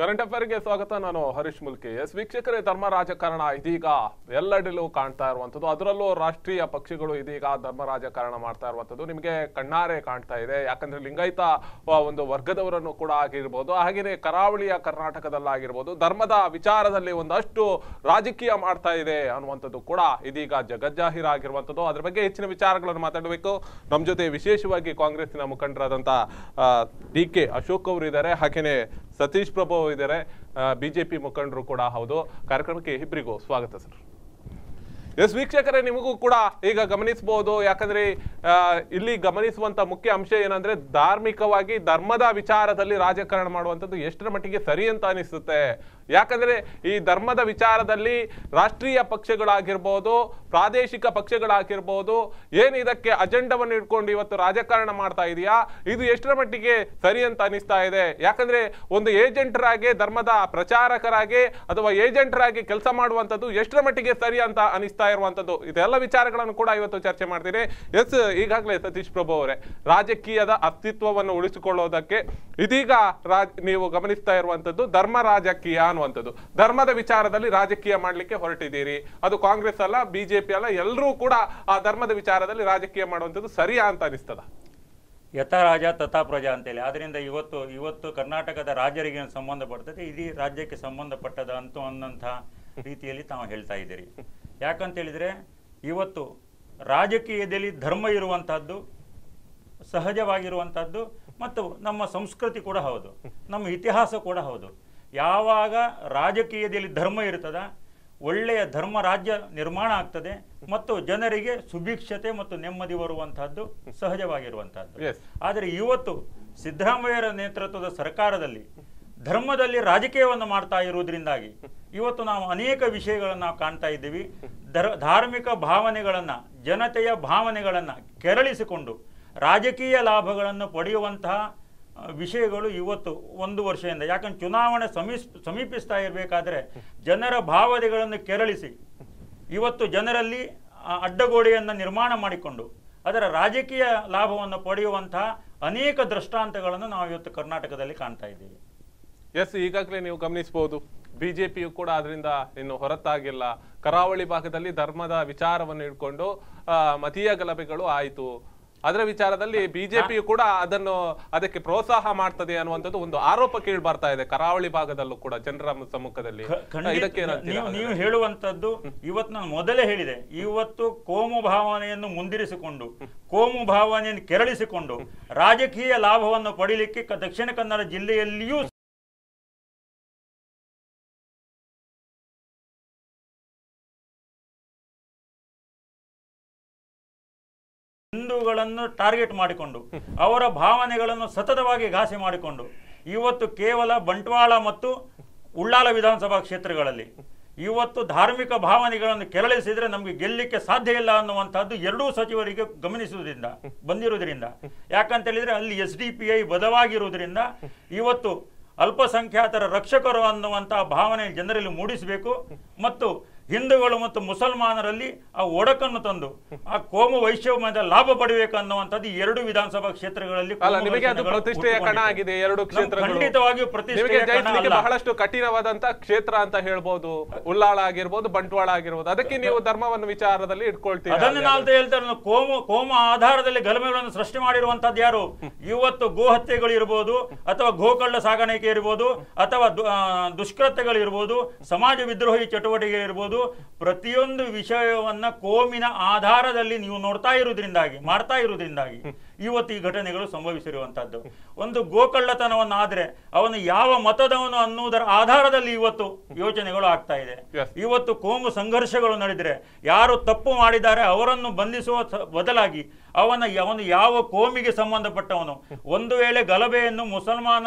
current ಅಫೇರ್ಗೆ ಸ್ವಾಗತ ನಾನು Harish Mulki S ವೀಕ್ಷಕರೇ ಧರ್ಮ ರಾಜಕಾರಣ ಇದೀಗ ಎಲ್ಲೆಡೆಲ್ಲೂ ಕಾಣ್ತಾ ಇರುವಂಥದ್ದು ಅದರಲ್ಲೂ ರಾಷ್ಟ್ರೀಯ ಪಕ್ಷಗಳು ಇದೀಗ ಧರ್ಮ ರಾಜಕಾರಣ ಮಾಡ್ತಾ ಇರುವಂಥದ್ದು ನಿಮಗೆ ಕಣ್ಣಾರೆ ಕಾಣ್ತಾ ಇದೆ ಯಾಕಂದ್ರೆ ಲಿಂಗಾಯತ ಒಂದು ವರ್ಗದವರನ್ನು ಕೂಡ ಆಗಿರ್ಬೋದು ಹಾಗೆಯೇ ಕರಾವಳಿಯ ಕರ್ನಾಟಕದಲ್ಲಾಗಿರ್ಬೋದು ಧರ್ಮದ ವಿಚಾರದಲ್ಲಿ ಒಂದಷ್ಟು ರಾಜಕೀಯ ಮಾಡ್ತಾ ಇದೆ ಅನ್ನುವಂಥದ್ದು ಕೂಡ ಇದೀಗ ಆಗಿರುವಂಥದ್ದು ಅದ್ರ ಬಗ್ಗೆ ಹೆಚ್ಚಿನ ವಿಚಾರಗಳನ್ನು ಮಾತಾಡಬೇಕು ನಮ್ಮ ಜೊತೆ ವಿಶೇಷವಾಗಿ ಕಾಂಗ್ರೆಸ್ಸಿನ ಮುಖಂಡರಾದಂಥ ಡಿ ಕೆ ಅಶೋಕ್ ಅವರು ಇದ್ದಾರೆ ಹಾಗೆಯೇ ಸತೀಶ್ ಪ್ರಭು ಇದ್ದಾರೆ ಬಿಜೆಪಿ ಮುಖಂಡರು ಕೂಡ ಹೌದು ಕಾರ್ಯಕ್ರಮಕ್ಕೆ ಇಬ್ಬರಿಗೂ ಸ್ವಾಗತ ಸರ್ ಎಸ್ ವೀಕ್ಷಕರೇ ನಿಮಗೂ ಕೂಡ ಈಗ ಗಮನಿಸಬಹುದು ಯಾಕಂದ್ರೆ ಇಲ್ಲಿ ಗಮನಿಸುವಂತ ಮುಖ್ಯ ಅಂಶ ಏನಂದ್ರೆ ಧಾರ್ಮಿಕವಾಗಿ ಧರ್ಮದ ವಿಚಾರದಲ್ಲಿ ರಾಜಕಾರಣ ಮಾಡುವಂಥದ್ದು ಎಷ್ಟರ ಮಟ್ಟಿಗೆ ಸರಿ ಅಂತ ಅನಿಸುತ್ತೆ ಯಾಕಂದ್ರೆ ಈ ಧರ್ಮದ ವಿಚಾರದಲ್ಲಿ ರಾಷ್ಟ್ರೀಯ ಪಕ್ಷಗಳಾಗಿರ್ಬೋದು ಪ್ರಾದೇಶಿಕ ಪಕ್ಷಗಳಾಗಿರ್ಬೋದು ಏನು ಇದಕ್ಕೆ ಅಜೆಂಡವನ್ನು ಇಟ್ಕೊಂಡು ಇವತ್ತು ರಾಜಕಾರಣ ಮಾಡ್ತಾ ಇದೆಯಾ ಇದು ಎಷ್ಟರ ಮಟ್ಟಿಗೆ ಸರಿ ಅಂತ ಅನಿಸ್ತಾ ಇದೆ ಯಾಕಂದ್ರೆ ಒಂದು ಏಜೆಂಟರಾಗಿ ಧರ್ಮದ ಪ್ರಚಾರಕರಾಗಿ ಅಥವಾ ಏಜೆಂಟರಾಗಿ ಕೆಲಸ ಮಾಡುವಂಥದ್ದು ಎಷ್ಟರ ಮಟ್ಟಿಗೆ ಸರಿ ಅಂತ ಅನಿಸ್ತಾ ಇರುವಂತದ್ದು ಇದೆಲ್ಲ ವಿಚಾರಗಳನ್ನು ಕೂಡ ಇವತ್ತು ಚರ್ಚೆ ಮಾಡ್ತೀರಿ ಎಸ್ ಈಗಾಗಲೇ ಸತೀಶ್ ಪ್ರಭು ಅವರೇ ರಾಜಕೀಯದ ಅಸ್ತಿತ್ವವನ್ನು ಉಳಿಸಿಕೊಳ್ಳೋದಕ್ಕೆ ಇದೀಗ ರಾಜ್ ನೀವು ಗಮನಿಸ್ತಾ ಇರುವಂತದ್ದು ಧರ್ಮ ರಾಜಕೀಯ ಅನ್ನುವಂಥದ್ದು ಧರ್ಮದ ವಿಚಾರದಲ್ಲಿ ರಾಜಕೀಯ ಮಾಡಲಿಕ್ಕೆ ಹೊರಟಿದ್ದೀರಿ ಅದು ಕಾಂಗ್ರೆಸ್ ಅಲ್ಲ ಬಿಜೆಪಿ ಅಲ್ಲ ಎಲ್ಲರೂ ಕೂಡ ಆ ಧರ್ಮದ ವಿಚಾರದಲ್ಲಿ ರಾಜಕೀಯ ಮಾಡುವಂಥದ್ದು ಸರಿಯಾ ಅಂತ ಅನಿಸ್ತದ ಯಥ ರಾಜ ತಥಾ ಪ್ರಜಾ ಅಂತೇಳಿ ಆದ್ರಿಂದ ಇವತ್ತು ಇವತ್ತು ಕರ್ನಾಟಕದ ರಾಜರಿಗೆ ಸಂಬಂಧಪಡ್ತದೆ ಇಡೀ ರಾಜ್ಯಕ್ಕೆ ಸಂಬಂಧಪಟ್ಟದ ಅಂತೂ ಅನ್ನಂತ ರೀತಿಯಲ್ಲಿ ತಾವು ಹೇಳ್ತಾ ಇದ್ದೀರಿ ಯಾಕಂತೇಳಿದರೆ ಇವತ್ತು ರಾಜಕೀಯದಲ್ಲಿ ಧರ್ಮ ಇರುವಂಥದ್ದು ಸಹಜವಾಗಿರುವಂಥದ್ದು ಮತ್ತು ನಮ್ಮ ಸಂಸ್ಕೃತಿ ಕೂಡ ಹೌದು ನಮ್ಮ ಇತಿಹಾಸ ಕೂಡ ಹೌದು ಯಾವಾಗ ರಾಜಕೀಯದಲ್ಲಿ ಧರ್ಮ ಇರ್ತದ ಒಳ್ಳೆಯ ಧರ್ಮ ರಾಜ್ಯ ನಿರ್ಮಾಣ ಆಗ್ತದೆ ಮತ್ತು ಜನರಿಗೆ ಸುಭಿಕ್ಷತೆ ಮತ್ತು ನೆಮ್ಮದಿ ಬರುವಂತಹದ್ದು ಸಹಜವಾಗಿರುವಂತಹದ್ದು ಆದರೆ ಇವತ್ತು ಸಿದ್ದರಾಮಯ್ಯರ ನೇತೃತ್ವದ ಸರ್ಕಾರದಲ್ಲಿ ಧರ್ಮದಲ್ಲಿ ರಾಜಕೀಯವನ್ನು ಮಾಡ್ತಾ ಇರುವುದರಿಂದಾಗಿ ಇವತ್ತು ನಾವು ಅನೇಕ ವಿಷಯಗಳನ್ನು ನಾವು ಕಾಣ್ತಾ ಇದ್ದೀವಿ ಧರ್ ಧಾರ್ಮಿಕ ಭಾವನೆಗಳನ್ನು ಜನತೆಯ ಭಾವನೆಗಳನ್ನು ಕೆರಳಿಸಿಕೊಂಡು ರಾಜಕೀಯ ಲಾಭಗಳನ್ನು ಪಡೆಯುವಂತಹ ವಿಷಯಗಳು ಇವತ್ತು ಒಂದು ವರ್ಷದಿಂದ ಯಾಕಂದ್ರೆ ಚುನಾವಣೆ ಸಮೀಸ್ ಸಮೀಪಿಸ್ತಾ ಇರಬೇಕಾದ್ರೆ ಜನರ ಭಾವನೆಗಳನ್ನು ಕೆರಳಿಸಿ ಇವತ್ತು ಜನರಲ್ಲಿ ಅಡ್ಡಗೋಡೆಯನ್ನು ನಿರ್ಮಾಣ ಮಾಡಿಕೊಂಡು ಅದರ ರಾಜಕೀಯ ಲಾಭವನ್ನು ಪಡೆಯುವಂತಹ ಅನೇಕ ದೃಷ್ಟಾಂತಗಳನ್ನು ನಾವು ಇವತ್ತು ಕರ್ನಾಟಕದಲ್ಲಿ ಕಾಣ್ತಾ ಇದ್ದೀವಿ ಎಸ್ ಈಗಾಗಲೇ ನೀವು ಗಮನಿಸಬಹುದು ಬಿಜೆಪಿಯು ಕೂಡ ಅದರಿಂದ ಇನ್ನು ಹೊರತಾಗಿಲ್ಲ ಕರಾವಳಿ ಭಾಗದಲ್ಲಿ ಧರ್ಮದ ವಿಚಾರವನ್ನು ಇಟ್ಕೊಂಡು ಮತೀಯ ಗಲಭೆಗಳು ಆಯಿತು ಅದರ ವಿಚಾರದಲ್ಲಿ ಬಿಜೆಪಿಯು ಕೂಡ ಅದನ್ನು ಅದಕ್ಕೆ ಪ್ರೋತ್ಸಾಹ ಮಾಡ್ತದೆ ಅನ್ನುವಂಥದ್ದು ಒಂದು ಆರೋಪ ಕೇಳಿ ಬರ್ತಾ ಇದೆ ಕರಾವಳಿ ಭಾಗದಲ್ಲೂ ಕೂಡ ಜನರ ಸಮ್ಮುಖದಲ್ಲಿ ನೀವು ಹೇಳುವಂತದ್ದು ಇವತ್ತು ನಾನು ಮೊದಲೇ ಹೇಳಿದೆ ಇವತ್ತು ಕೋಮು ಭಾವನೆಯನ್ನು ಮುಂದಿರಿಸಿಕೊಂಡು ಕೋಮು ಭಾವನೆಯನ್ನು ಕೆರಳಿಸಿಕೊಂಡು ರಾಜಕೀಯ ಲಾಭವನ್ನು ಪಡೀಲಿಕ್ಕೆ ದಕ್ಷಿಣ ಕನ್ನಡ ಜಿಲ್ಲೆಯಲ್ಲಿಯೂ ಜನರನ್ನು ಟಾರ್ಗೆಟ್ ಮಾಡಿಕೊಂಡು ಅವರ ಭಾವನೆಗಳನ್ನು ಸತತವಾಗಿ ಘಾಸಿ ಮಾಡಿಕೊಂಡು ಇವತ್ತು ಕೇವಲ ಬಂಟ್ವಾಳ ಮತ್ತು ಉಳ್ಳಾಲ ವಿಧಾನಸಭಾ ಕ್ಷೇತ್ರಗಳಲ್ಲಿ ಇವತ್ತು ಧಾರ್ಮಿಕ ಭಾವನೆಗಳನ್ನು ಕೆರಳಿಸಿದರೆ ನಮಗೆ ಗೆಲ್ಲಲಿಕ್ಕೆ ಸಾಧ್ಯ ಇಲ್ಲ ಅನ್ನುವಂಥದ್ದು ಎರಡೂ ಸಚಿವರಿಗೆ ಗಮನಿಸುವುದರಿಂದ ಬಂದಿರುವುದರಿಂದ ಯಾಕಂತ ಹೇಳಿದ್ರೆ ಅಲ್ಲಿ ಎಸ್ ಡಿ ಪಿ ಐ ಬದವಾಗಿರುವುದರಿಂದ ಇವತ್ತು ಅಲ್ಪಸಂಖ್ಯಾತರ ರಕ್ಷಕರು ಅನ್ನುವಂಥ ಭಾವನೆ ಜನರಲ್ಲಿ ಮೂಡಿಸಬೇಕು ಮತ್ತು ಹಿಂದೂಗಳು ಮತ್ತು ಮುಸಲ್ಮಾನರಲ್ಲಿ ಆ ಒಡಕನ್ನು ತಂದು ಆ ಕೋಮ ವೈಶ್ಯಮದ ಲಾಭ ಪಡಬೇಕನ್ನುವಂಥದ್ದು ಎರಡು ವಿಧಾನಸಭಾ ಕ್ಷೇತ್ರಗಳಲ್ಲಿ ಪ್ರತಿಷ್ಠೆಯ ಕಣ ಆಗಿದೆ ಎರಡು ಖಂಡಿತವಾಗಿಯೂ ಪ್ರತಿಷ್ಠೆ ಬಹಳಷ್ಟು ಕಠಿಣವಾದಂತಹ ಕ್ಷೇತ್ರ ಅಂತ ಹೇಳ್ಬೋದು ಉಳ್ಳಾಳ ಆಗಿರ್ಬೋದು ಬಂಟ್ವಾಳ ಆಗಿರ್ಬೋದು ಅದಕ್ಕೆ ನೀವು ಧರ್ಮವನ್ನು ವಿಚಾರದಲ್ಲಿ ಇಟ್ಕೊಳ್ತೀವಿ ಅದನ್ನು ಹೇಳ್ತಾರೆ ಕೋಮ ಕೋಮ ಆಧಾರದಲ್ಲಿ ಗಲಭೆಗಳನ್ನು ಸೃಷ್ಟಿ ಮಾಡಿರುವಂತದ್ದು ಯಾರು ಇವತ್ತು ಗೋ ಹತ್ಯೆಗಳು ಇರ್ಬೋದು ಅಥವಾ ಗೋಕಳ್ಳ ಸಾಗಾಣಿಕೆ ಇರ್ಬೋದು ಅಥವಾ ದುಷ್ಕೃತ್ಯಗಳು ಇರ್ಬೋದು ಸಮಾಜ ವಿದ್ರೋಹಿ ಚಟುವಟಿಕೆ ಇರ್ಬೋದು ಪ್ರತಿಯೊಂದು ವಿಷಯವನ್ನ ಕೋಮಿನ ಆಧಾರದಲ್ಲಿ ನೀವು ನೋಡ್ತಾ ಇರುವುದರಿಂದಾಗಿ ಮಾಡ್ತಾ ಇರುವುದರಿಂದಾಗಿ ಇವತ್ತು ಈ ಘಟನೆಗಳು ಸಂಭವಿಸಿರುವಂತಹದ್ದು ಒಂದು ಗೋಕಳ್ಳತನವನ್ನಾದ್ರೆ ಅವನು ಯಾವ ಮತದವನು ಅನ್ನುವುದರ ಆಧಾರದಲ್ಲಿ ಇವತ್ತು ಯೋಚನೆಗಳು ಆಗ್ತಾ ಇದೆ ಇವತ್ತು ಕೋಮು ಸಂಘರ್ಷಗಳು ನಡೆದರೆ ಯಾರು ತಪ್ಪು ಮಾಡಿದ್ದಾರೆ ಅವರನ್ನು ಬಂಧಿಸುವ ಬದಲಾಗಿ ಅವನ ಅವನು ಯಾವ ಕೋಮಿಗೆ ಸಂಬಂಧಪಟ್ಟವನು ಒಂದು ವೇಳೆ ಗಲಭೆಯನ್ನು ಮುಸಲ್ಮಾನ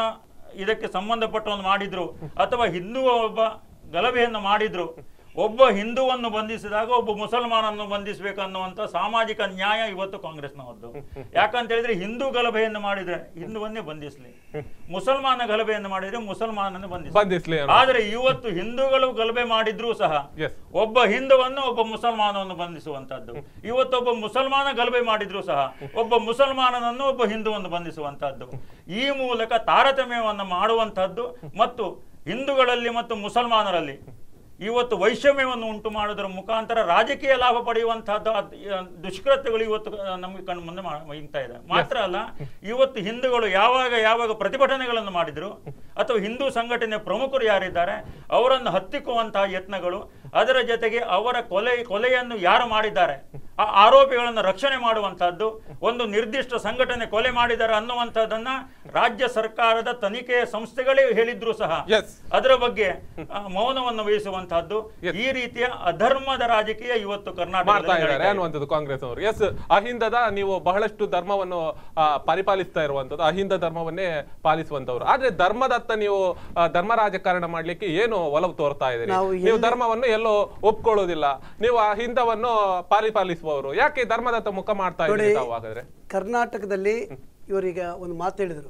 ಇದಕ್ಕೆ ಸಂಬಂಧಪಟ್ಟವನು ಮಾಡಿದ್ರು ಅಥವಾ ಹಿಂದೂ ಒಬ್ಬ ಗಲಭೆಯನ್ನು ಮಾಡಿದ್ರು ಒಬ್ಬ ಹಿಂದೂವನ್ನು ಬಂಧಿಸಿದಾಗ ಒಬ್ಬ ಮುಸಲ್ಮಾನನ್ನು ಬಂಧಿಸಬೇಕನ್ನುವಂಥ ಸಾಮಾಜಿಕ ನ್ಯಾಯ ಇವತ್ತು ಕಾಂಗ್ರೆಸ್ನವದ್ದು ಯಾಕಂತ ಹೇಳಿದ್ರೆ ಹಿಂದೂ ಗಲಭೆಯನ್ನು ಮಾಡಿದ್ರೆ ಹಿಂದುವನ್ನೇ ಬಂಧಿಸಲಿ ಮುಸಲ್ಮಾನ ಗಲಭೆಯನ್ನು ಮಾಡಿದ್ರೆ ಮುಸಲ್ಮಾನನ್ನು ಬಂಧಿಸಲಿ ಆದರೆ ಇವತ್ತು ಹಿಂದೂಗಳು ಗಲಭೆ ಮಾಡಿದ್ರೂ ಸಹ ಒಬ್ಬ ಹಿಂದುವನ್ನು ಒಬ್ಬ ಮುಸಲ್ಮಾನವನ್ನು ಬಂಧಿಸುವಂತದ್ದು ಇವತ್ತೊಬ್ಬ ಮುಸಲ್ಮಾನ ಗಲಭೆ ಮಾಡಿದ್ರೂ ಸಹ ಒಬ್ಬ ಮುಸಲ್ಮಾನನನ್ನು ಒಬ್ಬ ಹಿಂದುವನ್ನು ಬಂಧಿಸುವಂತದ್ದು ಈ ಮೂಲಕ ತಾರತಮ್ಯವನ್ನು ಮಾಡುವಂತಹದ್ದು ಮತ್ತು ಹಿಂದೂಗಳಲ್ಲಿ ಮತ್ತು ಮುಸಲ್ಮಾನರಲ್ಲಿ ಇವತ್ತು ವೈಷಮ್ಯವನ್ನು ಉಂಟು ಮಾಡೋದರ ಮುಖಾಂತರ ರಾಜಕೀಯ ಲಾಭ ಪಡೆಯುವಂತಹದ್ದು ದುಷ್ಕೃತ್ಯಗಳು ಇವತ್ತು ನಮಗೆ ಕಣ್ಣು ಮುಂದೆ ಇದೆ ಮಾತ್ರ ಅಲ್ಲ ಇವತ್ತು ಹಿಂದೂಗಳು ಯಾವಾಗ ಯಾವಾಗ ಪ್ರತಿಭಟನೆಗಳನ್ನು ಮಾಡಿದ್ರು ಅಥವಾ ಹಿಂದೂ ಸಂಘಟನೆ ಪ್ರಮುಖರು ಯಾರಿದ್ದಾರೆ ಅವರನ್ನು ಹತ್ತಿಕ್ಕುವಂತಹ ಯತ್ನಗಳು ಅದರ ಜೊತೆಗೆ ಅವರ ಕೊಲೆ ಕೊಲೆಯನ್ನು ಯಾರು ಮಾಡಿದ್ದಾರೆ ಆ ಆರೋಪಿಗಳನ್ನು ರಕ್ಷಣೆ ಮಾಡುವಂತಹದ್ದು ಒಂದು ನಿರ್ದಿಷ್ಟ ಸಂಘಟನೆ ಕೊಲೆ ಮಾಡಿದ್ದಾರೆ ಅನ್ನುವಂಥದ್ದನ್ನ ರಾಜ್ಯ ಸರ್ಕಾರದ ತನಿಖೆಯ ಸಂಸ್ಥೆಗಳೇ ಹೇಳಿದ್ರು ಸಹ ಅದರ ಬಗ್ಗೆ ಮೌನವನ್ನು ವಹಿಸುವಂತ ಅನ್ನುವಂತಹದ್ದು ಈ ರೀತಿಯ ಅಧರ್ಮದ ರಾಜಕೀಯ ಇವತ್ತು ಕರ್ನಾಟಕ ಕಾಂಗ್ರೆಸ್ ಅವರು ಎಸ್ ಅಹಿಂದದ ನೀವು ಬಹಳಷ್ಟು ಧರ್ಮವನ್ನು ಪರಿಪಾಲಿಸ್ತಾ ಇರುವಂತದ್ದು ಅಹಿಂದ ಧರ್ಮವನ್ನೇ ಪಾಲಿಸುವಂತವ್ರು ಆದ್ರೆ ಧರ್ಮದತ್ತ ನೀವು ಧರ್ಮ ರಾಜಕಾರಣ ಮಾಡ್ಲಿಕ್ಕೆ ಏನು ಒಲವು ತೋರ್ತಾ ಇದ್ದೀರಿ ನೀವು ಧರ್ಮವನ್ನು ಎಲ್ಲೋ ಒಪ್ಕೊಳ್ಳೋದಿಲ್ಲ ನೀವು ಅಹಿಂದವನ್ನು ಪರಿಪಾಲಿಸುವವರು ಯಾಕೆ ಧರ್ಮದತ್ತ ಮುಖ ಮಾಡ್ತಾ ಇದ್ದೀರಿ ಕರ್ನಾಟಕದಲ್ಲಿ ಇವರೀಗ ಒಂದು ಮಾತು ಹೇಳಿದರು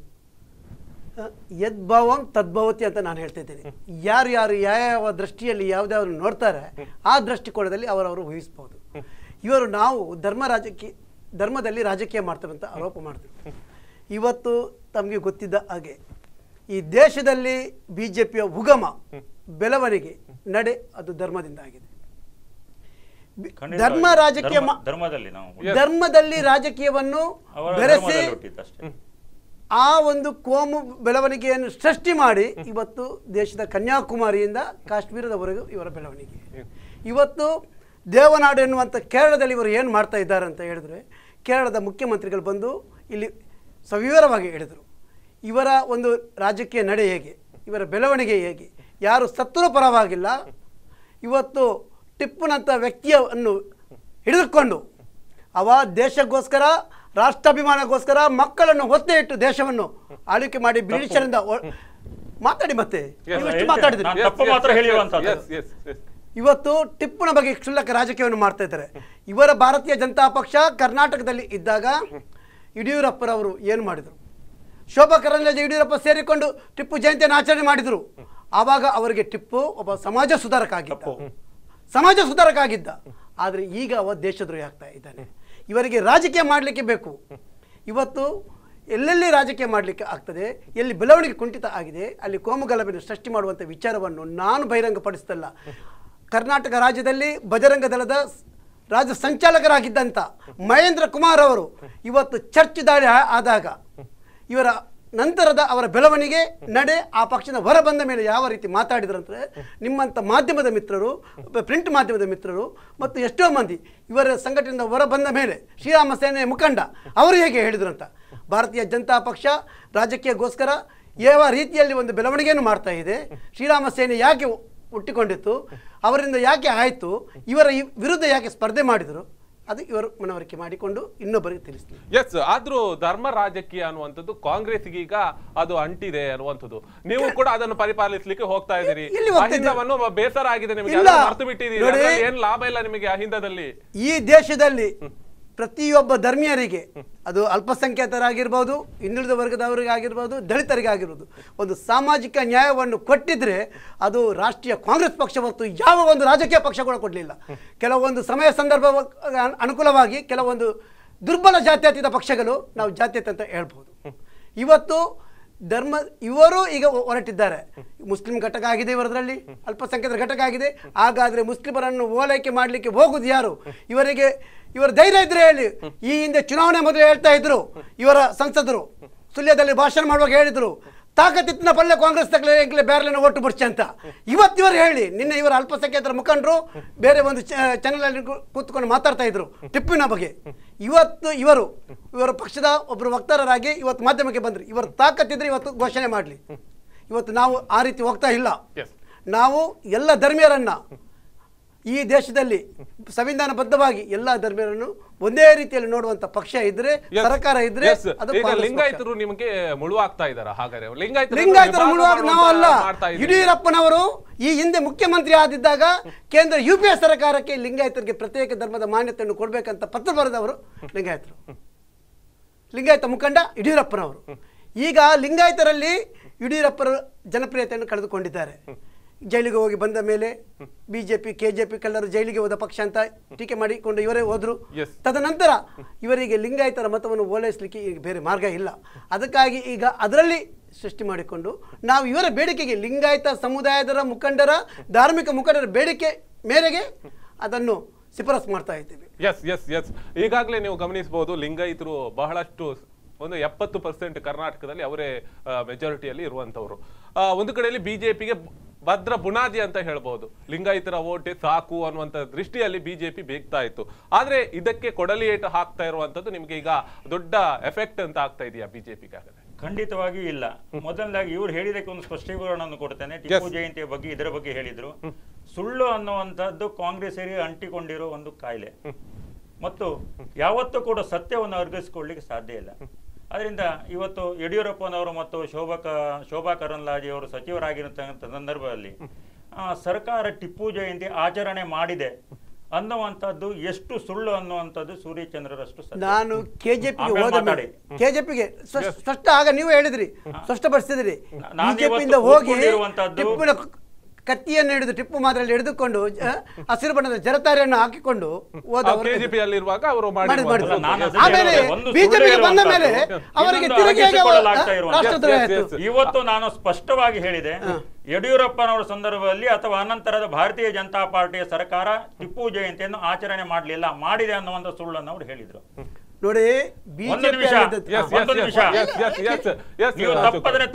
ಯದ್ಭಾವಂ ತದ್ಭವತಿ ಅಂತ ನಾನು ಹೇಳ್ತಿದ್ದೀನಿ ಯಾರು ಯಾರು ಯಾವ ದೃಷ್ಟಿಯಲ್ಲಿ ಅವರು ನೋಡ್ತಾರೆ ಆ ದೃಷ್ಟಿಕೋನದಲ್ಲಿ ಅವರವರು ಊಹಿಸಬಹುದು ಇವರು ನಾವು ಧರ್ಮ ರಾಜಕೀಯ ಧರ್ಮದಲ್ಲಿ ರಾಜಕೀಯ ಮಾಡ್ತೇವೆ ಅಂತ ಆರೋಪ ಮಾಡ್ತೀವಿ ಇವತ್ತು ತಮಗೆ ಗೊತ್ತಿದ್ದ ಹಾಗೆ ಈ ದೇಶದಲ್ಲಿ ಬಿ ಜೆ ಪಿಯ ಉಗಮ ಬೆಳವಣಿಗೆ ನಡೆ ಅದು ಧರ್ಮದಿಂದ ಆಗಿದೆ ಧರ್ಮ ರಾಜಕೀಯ ಧರ್ಮದಲ್ಲಿ ರಾಜಕೀಯವನ್ನು ಬೆರೆಸಿ ಆ ಒಂದು ಕೋಮು ಬೆಳವಣಿಗೆಯನ್ನು ಸೃಷ್ಟಿ ಮಾಡಿ ಇವತ್ತು ದೇಶದ ಕನ್ಯಾಕುಮಾರಿಯಿಂದ ಕಾಶ್ಮೀರದವರೆಗೂ ಇವರ ಬೆಳವಣಿಗೆ ಇವತ್ತು ದೇವನಾಡು ಎನ್ನುವಂಥ ಕೇರಳದಲ್ಲಿ ಇವರು ಏನು ಮಾಡ್ತಾ ಇದ್ದಾರೆ ಅಂತ ಹೇಳಿದ್ರೆ ಕೇರಳದ ಮುಖ್ಯಮಂತ್ರಿಗಳು ಬಂದು ಇಲ್ಲಿ ಸವಿವರವಾಗಿ ಹೇಳಿದರು ಇವರ ಒಂದು ರಾಜಕೀಯ ನಡೆ ಹೇಗೆ ಇವರ ಬೆಳವಣಿಗೆ ಹೇಗೆ ಯಾರು ಸತ್ತರು ಪರವಾಗಿಲ್ಲ ಇವತ್ತು ಟಿಪ್ಪುನಂಥ ವ್ಯಕ್ತಿಯನ್ನು ಹಿಡಿದುಕೊಂಡು ಅವ ದೇಶಕ್ಕೋಸ್ಕರ ರಾಷ್ಟ್ರಾಭಿಮಾನಕ್ಕೋಸ್ಕರ ಮಕ್ಕಳನ್ನು ಒತ್ತೆ ಇಟ್ಟು ದೇಶವನ್ನು ಆಳ್ವಿಕೆ ಮಾಡಿ ಬ್ರಿಟಿಷರಿಂದ ಮಾತಾಡಿ ಮತ್ತೆ ಇವತ್ತು ಟಿಪ್ಪುನ ಬಗ್ಗೆ ಕ್ಷುಲ್ಲಕ ರಾಜಕೀಯವನ್ನು ಮಾಡ್ತಾ ಇದ್ದಾರೆ ಇವರ ಭಾರತೀಯ ಜನತಾ ಪಕ್ಷ ಕರ್ನಾಟಕದಲ್ಲಿ ಇದ್ದಾಗ ಯಡಿಯೂರಪ್ಪರವರು ಏನು ಮಾಡಿದರು ಶೋಭಾ ಕರಂದ್ಲಾಜೆ ಯಡಿಯೂರಪ್ಪ ಸೇರಿಕೊಂಡು ಟಿಪ್ಪು ಜಯಂತಿಯನ್ನು ಆಚರಣೆ ಮಾಡಿದರು ಆವಾಗ ಅವರಿಗೆ ಟಿಪ್ಪು ಒಬ್ಬ ಸಮಾಜ ಸುಧಾರಕ ಆಗಿದ್ದ ಸಮಾಜ ಸುಧಾರಕ ಆಗಿದ್ದ ಆದರೆ ಈಗ ಅವ ದೇಶದ್ರೋಹಿ ಆಗ್ತಾ ಇದ್ದಾನೆ ಇವರಿಗೆ ರಾಜಕೀಯ ಮಾಡಲಿಕ್ಕೆ ಬೇಕು ಇವತ್ತು ಎಲ್ಲೆಲ್ಲಿ ರಾಜಕೀಯ ಮಾಡಲಿಕ್ಕೆ ಆಗ್ತದೆ ಎಲ್ಲಿ ಬೆಳವಣಿಗೆ ಕುಂಠಿತ ಆಗಿದೆ ಅಲ್ಲಿ ಕೋಮುಗಲಭೆಯನ್ನು ಸೃಷ್ಟಿ ಮಾಡುವಂಥ ವಿಚಾರವನ್ನು ನಾನು ಬಹಿರಂಗಪಡಿಸ್ತಲ್ಲ ಕರ್ನಾಟಕ ರಾಜ್ಯದಲ್ಲಿ ಬಜರಂಗ ದಳದ ರಾಜ್ಯ ಸಂಚಾಲಕರಾಗಿದ್ದಂಥ ಮಹೇಂದ್ರ ಕುಮಾರ್ ಅವರು ಇವತ್ತು ಚರ್ಚ್ ದಾಳಿ ಆದಾಗ ಇವರ ನಂತರದ ಅವರ ಬೆಳವಣಿಗೆ ನಡೆ ಆ ಪಕ್ಷದ ಹೊರ ಬಂದ ಮೇಲೆ ಯಾವ ರೀತಿ ಮಾತಾಡಿದ್ರಂದ್ರೆ ನಿಮ್ಮಂಥ ಮಾಧ್ಯಮದ ಮಿತ್ರರು ಪ್ರಿಂಟ್ ಮಾಧ್ಯಮದ ಮಿತ್ರರು ಮತ್ತು ಎಷ್ಟೋ ಮಂದಿ ಇವರ ಸಂಘಟನೆಯಿಂದ ಹೊರ ಬಂದ ಮೇಲೆ ಶ್ರೀರಾಮ ಸೇನೆಯ ಮುಖಂಡ ಅವರು ಹೇಗೆ ಅಂತ ಭಾರತೀಯ ಜನತಾ ಪಕ್ಷ ರಾಜಕೀಯಗೋಸ್ಕರ ಯಾವ ರೀತಿಯಲ್ಲಿ ಒಂದು ಬೆಳವಣಿಗೆಯನ್ನು ಮಾಡ್ತಾ ಇದೆ ಶ್ರೀರಾಮ ಸೇನೆ ಯಾಕೆ ಹುಟ್ಟಿಕೊಂಡಿತ್ತು ಅವರಿಂದ ಯಾಕೆ ಆಯಿತು ಇವರ ವಿರುದ್ಧ ಯಾಕೆ ಸ್ಪರ್ಧೆ ಮಾಡಿದರು ಅದು ಇವರು ಮನವರಿಕೆ ಮಾಡಿಕೊಂಡು ಇನ್ನೊಬ್ಬರಿಗೆ ತಿಳಿಸ್ತೀವಿ ಎಸ್ ಆದ್ರೂ ಧರ್ಮ ರಾಜಕೀಯ ಅನ್ನುವಂಥದ್ದು ಕಾಂಗ್ರೆಸ್ ಈಗ ಅದು ಅಂಟಿದೆ ಅನ್ನುವಂಥದ್ದು ನೀವು ಕೂಡ ಅದನ್ನು ಪರಿಪಾಲಿಸಲಿಕ್ಕೆ ಹೋಗ್ತಾ ಇದ್ದೀರಿ ಬೇಸರ ಆಗಿದೆ ನಿಮಗೆ ಮರ್ತು ಬಿಟ್ಟಿದ್ದೀರಿ ಏನ್ ಲಾಭ ಇಲ್ಲ ನಿಮಗೆ ಅಹಿಂದದಲ್ಲಿ ಈ ದೇಶದಲ್ಲಿ ಪ್ರತಿಯೊಬ್ಬ ಧರ್ಮೀಯರಿಗೆ ಅದು ಅಲ್ಪಸಂಖ್ಯಾತರಾಗಿರ್ಬೋದು ಹಿಂದುಳಿದ ವರ್ಗದವರಿಗಾಗಿರ್ಬೋದು ದಲಿತರಿಗಾಗಿರ್ಬೋದು ಒಂದು ಸಾಮಾಜಿಕ ನ್ಯಾಯವನ್ನು ಕೊಟ್ಟಿದ್ರೆ ಅದು ರಾಷ್ಟ್ರೀಯ ಕಾಂಗ್ರೆಸ್ ಪಕ್ಷ ಹೊರತು ಯಾವ ಒಂದು ರಾಜಕೀಯ ಪಕ್ಷ ಕೂಡ ಕೊಡಲಿಲ್ಲ ಕೆಲವೊಂದು ಸಮಯ ಸಂದರ್ಭ ಅನುಕೂಲವಾಗಿ ಕೆಲವೊಂದು ದುರ್ಬಲ ಜಾತ್ಯತೀತ ಪಕ್ಷಗಳು ನಾವು ಜಾತ್ಯತೆ ಅಂತ ಹೇಳ್ಬೋದು ಇವತ್ತು ಧರ್ಮ ಇವರು ಈಗ ಹೊರಟಿದ್ದಾರೆ ಮುಸ್ಲಿಂ ಘಟಕ ಆಗಿದೆ ಇವರದ್ರಲ್ಲಿ ಅಲ್ಪಸಂಖ್ಯಾತರ ಘಟಕ ಆಗಿದೆ ಹಾಗಾದರೆ ಮುಸ್ಲಿಮರನ್ನು ಓಲೈಕೆ ಮಾಡಲಿಕ್ಕೆ ಹೋಗುದು ಯಾರು ಇವರಿಗೆ ಇವರ ಧೈರ್ಯ ಇದ್ರೆ ಹೇಳಿ ಈ ಹಿಂದೆ ಚುನಾವಣೆ ಮೊದಲು ಹೇಳ್ತಾ ಇದ್ರು ಇವರ ಸಂಸದರು ಸುಳ್ಯದಲ್ಲಿ ಭಾಷಣ ಮಾಡುವಾಗ ಹೇಳಿದ್ರು ತಾಕತ್ತಿತ್ತಿನ ಪಲ್ಲೆ ಕಾಂಗ್ರೆಸ್ ತಗಲೇ ಬೇರೆಲ್ಲ ಒಟ್ಟು ಬಿಡ್ಸಿ ಅಂತ ಇವತ್ತಿವರು ಹೇಳಿ ನಿನ್ನೆ ಇವರ ಅಲ್ಪಸಂಖ್ಯಾತರ ಮುಖಂಡರು ಬೇರೆ ಒಂದು ಚಾನೆಲ್ ಅಲ್ಲಿ ಕೂತ್ಕೊಂಡು ಮಾತಾಡ್ತಾ ಇದ್ರು ಟಿಪ್ಪಿನ ಬಗ್ಗೆ ಇವತ್ತು ಇವರು ಇವರ ಪಕ್ಷದ ಒಬ್ಬರು ವಕ್ತಾರರಾಗಿ ಇವತ್ತು ಮಾಧ್ಯಮಕ್ಕೆ ಬಂದ್ರಿ ಇವರು ತಾಕತ್ತಿದ್ರೆ ಇವತ್ತು ಘೋಷಣೆ ಮಾಡಲಿ ಇವತ್ತು ನಾವು ಆ ರೀತಿ ಹೋಗ್ತಾ ಇಲ್ಲ ನಾವು ಎಲ್ಲ ಧರ್ಮೀಯರನ್ನು ಈ ದೇಶದಲ್ಲಿ ಸಂವಿಧಾನ ಬದ್ಧವಾಗಿ ಎಲ್ಲಾ ಧರ್ಮರನ್ನು ಒಂದೇ ರೀತಿಯಲ್ಲಿ ನೋಡುವಂತ ಪಕ್ಷ ಇದ್ರೆ ಸರ್ಕಾರ ಇದ್ರೆ ಲಿಂಗಾಯತರು ನಿಮಗೆ ಮುಳುವಾಗ್ತಾ ಇದ್ದಾರೆ ಹಾಗಾದ್ರೆ ಲಿಂಗಾಯತರು ಮುಳುವಾಗ ನಾವಲ್ಲ ಯಡಿಯೂರಪ್ಪನವರು ಈ ಹಿಂದೆ ಮುಖ್ಯಮಂತ್ರಿ ಆದಿದ್ದಾಗ ಕೇಂದ್ರ ಯು ಪಿ ಎ ಸರ್ಕಾರಕ್ಕೆ ಲಿಂಗಾಯತರಿಗೆ ಪ್ರತ್ಯೇಕ ಧರ್ಮದ ಮಾನ್ಯತೆಯನ್ನು ಕೊಡಬೇಕಂತ ಪತ್ರ ಬರೆದವರು ಲಿಂಗಾಯತರು ಲಿಂಗಾಯತ ಮುಖಂಡ ಯಡಿಯೂರಪ್ಪನವರು ಈಗ ಲಿಂಗಾಯತರಲ್ಲಿ ಯಡಿಯೂರಪ್ಪರ ಜನಪ್ರಿಯತೆಯನ್ನು ಕಳೆದುಕೊಂಡಿದ್ದಾರೆ ಜೈಲಿಗೆ ಹೋಗಿ ಬಂದ ಮೇಲೆ ಬಿಜೆಪಿ ಕೆಜೆಪಿ ಕಲ್ಲರು ಜೈಲಿಗೆ ಹೋದ ಪಕ್ಷ ಅಂತ ಟೀಕೆ ಮಾಡಿಕೊಂಡು ಇವರೇ ಹೋದ್ರು ತದನಂತರ ಇವರಿಗೆ ಲಿಂಗಾಯತರ ಮತವನ್ನು ಓಲೈಸಲಿಕ್ಕೆ ಈಗ ಬೇರೆ ಮಾರ್ಗ ಇಲ್ಲ ಅದಕ್ಕಾಗಿ ಈಗ ಅದರಲ್ಲಿ ಸೃಷ್ಟಿ ಮಾಡಿಕೊಂಡು ನಾವು ಇವರ ಬೇಡಿಕೆಗೆ ಲಿಂಗಾಯತ ಸಮುದಾಯದರ ಮುಖಂಡರ ಧಾರ್ಮಿಕ ಮುಖಂಡರ ಬೇಡಿಕೆ ಮೇರೆಗೆ ಅದನ್ನು ಶಿಫಾರಸು ಮಾಡ್ತಾ ಇದ್ದೀವಿ ಎಸ್ ಎಸ್ ಎಸ್ ಈಗಾಗಲೇ ನೀವು ಗಮನಿಸಬಹುದು ಲಿಂಗಾಯತರು ಬಹಳಷ್ಟು ಒಂದು ಎಪ್ಪತ್ತು ಪರ್ಸೆಂಟ್ ಕರ್ನಾಟಕದಲ್ಲಿ ಅವರೇ ಮೆಜಾರಿಟಿಯಲ್ಲಿ ಇರುವಂಥವ್ರು ಒಂದು ಕಡೆಯಲ್ಲಿ ಬಿಜೆಪಿಗೆ ಭದ್ರ ಬುನಾದಿ ಅಂತ ಹೇಳ್ಬಹುದು ಲಿಂಗಾಯತರ ಓಟ್ ಸಾಕು ಅನ್ನುವಂತ ದೃಷ್ಟಿಯಲ್ಲಿ ಬಿಜೆಪಿ ಬೇಕ್ತಾ ಇತ್ತು ಆದ್ರೆ ಇದಕ್ಕೆ ಕೊಡಲಿ ಏಟು ಹಾಕ್ತಾ ಇರುವಂತದ್ದು ನಿಮ್ಗೆ ಈಗ ದೊಡ್ಡ ಎಫೆಕ್ಟ್ ಅಂತ ಆಗ್ತಾ ಇದೆಯಾ ಬಿಜೆಪಿಗೆ ಖಂಡಿತವಾಗಿಯೂ ಇಲ್ಲ ಮೊದಲನೇದಾಗಿ ಇವ್ರು ಹೇಳಿದಕ್ಕೆ ಒಂದು ಸ್ಪಷ್ಟೀಕರಣವನ್ನು ಕೊಡ್ತೇನೆ ಟಿಪ್ಪು ಜಯಂತಿಯ ಬಗ್ಗೆ ಇದರ ಬಗ್ಗೆ ಹೇಳಿದ್ರು ಸುಳ್ಳು ಅನ್ನುವಂಥದ್ದು ಸೇರಿ ಅಂಟಿಕೊಂಡಿರೋ ಒಂದು ಕಾಯಿಲೆ ಮತ್ತು ಯಾವತ್ತೂ ಕೂಡ ಸತ್ಯವನ್ನು ಅರ್ಗಿಸ್ಕೊಳ್ಳಿಕ್ಕೆ ಸಾಧ್ಯ ಇಲ್ಲ ಅದರಿಂದ ಇವತ್ತು ಯಡಿಯೂರಪ್ಪನವರು ಮತ್ತು ಶೋಭಾ ಶೋಭಾ ಅವರು ಸಚಿವರಾಗಿರತಕ್ಕಂಥ ಸಂದರ್ಭದಲ್ಲಿ ಸರ್ಕಾರ ಟಿಪ್ಪು ಜಯಂತಿ ಆಚರಣೆ ಮಾಡಿದೆ ಅನ್ನುವಂಥದ್ದು ಎಷ್ಟು ಸುಳ್ಳು ಅನ್ನುವಂಥದ್ದು ಸೂರ್ಯಚಂದ್ರರಷ್ಟು ನಾನು ಕೆಜೆಪಿ ಕೆ ಜೆ ಪಿಗೆ ಸ್ಪಷ್ಟ ಆಗ ನೀವು ಹೇಳಿದ್ರಿ ಸ್ಪಷ್ಟಪಡಿಸಿದ್ರಿ ಹೋಗಿ ಕತ್ತಿಯನ್ನು ಹಿಡಿದು ಟಿಪ್ಪು ಮಾತ್ರ ಹಿಡಿದುಕೊಂಡು ಹಸಿರು ಬಣ್ಣದ ಜರತಾರೆಯನ್ನು ಹಾಕಿಕೊಂಡು ಅವರಿಗೆ ಇವತ್ತು ನಾನು ಸ್ಪಷ್ಟವಾಗಿ ಹೇಳಿದೆ ಯಡಿಯೂರಪ್ಪನವರ ಸಂದರ್ಭದಲ್ಲಿ ಅಥವಾ ಅನಂತರದ ಭಾರತೀಯ ಜನತಾ ಪಾರ್ಟಿಯ ಸರ್ಕಾರ ಟಿಪ್ಪು ಜಯಂತಿಯನ್ನು ಆಚರಣೆ ಮಾಡಲಿಲ್ಲ ಮಾಡಿದೆ ಅನ್ನುವಂತ ಸುಳ್ಳನ್ನು ಅವರು ಹೇಳಿದ್ರು ನೋಡಿ ತಪ್ಪದ್ರೆ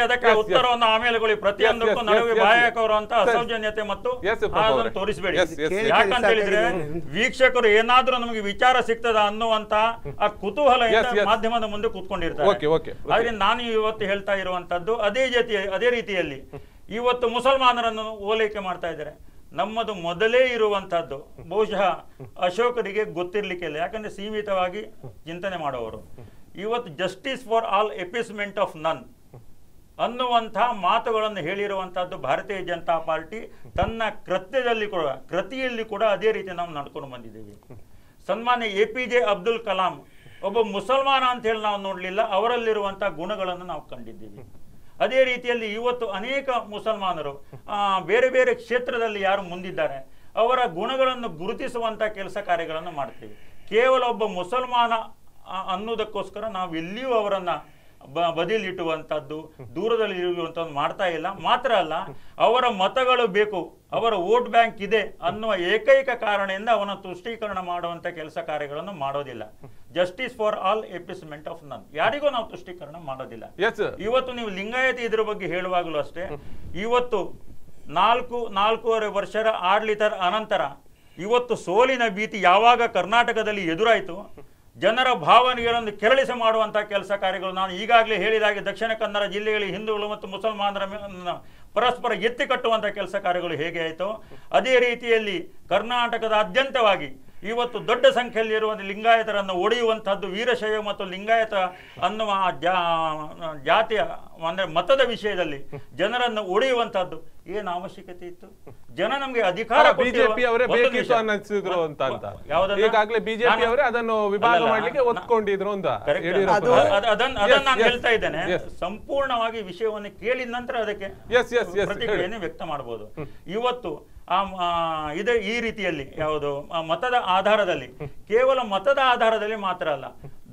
ಹೇಳಿ ಅದಕ್ಕೆ ಉತ್ತರವನ್ನು ಆಮೇಲೆ ಪ್ರತಿಯೊಂದಕ್ಕೂ ನಡುವೆ ಬಾಯಕವರು ಅಂತ ಅಸೌಜನ್ಯತೆ ಮತ್ತು ತೋರಿಸಬೇಡಿ ಯಾಕಂತ ಹೇಳಿದ್ರೆ ವೀಕ್ಷಕರು ಏನಾದ್ರೂ ನಮಗೆ ವಿಚಾರ ಸಿಗ್ತದ ಅನ್ನುವಂತ ಆ ಕುತೂಹಲ ಮಾಧ್ಯಮದ ಮುಂದೆ ಕೂತ್ಕೊಂಡಿರ್ತಾರೆ ಆದ್ರೆ ನಾನು ಇವತ್ತು ಹೇಳ್ತಾ ಇರುವಂತದ್ದು ಅದೇ ಜೊತೆ ಅದೇ ರೀತಿಯಲ್ಲಿ ಇವತ್ತು ಮುಸಲ್ಮಾನರನ್ನು ಓಲೈಕೆ ಮಾಡ್ತಾ ಇದ್ದಾರೆ ನಮ್ಮದು ಮೊದಲೇ ಇರುವಂತಹದ್ದು ಬಹುಶಃ ಅಶೋಕರಿಗೆ ಇಲ್ಲ ಯಾಕಂದ್ರೆ ಸೀಮಿತವಾಗಿ ಚಿಂತನೆ ಮಾಡುವವರು ಇವತ್ತು justice for all appeasement of none ಅನ್ನುವಂತಹ ಮಾತುಗಳನ್ನು ಹೇಳಿರುವಂತಹದ್ದು ಭಾರತೀಯ ಜನತಾ ಪಾರ್ಟಿ ತನ್ನ ಕೃತ್ಯದಲ್ಲಿ ಕೂಡ ಕೃತಿಯಲ್ಲಿ ಕೂಡ ಅದೇ ರೀತಿ ನಾವು ನಡ್ಕೊಂಡು ಬಂದಿದ್ದೀವಿ ಸನ್ಮಾನ್ಯ A P J Abdul Kalam ಒಬ್ಬ ಮುಸಲ್ಮಾನ ಅಂತ ಹೇಳಿ ನಾವು ನೋಡಲಿಲ್ಲ ಅವರಲ್ಲಿರುವಂತಹ ಗುಣಗಳನ್ನು ನಾವು ಕಂಡಿದ್ದೀವಿ ಅದೇ ರೀತಿಯಲ್ಲಿ ಇವತ್ತು ಅನೇಕ ಮುಸಲ್ಮಾನರು ಬೇರೆ ಬೇರೆ ಕ್ಷೇತ್ರದಲ್ಲಿ ಯಾರು ಮುಂದಿದ್ದಾರೆ ಅವರ ಗುಣಗಳನ್ನು ಗುರುತಿಸುವಂತ ಕೆಲಸ ಕಾರ್ಯಗಳನ್ನು ಮಾಡ್ತೀವಿ ಕೇವಲ ಒಬ್ಬ ಮುಸಲ್ಮಾನ ಅನ್ನೋದಕ್ಕೋಸ್ಕರ ನಾವು ಎಲ್ಲಿಯೂ ಅವರನ್ನ ಬದಿಲಿಟ್ಟುವಂತದ್ದು ದೂರದಲ್ಲಿ ಇರುವಂಥದ್ದು ಮಾಡ್ತಾ ಇಲ್ಲ ಮಾತ್ರ ಅಲ್ಲ ಅವರ ಮತಗಳು ಬೇಕು ಅವರ ವೋಟ್ ಬ್ಯಾಂಕ್ ಇದೆ ಅನ್ನುವ ಏಕೈಕ ಕಾರಣದಿಂದ ಅವನ ತುಷ್ಟೀಕರಣ ಮಾಡುವಂತ ಕೆಲಸ ಕಾರ್ಯಗಳನ್ನು ಮಾಡೋದಿಲ್ಲ justice for all appeasement of none ಯಾರಿಗೂ ನಾವು ತುಷ್ಟೀಕರಣ ಮಾಡೋದಿಲ್ಲ ಇವತ್ತು ನೀವು ಲಿಂಗಾಯತಿ ಇದ್ರ ಬಗ್ಗೆ ಹೇಳುವಾಗಲೂ ಅಷ್ಟೇ ಇವತ್ತು ನಾಲ್ಕು ನಾಲ್ಕೂವರೆ ವರ್ಷದ ಆಡಳಿತದ ಅನಂತರ ಇವತ್ತು ಸೋಲಿನ ಭೀತಿ ಯಾವಾಗ ಕರ್ನಾಟಕದಲ್ಲಿ ಎದುರಾಯಿತು ಜನರ ಭಾವನೆಗಳನ್ನು ಕೆರಳಿಸಿ ಮಾಡುವಂಥ ಕೆಲಸ ಕಾರ್ಯಗಳು ನಾನು ಈಗಾಗಲೇ ಹೇಳಿದಾಗೆ ದಕ್ಷಿಣ ಕನ್ನಡ ಜಿಲ್ಲೆಯಲ್ಲಿ ಹಿಂದೂಗಳು ಮತ್ತು ಮುಸಲ್ಮಾನರ ಪರಸ್ಪರ ಎತ್ತಿ ಕಟ್ಟುವಂಥ ಕೆಲಸ ಕಾರ್ಯಗಳು ಹೇಗೆ ಆಯಿತು ಅದೇ ರೀತಿಯಲ್ಲಿ ಕರ್ನಾಟಕದ ಆದ್ಯಂತವಾಗಿ ಇವತ್ತು ದೊಡ್ಡ ಸಂಖ್ಯೆಯಲ್ಲಿ ಇರುವ ಲಿಂಗಾಯತರನ್ನು ಒಡೆಯುವಂಥದ್ದು ವೀರಶೈವ ಮತ್ತು ಲಿಂಗಾಯತ ಅನ್ನುವ ಜಾತಿಯ ಅಂದರೆ ಮತದ ವಿಷಯದಲ್ಲಿ ಜನರನ್ನು ಒಡೆಯುವಂಥದ್ದು ಏನು ಅವಶ್ಯಕತೆ ಇತ್ತು ಜನ ನಮಗೆ ಅಧಿಕಾರ ಬಿಜೆಪಿ ಅವರೇ ಬೇಕಿತ್ತು ಅಂತ ಅಂತ ಬಿಜೆಪಿ ಅವರೇ ಅದನ್ನು ವಿಭಾಗ ಮಾಡಲಿಕ್ಕೆ ಒತ್ಕೊಂಡಿದ್ರು ಅಂತ ಅದನ್ನ ನಾನು ಹೇಳ್ತಾ ಇದ್ದೇನೆ ಸಂಪೂರ್ಣವಾಗಿ ವಿಷಯವನ್ನು ಕೇಳಿದ ನಂತರ ಅದಕ್ಕೆ ಪ್ರತಿಕ್ರಿಯೆಯನ್ನು ವ್ಯಕ್ತ ಮಾಡಬಹುದು ಇವತ್ತು ಇದೆ ಈ ರೀತಿಯಲ್ಲಿ ಯಾವುದು ಮತದ ಆಧಾರದಲ್ಲಿ ಕೇವಲ ಮತದ ಆಧಾರದಲ್ಲಿ ಮಾತ್ರ ಅಲ್ಲ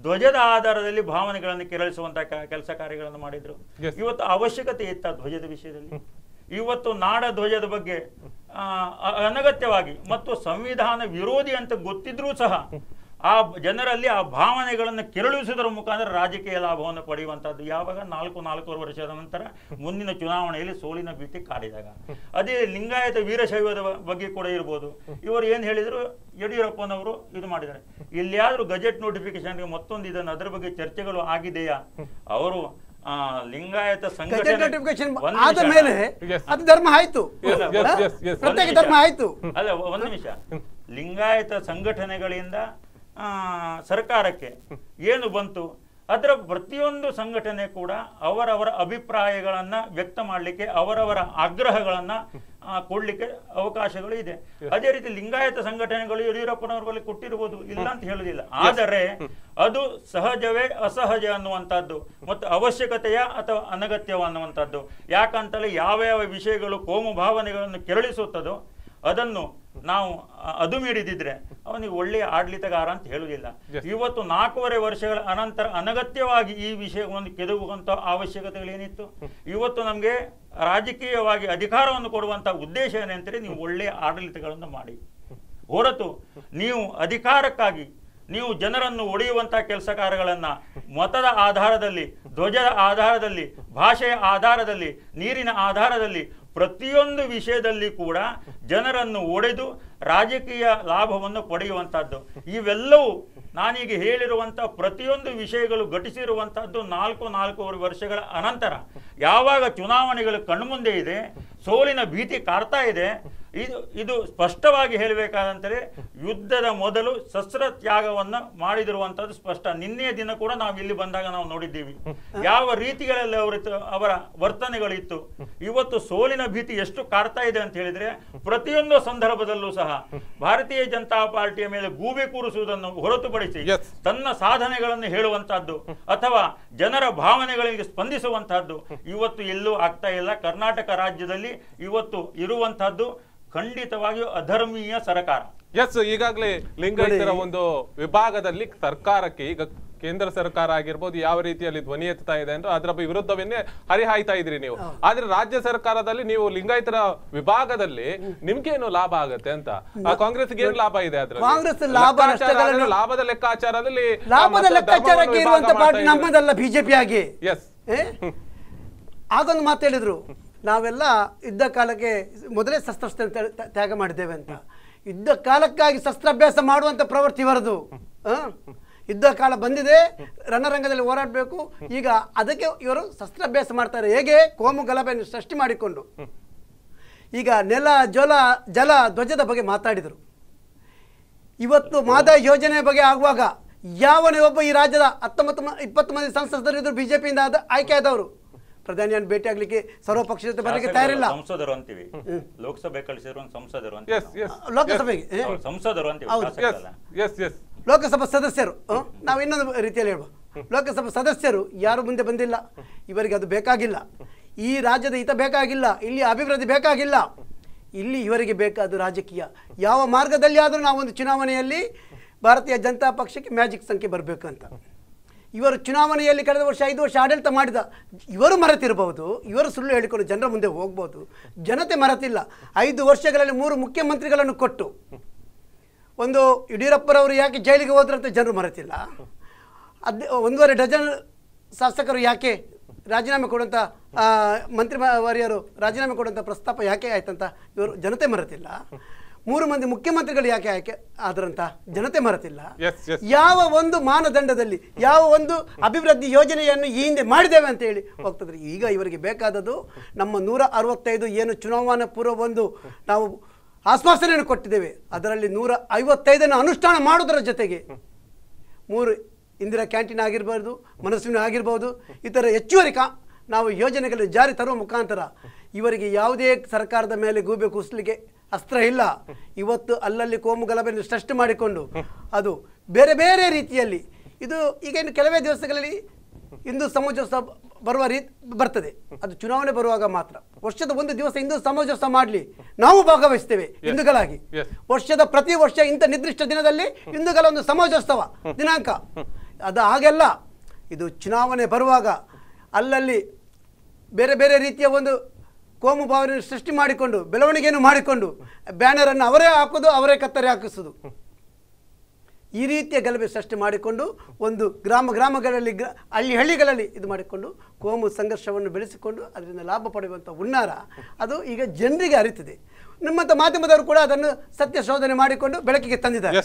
ಧ್ವಜದ ಆಧಾರದಲ್ಲಿ ಭಾವನೆಗಳನ್ನು ಕೆರಳಿಸುವಂತಹ ಕೆಲಸ ಕಾರ್ಯಗಳನ್ನು ಮಾಡಿದ್ರು ಇವತ್ತು ಅವಶ್ಯಕತೆ ಇತ್ತ ಧ್ವಜದ ವಿಷಯದಲ್ಲಿ ಇವತ್ತು ನಾಡ ಧ್ವಜದ ಬಗ್ಗೆ ಅನಗತ್ಯವಾಗಿ ಮತ್ತು ಸಂವಿಧಾನ ವಿರೋಧಿ ಅಂತ ಗೊತ್ತಿದ್ರೂ ಸಹ ಆ ಜನರಲ್ಲಿ ಆ ಭಾವನೆಗಳನ್ನು ಕೆರಳಿಸುವುದರ ಮುಖಾಂತರ ರಾಜಕೀಯ ಲಾಭವನ್ನು ಪಡೆಯುವಂಥದ್ದು ಯಾವಾಗ ನಾಲ್ಕು ನಾಲ್ಕೂವರೆ ವರ್ಷದ ನಂತರ ಮುಂದಿನ ಚುನಾವಣೆಯಲ್ಲಿ ಸೋಲಿನ ಭೀತಿ ಕಾಡಿದಾಗ ಅದೇ ಲಿಂಗಾಯತ ವೀರಶೈವದ ಬಗ್ಗೆ ಕೂಡ ಇರ್ಬೋದು ಇವರು ಏನು ಹೇಳಿದರು ಯಡಿಯೂರಪ್ಪನವರು ಇದು ಮಾಡಿದ್ದಾರೆ ಇಲ್ಲಿಯಾದರೂ ಗಜೆಟ್ ನೋಟಿಫಿಕೇಶನ್ಗೆ ಮತ್ತೊಂದು ಇದನ್ನು ಅದರ ಬಗ್ಗೆ ಚರ್ಚೆಗಳು ಆಗಿದೆಯಾ ಅವರು ಲಿಂಗಾಯತ ಮೇಲೆ ಅದು ಧರ್ಮ ಆಯ್ತು ಧರ್ಮ ಆಯ್ತು ಅಲ್ಲ ಒಂದು ನಿಮಿಷ ಲಿಂಗಾಯತ ಸಂಘಟನೆಗಳಿಂದ ಸರ್ಕಾರಕ್ಕೆ ಏನು ಬಂತು ಅದರ ಪ್ರತಿಯೊಂದು ಸಂಘಟನೆ ಕೂಡ ಅವರವರ ಅಭಿಪ್ರಾಯಗಳನ್ನು ವ್ಯಕ್ತ ಮಾಡಲಿಕ್ಕೆ ಅವರವರ ಆಗ್ರಹಗಳನ್ನು ಕೊಡ್ಲಿಕ್ಕೆ ಅವಕಾಶಗಳು ಇದೆ ಅದೇ ರೀತಿ ಲಿಂಗಾಯತ ಸಂಘಟನೆಗಳು ಯಡಿಯೂರಪ್ಪನವರಲ್ಲಿ ಬಳಿ ಕೊಟ್ಟಿರ್ಬೋದು ಇಲ್ಲ ಅಂತ ಹೇಳುವುದಿಲ್ಲ ಆದರೆ ಅದು ಸಹಜವೇ ಅಸಹಜ ಅನ್ನುವಂಥದ್ದು ಮತ್ತು ಅವಶ್ಯಕತೆಯ ಅಥವಾ ಅನಗತ್ಯವ ಅನ್ನುವಂಥದ್ದು ಯಾಕಂತಲೇ ಯಾವ ಯಾವ ವಿಷಯಗಳು ಕೋಮು ಭಾವನೆಗಳನ್ನು ಕೆರಳಿಸುತ್ತದೋ ಅದನ್ನು ನಾವು ಅದು ಮೀರಿದಿದ್ರೆ ಅವನಿಗೆ ಒಳ್ಳೆಯ ಆಡಳಿತಗಾರ ಅಂತ ಹೇಳುವುದಿಲ್ಲ ಇವತ್ತು ನಾಲ್ಕೂವರೆ ವರ್ಷಗಳ ಅನಂತರ ಅನಗತ್ಯವಾಗಿ ಈ ವಿಷಯವನ್ನು ಕೆದುವಂತ ಅವಶ್ಯಕತೆಗಳೇನಿತ್ತು ಇವತ್ತು ನಮಗೆ ರಾಜಕೀಯವಾಗಿ ಅಧಿಕಾರವನ್ನು ಕೊಡುವಂತ ಉದ್ದೇಶ ಏನಂತಂದ್ರೆ ನೀವು ಒಳ್ಳೆಯ ಆಡಳಿತಗಳನ್ನು ಮಾಡಿ ಹೊರತು ನೀವು ಅಧಿಕಾರಕ್ಕಾಗಿ ನೀವು ಜನರನ್ನು ಒಡೆಯುವಂತಹ ಕೆಲಸ ಕಾರ್ಯಗಳನ್ನ ಮತದ ಆಧಾರದಲ್ಲಿ ಧ್ವಜದ ಆಧಾರದಲ್ಲಿ ಭಾಷೆಯ ಆಧಾರದಲ್ಲಿ ನೀರಿನ ಆಧಾರದಲ್ಲಿ ಪ್ರತಿಯೊಂದು ವಿಷಯದಲ್ಲಿ ಕೂಡ ಜನರನ್ನು ಒಡೆದು ರಾಜಕೀಯ ಲಾಭವನ್ನು ಪಡೆಯುವಂಥದ್ದು ಇವೆಲ್ಲವೂ ನಾನೀಗ ಹೇಳಿರುವಂಥ ಪ್ರತಿಯೊಂದು ವಿಷಯಗಳು ಘಟಿಸಿರುವಂಥದ್ದು ನಾಲ್ಕು ನಾಲ್ಕೂವರೆ ವರ್ಷಗಳ ಅನಂತರ ಯಾವಾಗ ಚುನಾವಣೆಗಳು ಕಣ್ಮುಂದೆ ಇದೆ ಸೋಲಿನ ಭೀತಿ ಕಾರ್ತಾ ಇದೆ ಇದು ಇದು ಸ್ಪಷ್ಟವಾಗಿ ಹೇಳಬೇಕಾದಂತೆ ಯುದ್ಧದ ಮೊದಲು ಶಸ್ತ್ರ ತ್ಯಾಗವನ್ನು ಮಾಡಿದಿರುವಂತದ್ದು ಸ್ಪಷ್ಟ ನಿನ್ನೆಯ ದಿನ ಕೂಡ ನಾವು ಇಲ್ಲಿ ಬಂದಾಗ ನಾವು ನೋಡಿದ್ದೀವಿ ಯಾವ ರೀತಿಗಳಲ್ಲಿ ಅವರ ಅವರ ವರ್ತನೆಗಳಿತ್ತು ಇವತ್ತು ಸೋಲಿನ ಭೀತಿ ಎಷ್ಟು ಕಾಡ್ತಾ ಇದೆ ಅಂತ ಹೇಳಿದ್ರೆ ಪ್ರತಿಯೊಂದು ಸಂದರ್ಭದಲ್ಲೂ ಸಹ ಭಾರತೀಯ ಜನತಾ ಪಾರ್ಟಿಯ ಮೇಲೆ ಗೂಬೆ ಕೂರಿಸುವುದನ್ನು ಹೊರತುಪಡಿಸಿ ತನ್ನ ಸಾಧನೆಗಳನ್ನು ಹೇಳುವಂತಹದ್ದು ಅಥವಾ ಜನರ ಭಾವನೆಗಳಿಗೆ ಸ್ಪಂದಿಸುವಂತಹದ್ದು ಇವತ್ತು ಎಲ್ಲೂ ಆಗ್ತಾ ಇಲ್ಲ ಕರ್ನಾಟಕ ರಾಜ್ಯದಲ್ಲಿ ಇವತ್ತು ಇರುವಂತಹದ್ದು ಖಂಡಿತವಾಗಿಯೂ ಅಧರ್ಮೀಯ ಸರ್ಕಾರ ಎಸ್ ಈಗಾಗಲೇ ಲಿಂಗಾಯತರ ಒಂದು ವಿಭಾಗದಲ್ಲಿ ಸರ್ಕಾರಕ್ಕೆ ಈಗ ಕೇಂದ್ರ ಸರ್ಕಾರ ಆಗಿರ್ಬೋದು ಯಾವ ರೀತಿಯಲ್ಲಿ ಧ್ವನಿ ಎತ್ತಾ ಇದೆ ಅಂದ್ರೆ ಅದರ ವಿರುದ್ಧವನ್ನೇ ಹರಿಹಾಯ್ತಾ ಇದ್ರಿ ನೀವು ಆದ್ರೆ ರಾಜ್ಯ ಸರ್ಕಾರದಲ್ಲಿ ನೀವು ಲಿಂಗಾಯತರ ವಿಭಾಗದಲ್ಲಿ ನಿಮ್ಗೇನು ಲಾಭ ಆಗತ್ತೆ ಅಂತ ಕಾಂಗ್ರೆಸ್ಗೆ ಏನು ಲಾಭ ಇದೆ ಕಾಂಗ್ರೆಸ್ ಲಾಭದ ಲೆಕ್ಕಾಚಾರದಲ್ಲಿ ಲಾಭದ ಲೆಕ್ಕಾಚಾರಕ್ಕೆ ನಮ್ಮದಲ್ಲ ಬಿಜೆಪಿ ಆಗಿ ಎಸ್ ಅದೊಂದು ಮಾತೇಳಿದ್ರು ನಾವೆಲ್ಲ ಯುದ್ಧ ಕಾಲಕ್ಕೆ ಮೊದಲೇ ಶಸ್ತ್ರ ತ್ಯಾಗ ಮಾಡಿದ್ದೇವೆ ಅಂತ ಯುದ್ಧ ಕಾಲಕ್ಕಾಗಿ ಶಸ್ತ್ರಾಭ್ಯಾಸ ಮಾಡುವಂಥ ಪ್ರವೃತ್ತಿ ಬರದು ಯುದ್ಧ ಕಾಲ ಬಂದಿದೆ ರಣರಂಗದಲ್ಲಿ ಹೋರಾಡಬೇಕು ಈಗ ಅದಕ್ಕೆ ಇವರು ಶಸ್ತ್ರಾಭ್ಯಾಸ ಮಾಡ್ತಾರೆ ಹೇಗೆ ಕೋಮು ಗಲಭೆಯನ್ನು ಸೃಷ್ಟಿ ಮಾಡಿಕೊಂಡು ಈಗ ನೆಲ ಜಲ ಜಲ ಧ್ವಜದ ಬಗ್ಗೆ ಮಾತಾಡಿದರು ಇವತ್ತು ಮಾದ ಯೋಜನೆ ಬಗ್ಗೆ ಆಗುವಾಗ ಯಾವನೇ ಒಬ್ಬ ಈ ರಾಜ್ಯದ ಹತ್ತೊಂಬತ್ತು ಇಪ್ಪತ್ತು ಮಂದಿ ಸಂಸದರು ಇದ್ದರು ಬಿ ಜೆ ಪಿಯಿಂದ ಆಯ್ಕೆ ಆದವರು ಪ್ರಧಾನಿಯನ್ನು ಭೇಟಿ ಆಗ್ಲಿಕ್ಕೆ ಸರ್ವ ಬರಲಿಕ್ಕೆ ತಯಾರಿಲ್ಲ ಸಂಸದರು ಅಂತೀವಿ ಲೋಕಸಭೆ ಕಳಿಸಿರುವ ಸಂಸದರು ಅಂತ ಲೋಕಸಭೆಗೆ ಸಂಸದರು ಅಂತೀವಿ ಲೋಕಸಭಾ ಸದಸ್ಯರು ನಾವು ಇನ್ನೊಂದು ರೀತಿಯಲ್ಲಿ ಹೇಳ್ಬೋದು ಲೋಕಸಭಾ ಸದಸ್ಯರು ಯಾರು ಮುಂದೆ ಬಂದಿಲ್ಲ ಇವರಿಗೆ ಅದು ಬೇಕಾಗಿಲ್ಲ ಈ ರಾಜ್ಯದ ಹಿತ ಬೇಕಾಗಿಲ್ಲ ಇಲ್ಲಿ ಅಭಿವೃದ್ಧಿ ಬೇಕಾಗಿಲ್ಲ ಇಲ್ಲಿ ಇವರಿಗೆ ಬೇಕಾದ ರಾಜಕೀಯ ಯಾವ ಮಾರ್ಗದಲ್ಲಿ ಆದರೂ ನಾವೊಂದು ಚುನಾವಣೆಯಲ್ಲಿ ಭಾರತೀಯ ಜನತಾ ಪಕ್ಷಕ್ಕೆ ಮ್ಯಾಜಿಕ್ ಸಂಖ್ಯೆ ಬರಬೇಕು ಅಂತ ಇವರು ಚುನಾವಣೆಯಲ್ಲಿ ಕಳೆದ ವರ್ಷ ಐದು ವರ್ಷ ಆಡಳಿತ ಮಾಡಿದ ಇವರು ಮರೆತಿರಬಹುದು ಇವರು ಸುಳ್ಳು ಹೇಳಿಕೊಂಡು ಜನರ ಮುಂದೆ ಹೋಗ್ಬೋದು ಜನತೆ ಮರೆತಿಲ್ಲ ಐದು ವರ್ಷಗಳಲ್ಲಿ ಮೂರು ಮುಖ್ಯಮಂತ್ರಿಗಳನ್ನು ಕೊಟ್ಟು ಒಂದು ಯಡಿಯೂರಪ್ಪರವರು ಯಾಕೆ ಜೈಲಿಗೆ ಹೋದ್ರಂತ ಜನರು ಮರೆತಿಲ್ಲ ಅದು ಒಂದೂವರೆ ಡಜನ್ ಶಾಸಕರು ಯಾಕೆ ರಾಜೀನಾಮೆ ಕೊಡುವಂಥ ಮಂತ್ರಿ ವಾರಿಯರು ರಾಜೀನಾಮೆ ಕೊಡುವಂಥ ಪ್ರಸ್ತಾಪ ಯಾಕೆ ಆಯ್ತಂತ ಇವರು ಜನತೆ ಮರೆತಿಲ್ಲ ಮೂರು ಮಂದಿ ಮುಖ್ಯಮಂತ್ರಿಗಳು ಯಾಕೆ ಯಾಕೆ ಆದ್ರಂತ ಜನತೆ ಮರೆತಿಲ್ಲ ಯಾವ ಒಂದು ಮಾನದಂಡದಲ್ಲಿ ಯಾವ ಒಂದು ಅಭಿವೃದ್ಧಿ ಯೋಜನೆಯನ್ನು ಈ ಹಿಂದೆ ಮಾಡಿದ್ದೇವೆ ಅಂತ ಹೇಳಿ ಹೋಗ್ತದೆ ಈಗ ಇವರಿಗೆ ಬೇಕಾದದ್ದು ನಮ್ಮ ನೂರ ಅರವತ್ತೈದು ಏನು ಚುನಾವಣಾ ಪೂರ್ವ ಒಂದು ನಾವು ಆಶ್ವಾಸನೆಯನ್ನು ಕೊಟ್ಟಿದ್ದೇವೆ ಅದರಲ್ಲಿ ನೂರ ಐವತ್ತೈದನ್ನು ಅನುಷ್ಠಾನ ಮಾಡೋದರ ಜೊತೆಗೆ ಮೂರು ಇಂದಿರಾ ಕ್ಯಾಂಟೀನ್ ಆಗಿರ್ಬೋದು ಮನಸ್ಸಿನ ಆಗಿರ್ಬೋದು ಇತರ ಹೆಚ್ಚುವರಿ ನಾವು ಯೋಜನೆಗಳು ಜಾರಿ ತರುವ ಮುಖಾಂತರ ಇವರಿಗೆ ಯಾವುದೇ ಸರ್ಕಾರದ ಮೇಲೆ ಗೂಬೆ ಕುಸಲಿಗೆ ಅಸ್ತ್ರ ಇಲ್ಲ ಇವತ್ತು ಅಲ್ಲಲ್ಲಿ ಕೋಮು ಗಲಭೆಯನ್ನು ಸೃಷ್ಟಿ ಮಾಡಿಕೊಂಡು ಅದು ಬೇರೆ ಬೇರೆ ರೀತಿಯಲ್ಲಿ ಇದು ಈಗೇನು ಕೆಲವೇ ದಿವಸಗಳಲ್ಲಿ ಹಿಂದೂ ಸಮಾಜೋತ್ಸವ ಬರುವ ರೀತಿ ಬರ್ತದೆ ಅದು ಚುನಾವಣೆ ಬರುವಾಗ ಮಾತ್ರ ವರ್ಷದ ಒಂದು ದಿವಸ ಹಿಂದೂ ಸಮಾಜೋತ್ಸವ ಮಾಡಲಿ ನಾವು ಭಾಗವಹಿಸ್ತೇವೆ ಹಿಂದೂಗಳಾಗಿ ವರ್ಷದ ಪ್ರತಿ ವರ್ಷ ಇಂಥ ನಿರ್ದಿಷ್ಟ ದಿನದಲ್ಲಿ ಹಿಂದೂಗಳ ಒಂದು ಸಮಾಜೋತ್ಸವ ದಿನಾಂಕ ಅದು ಹಾಗೆಲ್ಲ ಇದು ಚುನಾವಣೆ ಬರುವಾಗ ಅಲ್ಲಲ್ಲಿ ಬೇರೆ ಬೇರೆ ರೀತಿಯ ಒಂದು ಕೋಮು ಭಾವನೆ ಸೃಷ್ಟಿ ಮಾಡಿಕೊಂಡು ಬೆಳವಣಿಗೆಯನ್ನು ಮಾಡಿಕೊಂಡು ಬ್ಯಾನರನ್ನು ಅವರೇ ಹಾಕೋದು ಅವರೇ ಕತ್ತರಿ ಹಾಕಿಸೋದು ಈ ರೀತಿಯ ಗಲಭೆ ಸೃಷ್ಟಿ ಮಾಡಿಕೊಂಡು ಒಂದು ಗ್ರಾಮ ಗ್ರಾಮಗಳಲ್ಲಿ ಗ್ರ ಹಳ್ಳಿ ಹಳ್ಳಿಗಳಲ್ಲಿ ಇದು ಮಾಡಿಕೊಂಡು ಕೋಮು ಸಂಘರ್ಷವನ್ನು ಬೆಳೆಸಿಕೊಂಡು ಅದರಿಂದ ಲಾಭ ಪಡೆಯುವಂಥ ಹುನ್ನಾರ ಅದು ಈಗ ಜನರಿಗೆ ಅರಿತಿದೆ ನಿಮ್ಮಂಥ ಮಾಧ್ಯಮದವರು ಕೂಡ ಅದನ್ನು ಸತ್ಯ ಶೋಧನೆ ಮಾಡಿಕೊಂಡು ಬೆಳಕಿಗೆ ತಂದಿದ್ದಾರೆ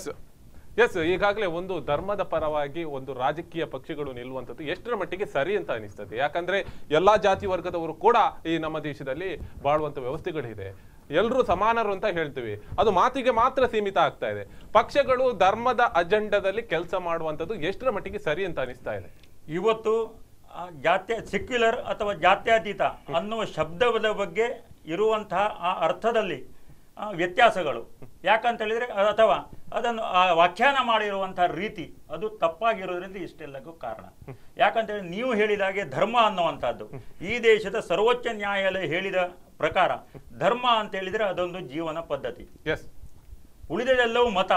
ಎಸ್ ಈಗಾಗಲೇ ಒಂದು ಧರ್ಮದ ಪರವಾಗಿ ಒಂದು ರಾಜಕೀಯ ಪಕ್ಷಗಳು ನಿಲ್ಲುವಂಥದ್ದು ಎಷ್ಟರ ಮಟ್ಟಿಗೆ ಸರಿ ಅಂತ ಅನಿಸ್ತದೆ ಯಾಕಂದ್ರೆ ಎಲ್ಲಾ ಜಾತಿ ವರ್ಗದವರು ಕೂಡ ಈ ನಮ್ಮ ದೇಶದಲ್ಲಿ ಬಾಳುವಂತ ವ್ಯವಸ್ಥೆಗಳಿದೆ ಎಲ್ಲರೂ ಸಮಾನರು ಅಂತ ಹೇಳ್ತೀವಿ ಅದು ಮಾತಿಗೆ ಮಾತ್ರ ಸೀಮಿತ ಆಗ್ತಾ ಇದೆ ಪಕ್ಷಗಳು ಧರ್ಮದ ಅಜೆಂಡಾದಲ್ಲಿ ಕೆಲಸ ಮಾಡುವಂಥದ್ದು ಎಷ್ಟರ ಮಟ್ಟಿಗೆ ಸರಿ ಅಂತ ಅನಿಸ್ತಾ ಇದೆ ಇವತ್ತು ಜಾತ್ಯ ಸೆಕ್ಯುಲರ್ ಅಥವಾ ಜಾತ್ಯಾತೀತ ಅನ್ನುವ ಶಬ್ದದ ಬಗ್ಗೆ ಇರುವಂತಹ ಆ ಅರ್ಥದಲ್ಲಿ ವ್ಯತ್ಯಾಸಗಳು ಯಾಕಂತ ಹೇಳಿದ್ರೆ ಅಥವಾ ಅದನ್ನು ವ್ಯಾಖ್ಯಾನ ಮಾಡಿರುವಂಥ ರೀತಿ ಅದು ತಪ್ಪಾಗಿರೋದ್ರಿಂದ ಇಷ್ಟೆಲ್ಲಕ್ಕೂ ಕಾರಣ ಹೇಳಿದ್ರೆ ನೀವು ಹೇಳಿದಾಗೆ ಧರ್ಮ ಅನ್ನುವಂಥದ್ದು ಈ ದೇಶದ ಸರ್ವೋಚ್ಚ ನ್ಯಾಯಾಲಯ ಹೇಳಿದ ಪ್ರಕಾರ ಧರ್ಮ ಅಂತ ಹೇಳಿದರೆ ಅದೊಂದು ಜೀವನ ಪದ್ಧತಿ ಎಸ್ ಉಳಿದೆಲ್ಲವೂ ಮತ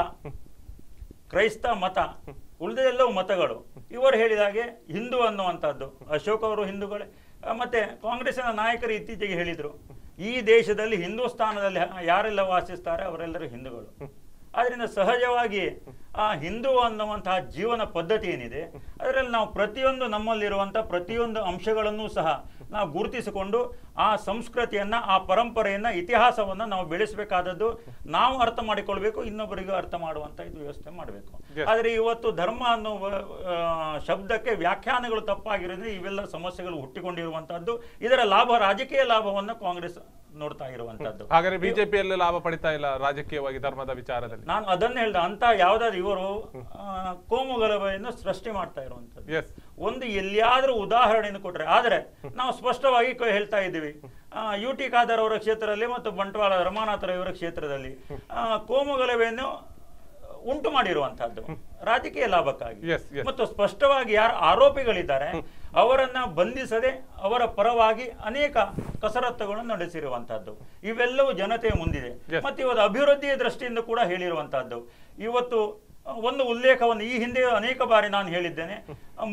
ಕ್ರೈಸ್ತ ಮತ ಉಳಿದೆಲ್ಲವೂ ಮತಗಳು ಇವರು ಹೇಳಿದಾಗೆ ಹಿಂದೂ ಅನ್ನುವಂಥದ್ದು ಅಶೋಕ್ ಅವರು ಹಿಂದೂಗಳೇ ಮತ್ತೆ ಕಾಂಗ್ರೆಸ್ಸಿನ ನಾಯಕರು ಇತ್ತೀಚೆಗೆ ಹೇಳಿದರು ಈ ದೇಶದಲ್ಲಿ ಹಿಂದೂಸ್ಥಾನದಲ್ಲಿ ಯಾರೆಲ್ಲ ವಾಸಿಸ್ತಾರೆ ಅವರೆಲ್ಲರೂ ಹಿಂದೂಗಳು ಆದ್ರಿಂದ ಸಹಜವಾಗಿ ಆ ಹಿಂದೂ ಅನ್ನುವಂತಹ ಜೀವನ ಪದ್ಧತಿ ಏನಿದೆ ಅದರಲ್ಲಿ ನಾವು ಪ್ರತಿಯೊಂದು ನಮ್ಮಲ್ಲಿರುವಂತಹ ಪ್ರತಿಯೊಂದು ಅಂಶಗಳನ್ನು ಸಹ ನಾವು ಗುರುತಿಸಿಕೊಂಡು ಆ ಸಂಸ್ಕೃತಿಯನ್ನ ಆ ಪರಂಪರೆಯನ್ನ ಇತಿಹಾಸವನ್ನ ನಾವು ಬೆಳೆಸಬೇಕಾದದ್ದು ನಾವು ಅರ್ಥ ಮಾಡಿಕೊಳ್ಬೇಕು ಇನ್ನೊಬ್ಬರಿಗೂ ಅರ್ಥ ಮಾಡುವಂತ ಇದು ವ್ಯವಸ್ಥೆ ಮಾಡಬೇಕು ಆದರೆ ಇವತ್ತು ಧರ್ಮ ಅನ್ನೋ ಶಬ್ದಕ್ಕೆ ವ್ಯಾಖ್ಯಾನಗಳು ತಪ್ಪಾಗಿರೋದ್ರಿಂದ ಇವೆಲ್ಲ ಸಮಸ್ಯೆಗಳು ಹುಟ್ಟಿಕೊಂಡಿರುವಂತಹದ್ದು ಇದರ ಲಾಭ ರಾಜಕೀಯ ಲಾಭವನ್ನು ಕಾಂಗ್ರೆಸ್ ನೋಡ್ತಾ ಇರುವಂತದ್ದು ಹಾಗಾದ್ರೆ ಬಿಜೆಪಿಯಲ್ಲಿ ಲಾಭ ಪಡಿತಾ ಇಲ್ಲ ರಾಜಕೀಯವಾಗಿ ಧರ್ಮದ ವಿಚಾರದಲ್ಲಿ ನಾನು ಅದನ್ನ ಹೇಳ್ದೆ ಅಂತ ಯಾವ್ದಾದ್ರು ಇವರು ಕೋಮುಗಲಭೆಯನ್ನು ಸೃಷ್ಟಿ ಮಾಡ್ತಾ ಇರುವಂತದ್ದು ಒಂದು ಎಲ್ಲಿಯಾದರೂ ಉದಾಹರಣೆಯನ್ನು ಕೊಟ್ಟರೆ ಆದರೆ ನಾವು ಸ್ಪಷ್ಟವಾಗಿ ಹೇಳ್ತಾ ಇದ್ದೀವಿ ಯು ಟಿ ಖಾದರ್ ಅವರ ಕ್ಷೇತ್ರದಲ್ಲಿ ಮತ್ತು ಬಂಟ್ವಾಳ ರಮಾನಾಥರ ಇವರ ಕ್ಷೇತ್ರದಲ್ಲಿ ಕೋಮುಗಲವೆಯನ್ನು ಉಂಟು ಮಾಡಿರುವಂತಹದ್ದು ರಾಜಕೀಯ ಲಾಭಕ್ಕಾಗಿ ಮತ್ತು ಸ್ಪಷ್ಟವಾಗಿ ಯಾರು ಆರೋಪಿಗಳಿದ್ದಾರೆ ಅವರನ್ನ ಬಂಧಿಸದೆ ಅವರ ಪರವಾಗಿ ಅನೇಕ ಕಸರತ್ತುಗಳನ್ನು ನಡೆಸಿರುವಂತಹದ್ದು ಇವೆಲ್ಲವೂ ಜನತೆಯ ಮುಂದಿದೆ ಮತ್ತು ಇವತ್ತು ಅಭಿವೃದ್ಧಿಯ ದೃಷ್ಟಿಯಿಂದ ಕೂಡ ಹೇಳಿರುವಂತಹದ್ದು ಇವತ್ತು ಒಂದು ಉಲ್ಲೇಖವನ್ನು ಈ ಹಿಂದೆ ಅನೇಕ ಬಾರಿ ನಾನು ಹೇಳಿದ್ದೇನೆ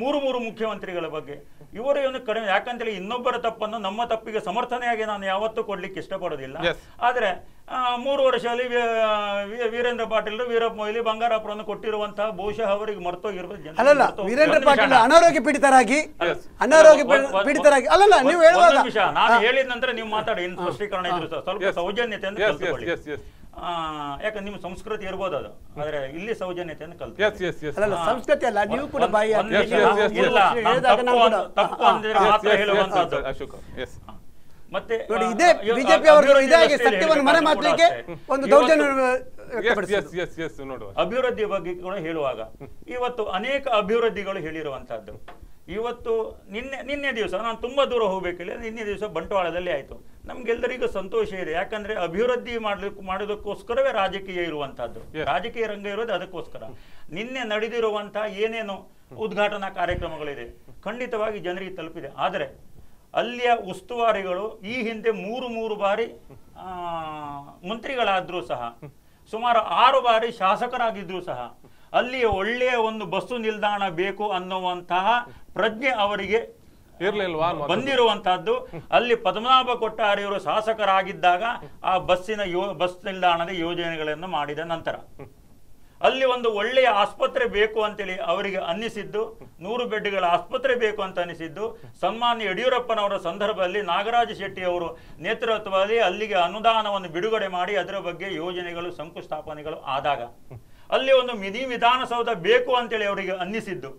ಮೂರು ಮೂರು ಮುಖ್ಯಮಂತ್ರಿಗಳ ಬಗ್ಗೆ ಇವರು ಏನು ಕಡಿಮೆ ಯಾಕಂತೇಳಿ ಇನ್ನೊಬ್ಬರ ತಪ್ಪನ್ನು ನಮ್ಮ ತಪ್ಪಿಗೆ ಸಮರ್ಥನೆಯಾಗಿ ನಾನು ಯಾವತ್ತೂ ಕೊಡ್ಲಿಕ್ಕೆ ಇಷ್ಟಪಡೋದಿಲ್ಲ ಆದರೆ ಮೂರು ವರ್ಷದಲ್ಲಿ ವೀರೇಂದ್ರ ಪಾಟೀಲ್ ವೀರಪ್ಪ ಮೊಯ್ಲಿ ಬಂಗಾರಪ್ಪರನ್ನು ಕೊಟ್ಟಿರುವಂತಹ ಬಹುಶಃ ಅವರಿಗೆ ಮರ್ತೋಗಿರ್ಬೋದು ಅನಾರೋಗ್ಯ ಪೀಡಿತರಾಗಿ ಅನಾರೋಗ್ಯ ನೀವು ಹೇಳುವಾಗ ನಾನು ಹೇಳಿದ ನಂತರ ನೀವು ಮಾತಾಡಿ ಸ್ಪಷ್ಟೀಕರಣ ಇದ್ರು ಸ್ವಲ್ಪ ಸೌಜನ್ಯತೆ ಅಂತ ಯಾಕಂದ್ರೆ ನಿಮ್ಮ ಸಂಸ್ಕೃತಿ ಇರ್ಬೋದು ಅದು ಆದ್ರೆ ಇಲ್ಲಿ ಸೌಜನ್ಯತೆ ಸೌಜನ್ಯತೆಯನ್ನು ಕಲ್ತು ಸಂಸ್ಕೃತಿ ಅಲ್ಲ ನೀವು ಕೂಡ ಬಾಯಿ ಅಶೋಕ್ ಮತ್ತೆ ನೋಡಿ ಇದೇ ಬಿಜೆಪಿ ಅವರು ಇದಾಗಿ ಸತ್ಯವನ್ನು ಮರೆ ಮಾಡಲಿಕ್ಕೆ ಒಂದು ದೌರ್ಜನ್ಯ ಅಭಿವೃದ್ಧಿ ಬಗ್ಗೆ ಕೂಡ ಹೇಳುವಾಗ ಇವತ್ತು ಅನೇಕ ಅಭಿವೃದ್ಧಿಗಳು ಹೇಳಿರುವಂತಹದ್ದು ಇವತ್ತು ನಿನ್ನೆ ನಿನ್ನೆ ದಿವಸ ನಾನು ತುಂಬ ದೂರ ಹೋಗ್ಬೇಕಿಲ್ಲ ನಿನ್ನೆ ದಿವಸ ಬಂಟ್ವಾಳದಲ್ಲಿ ಆಯಿತು ನಮಗೆಲ್ಲರಿಗೂ ಸಂತೋಷ ಇದೆ ಯಾಕಂದ್ರೆ ಅಭಿವೃದ್ಧಿ ಮಾಡಲಿಕ್ಕೆ ಮಾಡೋದಕ್ಕೋಸ್ಕರವೇ ರಾಜಕೀಯ ಇರುವಂಥದ್ದು ರಾಜಕೀಯ ರಂಗ ಇರೋದು ಅದಕ್ಕೋಸ್ಕರ ನಿನ್ನೆ ನಡೆದಿರುವಂಥ ಏನೇನು ಉದ್ಘಾಟನಾ ಕಾರ್ಯಕ್ರಮಗಳಿದೆ ಖಂಡಿತವಾಗಿ ಜನರಿಗೆ ತಲುಪಿದೆ ಆದರೆ ಅಲ್ಲಿಯ ಉಸ್ತುವಾರಿಗಳು ಈ ಹಿಂದೆ ಮೂರು ಮೂರು ಬಾರಿ ಮಂತ್ರಿಗಳಾದ್ರೂ ಸಹ ಸುಮಾರು ಆರು ಬಾರಿ ಶಾಸಕರಾಗಿದ್ದರೂ ಸಹ ಅಲ್ಲಿ ಒಳ್ಳೆಯ ಒಂದು ಬಸ್ಸು ನಿಲ್ದಾಣ ಬೇಕು ಅನ್ನುವಂತಹ ಪ್ರಜ್ಞೆ ಅವರಿಗೆ ಇರಲಿಲ್ವಾ ಬಂದಿರುವಂತಹದ್ದು ಅಲ್ಲಿ ಪದ್ಮನಾಭ ಕೊಟ್ಟಾರಿಯವರು ಶಾಸಕರಾಗಿದ್ದಾಗ ಆ ಬಸ್ಸಿನ ಯೋ ಬಸ್ ನಿಲ್ದಾಣದ ಯೋಜನೆಗಳನ್ನು ಮಾಡಿದ ನಂತರ ಅಲ್ಲಿ ಒಂದು ಒಳ್ಳೆಯ ಆಸ್ಪತ್ರೆ ಬೇಕು ಅಂತೇಳಿ ಅವರಿಗೆ ಅನ್ನಿಸಿದ್ದು ನೂರು ಬೆಡ್ಗಳ ಆಸ್ಪತ್ರೆ ಬೇಕು ಅಂತ ಅನ್ನಿಸಿದ್ದು ಸನ್ಮಾನ್ಯ ಯಡಿಯೂರಪ್ಪನವರ ಸಂದರ್ಭದಲ್ಲಿ ನಾಗರಾಜ ಶೆಟ್ಟಿ ಅವರು ನೇತೃತ್ವದಲ್ಲಿ ಅಲ್ಲಿಗೆ ಅನುದಾನವನ್ನು ಬಿಡುಗಡೆ ಮಾಡಿ ಅದರ ಬಗ್ಗೆ ಯೋಜನೆಗಳು ಶಂಕುಸ್ಥಾಪನೆಗಳು ಆದಾಗ ಅಲ್ಲಿ ಒಂದು ಮಿನಿ ವಿಧಾನಸೌಧ ಬೇಕು ಅಂತೇಳಿ ಅವರಿಗೆ ಅನ್ನಿಸಿದ್ದು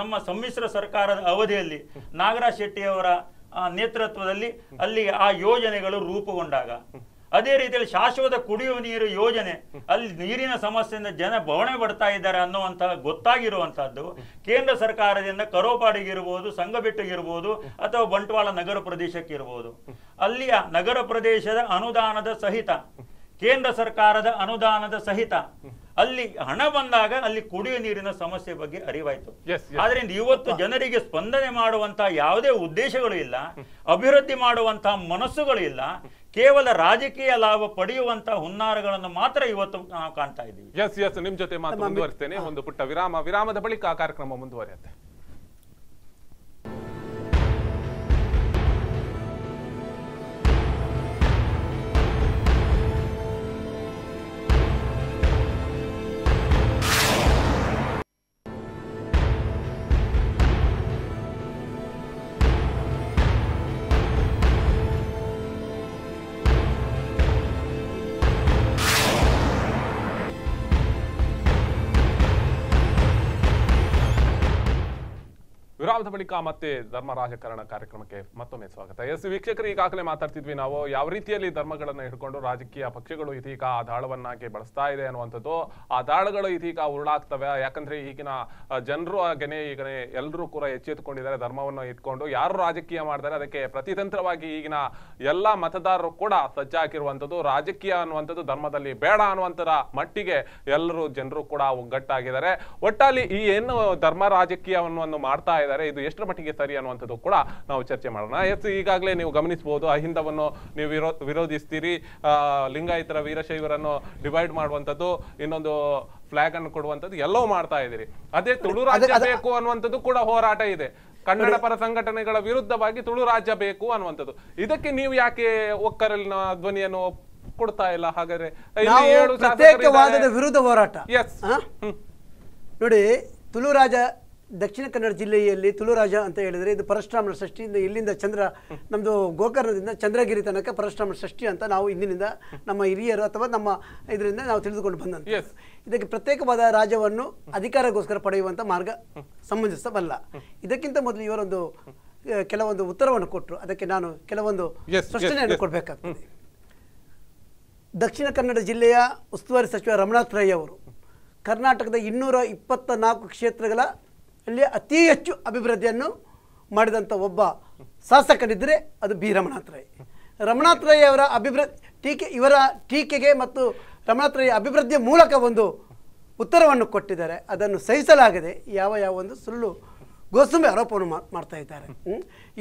ನಮ್ಮ ಸಮ್ಮಿಶ್ರ ಸರ್ಕಾರದ ಅವಧಿಯಲ್ಲಿ ನಾಗರಾಜ್ ಶೆಟ್ಟಿಯವರ ನೇತೃತ್ವದಲ್ಲಿ ಅಲ್ಲಿ ಆ ಯೋಜನೆಗಳು ರೂಪುಗೊಂಡಾಗ ಅದೇ ರೀತಿಯಲ್ಲಿ ಶಾಶ್ವತ ಕುಡಿಯುವ ನೀರು ಯೋಜನೆ ಅಲ್ಲಿ ನೀರಿನ ಸಮಸ್ಯೆಯಿಂದ ಜನ ಬವಣೆ ಬರ್ತಾ ಇದ್ದಾರೆ ಅನ್ನುವಂತಹ ಗೊತ್ತಾಗಿರುವಂತಹದ್ದು ಕೇಂದ್ರ ಸರ್ಕಾರದಿಂದ ಕರೋಪಾಡಿಗಿರ್ಬೋದು ಸಂಘಬೆಟ್ಟಿಗಿರ್ಬೋದು ಅಥವಾ ಬಂಟ್ವಾಳ ನಗರ ಪ್ರದೇಶಕ್ಕಿರ್ಬೋದು ಅಲ್ಲಿಯ ನಗರ ಪ್ರದೇಶದ ಅನುದಾನದ ಸಹಿತ ಕೇಂದ್ರ ಸರ್ಕಾರದ ಅನುದಾನದ ಸಹಿತ ಅಲ್ಲಿ ಹಣ ಬಂದಾಗ ಅಲ್ಲಿ ಕುಡಿಯುವ ನೀರಿನ ಸಮಸ್ಯೆ ಬಗ್ಗೆ ಅರಿವಾಯ್ತು ಆದ್ರಿಂದ ಇವತ್ತು ಜನರಿಗೆ ಸ್ಪಂದನೆ ಮಾಡುವಂತಹ ಯಾವುದೇ ಉದ್ದೇಶಗಳು ಇಲ್ಲ ಅಭಿವೃದ್ಧಿ ಮಾಡುವಂತಹ ಮನಸ್ಸುಗಳು ಇಲ್ಲ ಕೇವಲ ರಾಜಕೀಯ ಲಾಭ ಪಡೆಯುವಂತಹ ಹುನ್ನಾರಗಳನ್ನು ಮಾತ್ರ ಇವತ್ತು ನಾವು ಕಾಣ್ತಾ ಇದ್ದೀವಿ ಎಸ್ ಎಸ್ ನಿಮ್ ಜೊತೆ ಮಾತು ಮುಂದುವರಿಸ್ತೇನೆ ಒಂದು ಪುಟ್ಟ ವಿರಾಮ ವಿರಾಮದ ಬಳಿಕ ಕಾರ್ಯಕ್ರಮ ಮುಂದುವರಿಯುತ್ತೆ ವಿರಾಮದ ಬಳಿಕ ಮತ್ತೆ ಧರ್ಮ ರಾಜಕಾರಣ ಕಾರ್ಯಕ್ರಮಕ್ಕೆ ಮತ್ತೊಮ್ಮೆ ಸ್ವಾಗತ ಎಸ್ ವೀಕ್ಷಕರು ಈಗಾಗಲೇ ಮಾತಾಡ್ತಿದ್ವಿ ನಾವು ಯಾವ ರೀತಿಯಲ್ಲಿ ಧರ್ಮಗಳನ್ನು ಹಿಡ್ಕೊಂಡು ರಾಜಕೀಯ ಪಕ್ಷಗಳು ಇದೀಗ ಆ ದಾಳವನ್ನಾಗಿ ಬಳಸ್ತಾ ಇದೆ ಅನ್ನುವಂಥದ್ದು ಆ ದಾಳಗಳು ಇದೀಗ ಉರುಳಾಗ್ತವೆ ಯಾಕಂದ್ರೆ ಈಗಿನ ಜನರು ಹಾಗೆನೆ ಈಗನೇ ಎಲ್ಲರೂ ಕೂಡ ಎಚ್ಚೆತ್ತುಕೊಂಡಿದ್ದಾರೆ ಧರ್ಮವನ್ನು ಇಟ್ಕೊಂಡು ಯಾರು ರಾಜಕೀಯ ಮಾಡ್ತಾರೆ ಅದಕ್ಕೆ ಪ್ರತಿತಂತ್ರವಾಗಿ ಈಗಿನ ಎಲ್ಲ ಮತದಾರರು ಕೂಡ ಸಜ್ಜಾಗಿರುವಂಥದ್ದು ರಾಜಕೀಯ ಅನ್ನುವಂಥದ್ದು ಧರ್ಮದಲ್ಲಿ ಬೇಡ ಅನ್ನುವಂಥರ ಮಟ್ಟಿಗೆ ಎಲ್ಲರೂ ಜನರು ಕೂಡ ಒಗ್ಗಟ್ಟಾಗಿದ್ದಾರೆ ಒಟ್ಟಲ್ಲಿ ಈ ಏನು ಧರ್ಮ ರಾಜಕೀಯವನ್ನು ಮಾಡ್ತಾ ಇದ್ದಾರೆ ಇದ್ದಾರೆ ಇದು ಎಷ್ಟರ ಮಟ್ಟಿಗೆ ಸರಿ ಅನ್ನುವಂಥದ್ದು ಕೂಡ ನಾವು ಚರ್ಚೆ ಮಾಡೋಣ ಎಸ್ ಈಗಾಗಲೇ ನೀವು ಗಮನಿಸಬಹುದು ಅಹಿಂದವನ್ನು ನೀವು ವಿರೋ ವಿರೋಧಿಸ್ತೀರಿ ಲಿಂಗಾಯತರ ವೀರಶೈವರನ್ನು ಡಿವೈಡ್ ಮಾಡುವಂಥದ್ದು ಇನ್ನೊಂದು ಫ್ಲಾಗ್ ಅನ್ನು ಕೊಡುವಂಥದ್ದು ಎಲ್ಲವೂ ಮಾಡ್ತಾ ಇದ್ದೀರಿ ಅದೇ ತುಳು ರಾಜ್ಯ ಬೇಕು ಅನ್ನುವಂಥದ್ದು ಕೂಡ ಹೋರಾಟ ಇದೆ ಕನ್ನಡ ಪರ ಸಂಘಟನೆಗಳ ವಿರುದ್ಧವಾಗಿ ತುಳು ರಾಜ್ಯ ಬೇಕು ಅನ್ನುವಂಥದ್ದು ಇದಕ್ಕೆ ನೀವು ಯಾಕೆ ಒಕ್ಕರಲಿನ ಧ್ವನಿಯನ್ನು ಕೊಡ್ತಾ ಇಲ್ಲ ಹಾಗಾದ್ರೆ ಪ್ರತ್ಯೇಕವಾದದ ವಿರುದ್ಧ ಹೋರಾಟ ಎಸ್ ನೋಡಿ ತುಳು ರಾಜ ದಕ್ಷಿಣ ಕನ್ನಡ ಜಿಲ್ಲೆಯಲ್ಲಿ ತುಳುರಾಜ ಅಂತ ಹೇಳಿದರೆ ಇದು ಪರಶುರಾಮನ ಷಷ್ಠಿಯಿಂದ ಇಲ್ಲಿಂದ ಚಂದ್ರ ನಮ್ಮದು ಗೋಕರ್ಣದಿಂದ ಚಂದ್ರಗಿರಿ ತನಕ ಪರಶುರಾಮನ ಷಷ್ಠಿ ಅಂತ ನಾವು ಇಂದಿನಿಂದ ನಮ್ಮ ಹಿರಿಯರು ಅಥವಾ ನಮ್ಮ ಇದರಿಂದ ನಾವು ತಿಳಿದುಕೊಂಡು ಬಂದಂಥ ಇದಕ್ಕೆ ಪ್ರತ್ಯೇಕವಾದ ರಾಜವನ್ನು ಅಧಿಕಾರಗೋಸ್ಕರ ಪಡೆಯುವಂಥ ಮಾರ್ಗ ಸಂಬಂಧಿಸಬಲ್ಲ ಇದಕ್ಕಿಂತ ಮೊದಲು ಇವರೊಂದು ಕೆಲವೊಂದು ಉತ್ತರವನ್ನು ಕೊಟ್ಟರು ಅದಕ್ಕೆ ನಾನು ಕೆಲವೊಂದು ಸ್ಪಷ್ಟನೆಯನ್ನು ಕೊಡಬೇಕಾಗ್ತದೆ ದಕ್ಷಿಣ ಕನ್ನಡ ಜಿಲ್ಲೆಯ ಉಸ್ತುವಾರಿ ಸಚಿವ ರಮಣಾಥ್ ರೈ ಅವರು ಕರ್ನಾಟಕದ ಇನ್ನೂರ ಇಪ್ಪತ್ತ ನಾಲ್ಕು ಕ್ಷೇತ್ರಗಳ ಅಲ್ಲಿ ಅತಿ ಹೆಚ್ಚು ಅಭಿವೃದ್ಧಿಯನ್ನು ಮಾಡಿದಂಥ ಒಬ್ಬ ಶಾಸಕರಿದ್ದರೆ ಅದು ಬಿ ರಮಣಾಥ್ ರೈ ಅವರ ಅಭಿವೃದ್ಧಿ ಟೀಕೆ ಇವರ ಟೀಕೆಗೆ ಮತ್ತು ರೈ ಅಭಿವೃದ್ಧಿಯ ಮೂಲಕ ಒಂದು ಉತ್ತರವನ್ನು ಕೊಟ್ಟಿದ್ದಾರೆ ಅದನ್ನು ಸಹಿಸಲಾಗದೆ ಯಾವ ಯಾವ ಒಂದು ಸುಳ್ಳು ಗೋಸುಂಬೆ ಆರೋಪವನ್ನು ಮಾಡ್ತಾ ಇದ್ದಾರೆ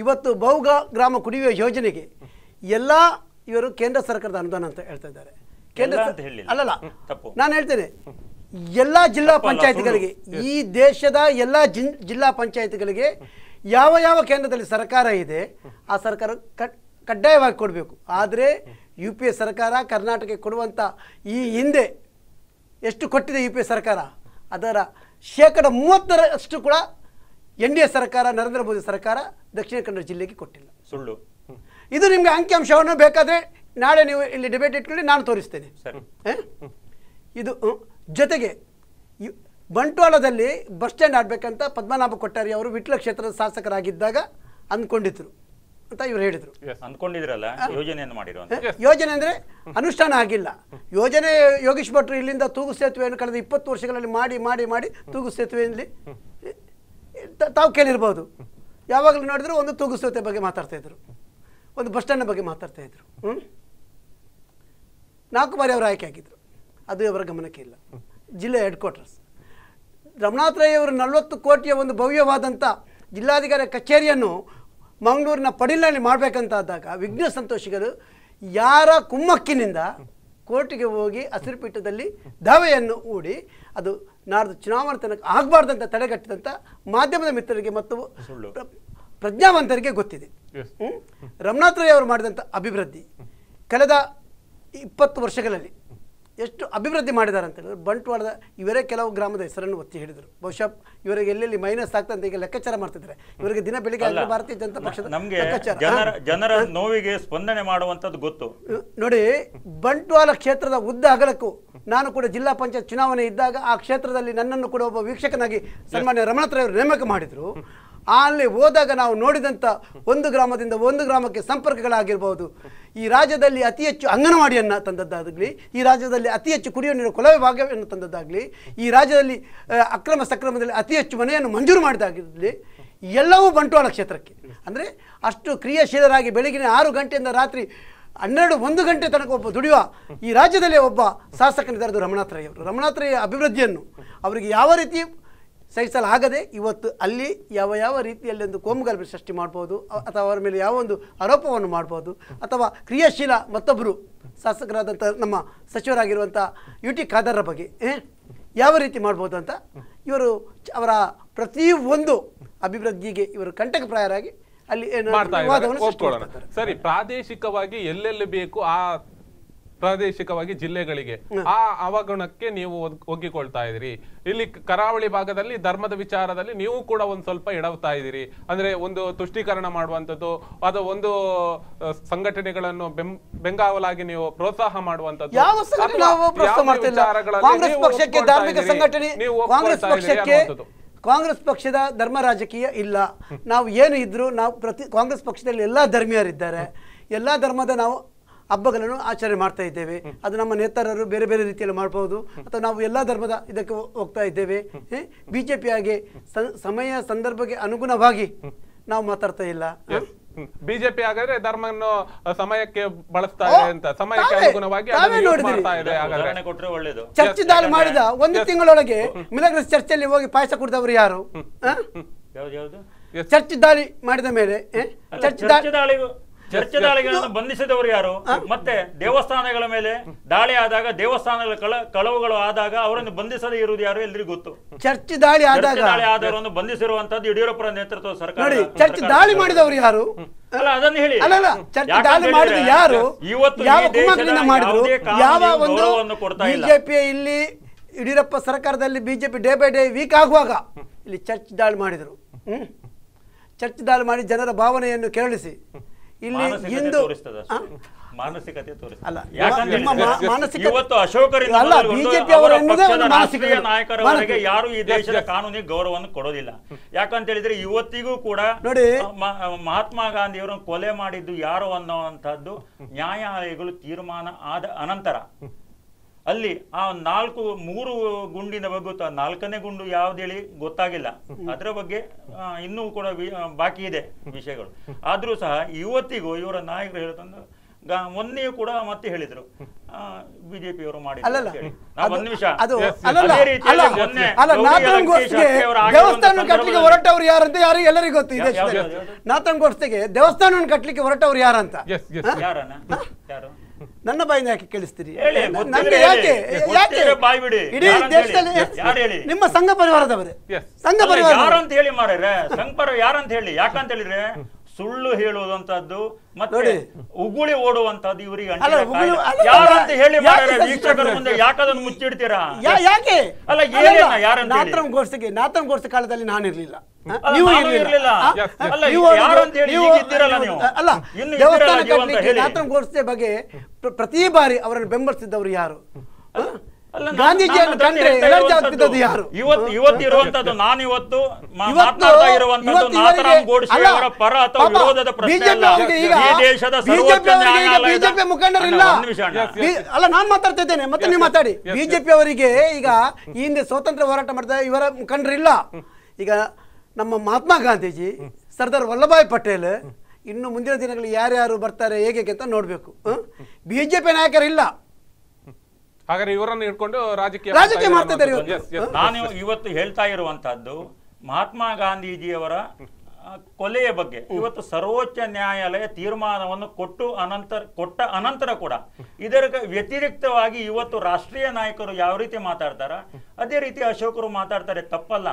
ಇವತ್ತು ಬೌಗ ಗ್ರಾಮ ಕುಡಿಯುವ ಯೋಜನೆಗೆ ಎಲ್ಲ ಇವರು ಕೇಂದ್ರ ಸರ್ಕಾರದ ಅನುದಾನ ಅಂತ ಹೇಳ್ತಾ ಇದ್ದಾರೆ ಕೇಂದ್ರ ಅಲ್ಲಲ್ಲ ನಾನು ಹೇಳ್ತೇನೆ ಎಲ್ಲ ಜಿಲ್ಲಾ ಪಂಚಾಯತ್ಗಳಿಗೆ ಈ ದೇಶದ ಎಲ್ಲ ಜಿಲ್ಲಾ ಪಂಚಾಯತ್ಗಳಿಗೆ ಯಾವ ಯಾವ ಕೇಂದ್ರದಲ್ಲಿ ಸರ್ಕಾರ ಇದೆ ಆ ಸರ್ಕಾರ ಕಡ್ಡಾಯವಾಗಿ ಕೊಡಬೇಕು ಆದರೆ ಯು ಪಿ ಎ ಸರ್ಕಾರ ಕರ್ನಾಟಕಕ್ಕೆ ಕೊಡುವಂಥ ಈ ಹಿಂದೆ ಎಷ್ಟು ಕೊಟ್ಟಿದೆ ಯು ಪಿ ಎ ಸರ್ಕಾರ ಅದರ ಶೇಕಡ ಮೂವತ್ತರಷ್ಟು ಕೂಡ ಎನ್ ಡಿ ಎ ಸರ್ಕಾರ ನರೇಂದ್ರ ಮೋದಿ ಸರ್ಕಾರ ದಕ್ಷಿಣ ಕನ್ನಡ ಜಿಲ್ಲೆಗೆ ಕೊಟ್ಟಿಲ್ಲ ಸುಳ್ಳು ಇದು ನಿಮಗೆ ಅಂಕಿಅಂಶವನ್ನು ಬೇಕಾದರೆ ನಾಳೆ ನೀವು ಇಲ್ಲಿ ಡಿಬೇಟ್ ಇಟ್ಕೊಳ್ಳಿ ನಾನು ತೋರಿಸ್ತೇನೆ ಇದು ಜೊತೆಗೆ ಬಂಟ್ವಾಳದಲ್ಲಿ ಬಸ್ ಸ್ಟ್ಯಾಂಡ್ ಆಡಬೇಕಂತ ಪದ್ಮನಾಭ ಕೊಟ್ಟಾರಿ ಅವರು ವಿಟ್ಲ ಕ್ಷೇತ್ರದ ಶಾಸಕರಾಗಿದ್ದಾಗ ಅಂದ್ಕೊಂಡಿದ್ರು ಅಂತ ಇವರು ಹೇಳಿದರು ಅಂದ್ಕೊಂಡಿದ್ರಲ್ಲ ಯೋಜನೆಯನ್ನು ಮಾಡಿದ್ರು ಯೋಜನೆ ಅಂದರೆ ಅನುಷ್ಠಾನ ಆಗಿಲ್ಲ ಯೋಜನೆ ಯೋಗೀಶ್ ಭಟ್ರು ಇಲ್ಲಿಂದ ತೂಗು ಸೇತುವೆಯನ್ನು ಕಳೆದ ಇಪ್ಪತ್ತು ವರ್ಷಗಳಲ್ಲಿ ಮಾಡಿ ಮಾಡಿ ಮಾಡಿ ತೂಗು ಸೇತುವೆಯಲ್ಲಿ ತಾವು ಕೇಳಿರ್ಬೋದು ಯಾವಾಗಲೂ ನೋಡಿದ್ರು ಒಂದು ತೂಗು ಸೇತುವೆ ಬಗ್ಗೆ ಮಾತಾಡ್ತಾ ಇದ್ರು ಒಂದು ಬಸ್ ಸ್ಟ್ಯಾಂಡ್ ಬಗ್ಗೆ ಮಾತಾಡ್ತಾ ಇದ್ರು ನಾಲ್ಕು ಬಾರಿ ಅವರು ಆಯ್ಕೆ ಆಗಿದ್ರು ಅದು ಅವರ ಗಮನಕ್ಕೆ ಇಲ್ಲ ಜಿಲ್ಲೆ ಹೆಡ್ ಕ್ವಾರ್ಟರ್ಸ್ ಅವರು ನಲವತ್ತು ಕೋಟಿಯ ಒಂದು ಭವ್ಯವಾದಂಥ ಜಿಲ್ಲಾಧಿಕಾರಿ ಕಚೇರಿಯನ್ನು ಮಂಗಳೂರಿನ ಪಡಿಲಲ್ಲಿ ಮಾಡಬೇಕಂತಾದಾಗ ವಿಘ್ನ ಸಂತೋಷಿಗಳು ಯಾರ ಕುಮ್ಮಕ್ಕಿನಿಂದ ಕೋರ್ಟಿಗೆ ಹೋಗಿ ಹಸಿರು ಪೀಠದಲ್ಲಿ ದಾವೆಯನ್ನು ಹೂಡಿ ಅದು ನಾಡ್ದು ಚುನಾವಣೆ ತನಕ ಆಗಬಾರ್ದಂತ ತಡೆಗಟ್ಟಿದಂಥ ಮಾಧ್ಯಮದ ಮಿತ್ರರಿಗೆ ಮತ್ತು ಪ್ರಜ್ಞಾವಂತರಿಗೆ ಗೊತ್ತಿದೆ ರೈ ಅವರು ಮಾಡಿದಂಥ ಅಭಿವೃದ್ಧಿ ಕಳೆದ ಇಪ್ಪತ್ತು ವರ್ಷಗಳಲ್ಲಿ ಎಷ್ಟು ಅಭಿವೃದ್ಧಿ ಮಾಡಿದ್ದಾರೆ ಅಂತ ಹೇಳಿದ್ರು ಬಂಟ್ವಾಳದ ಇವರೇ ಕೆಲವು ಗ್ರಾಮದ ಹೆಸರನ್ನು ಒತ್ತಿ ಹಿಡಿದರು ಬಹುಶಃ ಇವರಿಗೆ ಎಲ್ಲೆಲ್ಲಿ ಮೈನಸ್ ಆಗ್ತಂತ ಈಗ ಲೆಕ್ಕಾಚಾರ ಮಾಡ್ತಿದ್ದಾರೆ ಇವರಿಗೆ ದಿನ ಬೆಳಿಗ್ಗೆ ಭಾರತೀಯ ಜನತಾ ಪಕ್ಷದ ಜನರ ಜನರ ನೋವಿಗೆ ಸ್ಪಂದನೆ ಮಾಡುವಂಥದ್ದು ಗೊತ್ತು ನೋಡಿ ಬಂಟ್ವಾಳ ಕ್ಷೇತ್ರದ ಉದ್ದ ಅಗಲಕ್ಕೂ ನಾನು ಕೂಡ ಜಿಲ್ಲಾ ಪಂಚಾಯತ್ ಚುನಾವಣೆ ಇದ್ದಾಗ ಆ ಕ್ಷೇತ್ರದಲ್ಲಿ ನನ್ನನ್ನು ಕೂಡ ಒಬ್ಬ ವೀಕ್ಷಕನಾಗಿ ಸನ್ಮಾನ್ಯ ರಮಣತ್ರ ನೇಮಕ ಮಾಡಿದರು ಅಲ್ಲಿ ಹೋದಾಗ ನಾವು ನೋಡಿದಂಥ ಒಂದು ಗ್ರಾಮದಿಂದ ಒಂದು ಗ್ರಾಮಕ್ಕೆ ಸಂಪರ್ಕಗಳಾಗಿರ್ಬೋದು ಈ ರಾಜ್ಯದಲ್ಲಿ ಅತಿ ಹೆಚ್ಚು ಅಂಗನವಾಡಿಯನ್ನು ತಂದದ್ದಾಗಲಿ ಈ ರಾಜ್ಯದಲ್ಲಿ ಅತಿ ಹೆಚ್ಚು ಕುಡಿಯುವ ನೀರು ಕೊಲವೆ ಭಾಗವನ್ನು ತಂದದ್ದಾಗಲಿ ಈ ರಾಜ್ಯದಲ್ಲಿ ಅಕ್ರಮ ಸಕ್ರಮದಲ್ಲಿ ಅತಿ ಹೆಚ್ಚು ಮನೆಯನ್ನು ಮಂಜೂರು ಮಾಡಿದಾಗಿರಲಿ ಎಲ್ಲವೂ ಬಂಟ್ವಾಳ ಕ್ಷೇತ್ರಕ್ಕೆ ಅಂದರೆ ಅಷ್ಟು ಕ್ರಿಯಾಶೀಲರಾಗಿ ಬೆಳಗಿನ ಆರು ಗಂಟೆಯಿಂದ ರಾತ್ರಿ ಹನ್ನೆರಡು ಒಂದು ಗಂಟೆ ತನಕ ಒಬ್ಬ ದುಡಿಯುವ ಈ ರಾಜ್ಯದಲ್ಲೇ ಒಬ್ಬ ಶಾಸಕನಿದ್ದಾರೆ ರೈ ಅವರು ರೈ ಅಭಿವೃದ್ಧಿಯನ್ನು ಅವರಿಗೆ ಯಾವ ರೀತಿ ಸಹಿಸಲಾಗದೆ ಇವತ್ತು ಅಲ್ಲಿ ಯಾವ ಯಾವ ರೀತಿಯಲ್ಲಿ ಒಂದು ಸೃಷ್ಟಿ ಮಾಡ್ಬೋದು ಅಥವಾ ಅವರ ಮೇಲೆ ಯಾವ ಒಂದು ಆರೋಪವನ್ನು ಮಾಡ್ಬೋದು ಅಥವಾ ಕ್ರಿಯಾಶೀಲ ಮತ್ತೊಬ್ಬರು ಶಾಸಕರಾದಂಥ ನಮ್ಮ ಸಚಿವರಾಗಿರುವಂಥ ಯು ಟಿ ಖಾದರ್ರ ಬಗ್ಗೆ ಯಾವ ರೀತಿ ಮಾಡ್ಬೋದು ಅಂತ ಇವರು ಅವರ ಪ್ರತಿಯೊಂದು ಅಭಿವೃದ್ಧಿಗೆ ಇವರು ಕಂಟಕಪ್ರಾಯರಾಗಿ ಅಲ್ಲಿ ಸರಿ ಪ್ರಾದೇಶಿಕವಾಗಿ ಎಲ್ಲೆಲ್ಲಿ ಬೇಕು ಆ ಪ್ರಾದೇಶಿಕವಾಗಿ ಜಿಲ್ಲೆಗಳಿಗೆ ಆ ಅವಗುಣಕ್ಕೆ ನೀವು ಒಗ್ಗಿಕೊಳ್ತಾ ಇದ್ದೀರಿ ಇಲ್ಲಿ ಕರಾವಳಿ ಭಾಗದಲ್ಲಿ ಧರ್ಮದ ವಿಚಾರದಲ್ಲಿ ನೀವು ಕೂಡ ಒಂದ್ ಸ್ವಲ್ಪ ಎಡವ್ತಾ ಇದ್ದೀರಿ ಅಂದ್ರೆ ಒಂದು ತುಷ್ಟೀಕರಣ ಮಾಡುವಂಥದ್ದು ಅದು ಒಂದು ಸಂಘಟನೆಗಳನ್ನು ಬೆಂಗಾವಲಾಗಿ ನೀವು ಪ್ರೋತ್ಸಾಹ ಮಾಡುವಂಥದ್ದು ಪಕ್ಷಕ್ಕೆ ಸಂಘಟನೆ ಕಾಂಗ್ರೆಸ್ ಕಾಂಗ್ರೆಸ್ ಪಕ್ಷದ ಧರ್ಮ ರಾಜಕೀಯ ಇಲ್ಲ ನಾವು ಏನು ಇದ್ರು ನಾವು ಪ್ರತಿ ಕಾಂಗ್ರೆಸ್ ಪಕ್ಷದಲ್ಲಿ ಎಲ್ಲ ಧರ್ಮೀಯರಿದ್ದಾರೆ ಎಲ್ಲ ಧರ್ಮದ ನಾವು ಹಬ್ಬಗಳನ್ನು ಆಚರಣೆ ಮಾಡ್ತಾ ಇದ್ದೇವೆ ಅದು ನಮ್ಮ ನೇತಾರರು ಬೇರೆ ಬೇರೆ ರೀತಿಯಲ್ಲಿ ಮಾಡಬಹುದು ಅಥವಾ ನಾವು ಎಲ್ಲ ಧರ್ಮದ ಇದಕ್ಕೆ ಹೋಗ್ತಾ ಇದ್ದೇವೆ ಬಿಜೆಪಿ ಆಗಿ ಸಮಯ ಸಂದರ್ಭಕ್ಕೆ ಅನುಗುಣವಾಗಿ ನಾವು ಮಾತಾಡ್ತಾ ಇಲ್ಲ ಬಿಜೆಪಿ ಹಾಗಾದ್ರೆ ಧರ್ಮವನ್ನು ಸಮಯಕ್ಕೆ ಬಳಸ್ತಾ ಇದೆ ಅಂತ ಸಮಯಕ್ಕೆ ಅನುಗುಣವಾಗಿ ಚರ್ಚ್ ದಾಳಿ ಮಾಡಿದ ಒಂದು ತಿಂಗಳೊಳಗೆ ಮಿಲಗ್ರಸ್ ಚರ್ಚ್ ಅಲ್ಲಿ ಹೋಗಿ ಪಾಯಸ ಕುಡಿದವರು ಯಾರು ಚರ್ಚ್ ದಾಳಿ ಮಾಡಿದ ಮೇಲೆ ಚರ್ಚೆ ದಾಳಿಗಳನ್ನು ಬಂಧಿಸಿದವರು ಯಾರು ಮತ್ತೆ ದೇವಸ್ಥಾನಗಳ ಮೇಲೆ ದಾಳಿ ಆದಾಗ ದೇವಸ್ಥಾನಗಳ ಕಳ ಕಳವುಗಳು ಆದಾಗ ಅವರನ್ನು ಬಂಧಿಸದೇ ಇರುವುದು ಯಾರು ಎಲ್ರಿಗೂ ಗೊತ್ತು ಚರ್ಚ್ ದಾಳಿ ಆದಾಗ ದಾಳಿ ಆದವರನ್ನು ಬಂಧಿಸಿರುವಂತದ್ದು ಯಡಿಯೂರಪ್ಪರ ನೇತೃತ್ವದ ಸರ್ಕಾರ ಚರ್ಚ್ ದಾಳಿ ಮಾಡಿದವರು ಯಾರು ಅಲ್ಲ ಅದನ್ನ ಹೇಳಿ ದಾಳಿ ಮಾಡಿದ ಯಾರು ಇವತ್ತು ಯಾವ ಮಾಡಿದ್ರು ಯಾವ ಒಂದು ಬಿಜೆಪಿ ಇಲ್ಲಿ ಯಡಿಯೂರಪ್ಪ ಸರ್ಕಾರದಲ್ಲಿ BJP day by day weak ಆಗುವಾಗ ಇಲ್ಲಿ ಚರ್ಚ್ ದಾಳಿ ಮಾಡಿದರು ಚರ್ಚ್ ದಾಳಿ ಮಾಡಿ ಜನರ ಭಾವನೆಯನ್ನು ಕೆರಳಿಸಿ ಇಲ್ಲಿ ಇಂದು ಮಾನಸಿಕತೆ ಅಲ್ಲ ಮಾನಸಿಕ ಇವತ್ತು ಯಾರು ಈ ದೇಶದ ಕಾನೂನಿಗೆ ಗೌರವವನ್ನು ಕೊಡೋದಿಲ್ಲ ಯಾಕಂತ ಹೇಳಿದ್ರೆ ಇವತ್ತಿಗೂ ಕೂಡ ನೋಡಿ ಮಹಾತ್ಮ ಅವರನ್ನು ಕೊಲೆ ಮಾಡಿದ್ದು ಯಾರು ಅನ್ನೋ ನ್ಯಾಯಾಲಯಗಳು ತೀರ್ಮಾನ ಆದ ಅನಂತರ ಅಲ್ಲಿ ಆ ನಾಲ್ಕು ಮೂರು ಗುಂಡಿನ ಬಗ್ಗೆ ನಾಲ್ಕನೇ ಗುಂಡು ಹೇಳಿ ಗೊತ್ತಾಗಿಲ್ಲ ಅದರ ಬಗ್ಗೆ ಇನ್ನೂ ಕೂಡ ಬಾಕಿ ಇದೆ ವಿಷಯಗಳು ಆದ್ರೂ ಸಹ ಇವತ್ತಿಗೂ ಇವರ ನಾಯಕರು ಹೇಳ್ತಂದ್ರೆ ಮೊನ್ನೆಯೂ ಕೂಡ ಮತ್ತೆ ಹೇಳಿದ್ರು ಬಿಜೆಪಿಯವರು ದೇವಸ್ಥಾನ ಕಟ್ಲಿಕ್ಕೆ ಹೊರಟವ್ರು ಯಾರಂತ ಯಾರು ಎಲ್ಲರಿಗೂ ಗೊತ್ತು ನಾಥನ್ ದೇವಸ್ಥಾನವನ್ನು ಕಟ್ಲಿಕ್ಕೆ ಹೊರಟವ್ರು ಯಾರಂತ ಯಾರು ನನ್ನ ಬಾಯಿಂದ ಯಾಕೆ ಕೇಳಿಸ್ತೀರಿ ಹೇಳಿ ಯಾಕೆ ಬಿಡಿ ಇಡೀ ದೇಶದಲ್ಲಿ ನಿಮ್ಮ ಸಂಘ ಪರಿವಾರದವರೇ ಸಂಘ ಪರಿವಾರ ಯಾರಂತ ಹೇಳಿ ಮಾಡ್ರೆ ಸಂಘ ಪರಿವಾರ ಯಾರಂತ ಹೇಳಿ ಯಾಕಂತ ಹೇಳಿದ್ರೆ ಸುಳ್ಳು ಹೇಳುವಂತದ್ದು ಮತ್ತೆ ಉಗುಳಿ ಓಡುವಂತದ್ದು ಇವರಿಗೆ ಯಾರಂತ ಹೇಳಿ ವೀಕ್ಷಕರ ಮುಂದೆ ಯಾಕದನ್ನು ಮುಚ್ಚಿಡ್ತೀರಾ ಯಾಕೆ ಅಲ್ಲ ಯಾರು ಯಾರಂತ ಕಾಲದಲ್ಲಿ ನಾನಿರ್ಲಿಲ್ಲ ಇರ್ಲಿಲ್ಲ ಬಗ್ಗೆ ಪ್ರತಿ ಬಾರಿ ಅವರನ್ನು ಬೆಂಬಲಿಸಿದ್ದವರು ಯಾರು ಗಾಂಧೀಜಿಯನ್ನು ಕಂಡ್ರೆ ಎನರ್ಜಿ ಆಗ್ತಿದ್ದದ್ದು ಯಾರು ಇವತ್ತು ಇವತ್ತು ಇರುವಂತದ್ದು ನಾನು ಇವತ್ತು ಮಾತನಾಡ್ತಾ ಇರುವಂತದ್ದು ನಾಥರಾಮ್ ಗೋಡ್ಸೆ ಅವರ ಪರ ಅಥವಾ ವಿರೋಧದ ಪ್ರಶ್ನೆ ಅಲ್ಲ ಈ ದೇಶದ ಸರ್ವೋಚ್ಚ ನ್ಯಾಯಾಲಯ ಬಿಜೆಪಿ ಇಲ್ಲ ಅಲ್ಲ ನಾನು ಮಾತಾಡ್ತಾ ಮತ್ತೆ ನೀವು ಮಾತಾಡಿ ಬಿಜೆಪಿ ಅವರಿಗೆ ಈಗ ಈ ಹಿಂದೆ ಸ್ವಾತಂತ್ರ್ಯ ಹೋರಾಟ ಮಾಡ್ತಾ ಇವರ ಇಲ್ಲ ಈಗ ನಮ್ಮ ಮಹಾತ್ಮ ಗಾಂಧೀಜಿ ಸರ್ದಾರ್ ವಲ್ಲಭಾಯಿ ಪಟೇಲ್ ಇನ್ನು ಮುಂದಿನ ದಿನಗಳಲ್ಲಿ ಯಾರ್ಯಾರು ಬರ್ತಾರೆ ಹೇಗೆ ಅಂತ ನೋಡಬೇಕು ಬಿ ಜೆ ಪಿ ನಾಯಕರಿಲ್ಲ ಹಾಗಾದ್ರೆ ಇವರನ್ನು ಇಟ್ಕೊಂಡು ರಾಜಕೀಯ ರಾಜಕೀಯ ಮಾಡ್ತಾ ಇದ್ದಾರೆ ನಾನು ಇವತ್ತು ಹೇಳ್ತಾ ಇರುವಂತಹದ್ದು ಮಹಾತ್ಮ ಗಾಂಧೀಜಿಯವರ ಕೊಲೆಯ ಬಗ್ಗೆ ಇವತ್ತು ಸರ್ವೋಚ್ಚ ನ್ಯಾಯಾಲಯ ತೀರ್ಮಾನವನ್ನು ಕೊಟ್ಟು ಅನಂತರ ಕೊಟ್ಟ ಅನಂತರ ಕೂಡ ಇದರ ವ್ಯತಿರಿಕ್ತವಾಗಿ ಇವತ್ತು ರಾಷ್ಟ್ರೀಯ ನಾಯಕರು ಯಾವ ರೀತಿ ಮಾತಾಡ್ತಾರ ಅದೇ ರೀತಿ ಅಶೋಕರು ಮಾತಾಡ್ತಾರೆ ತಪ್ಪಲ್ಲ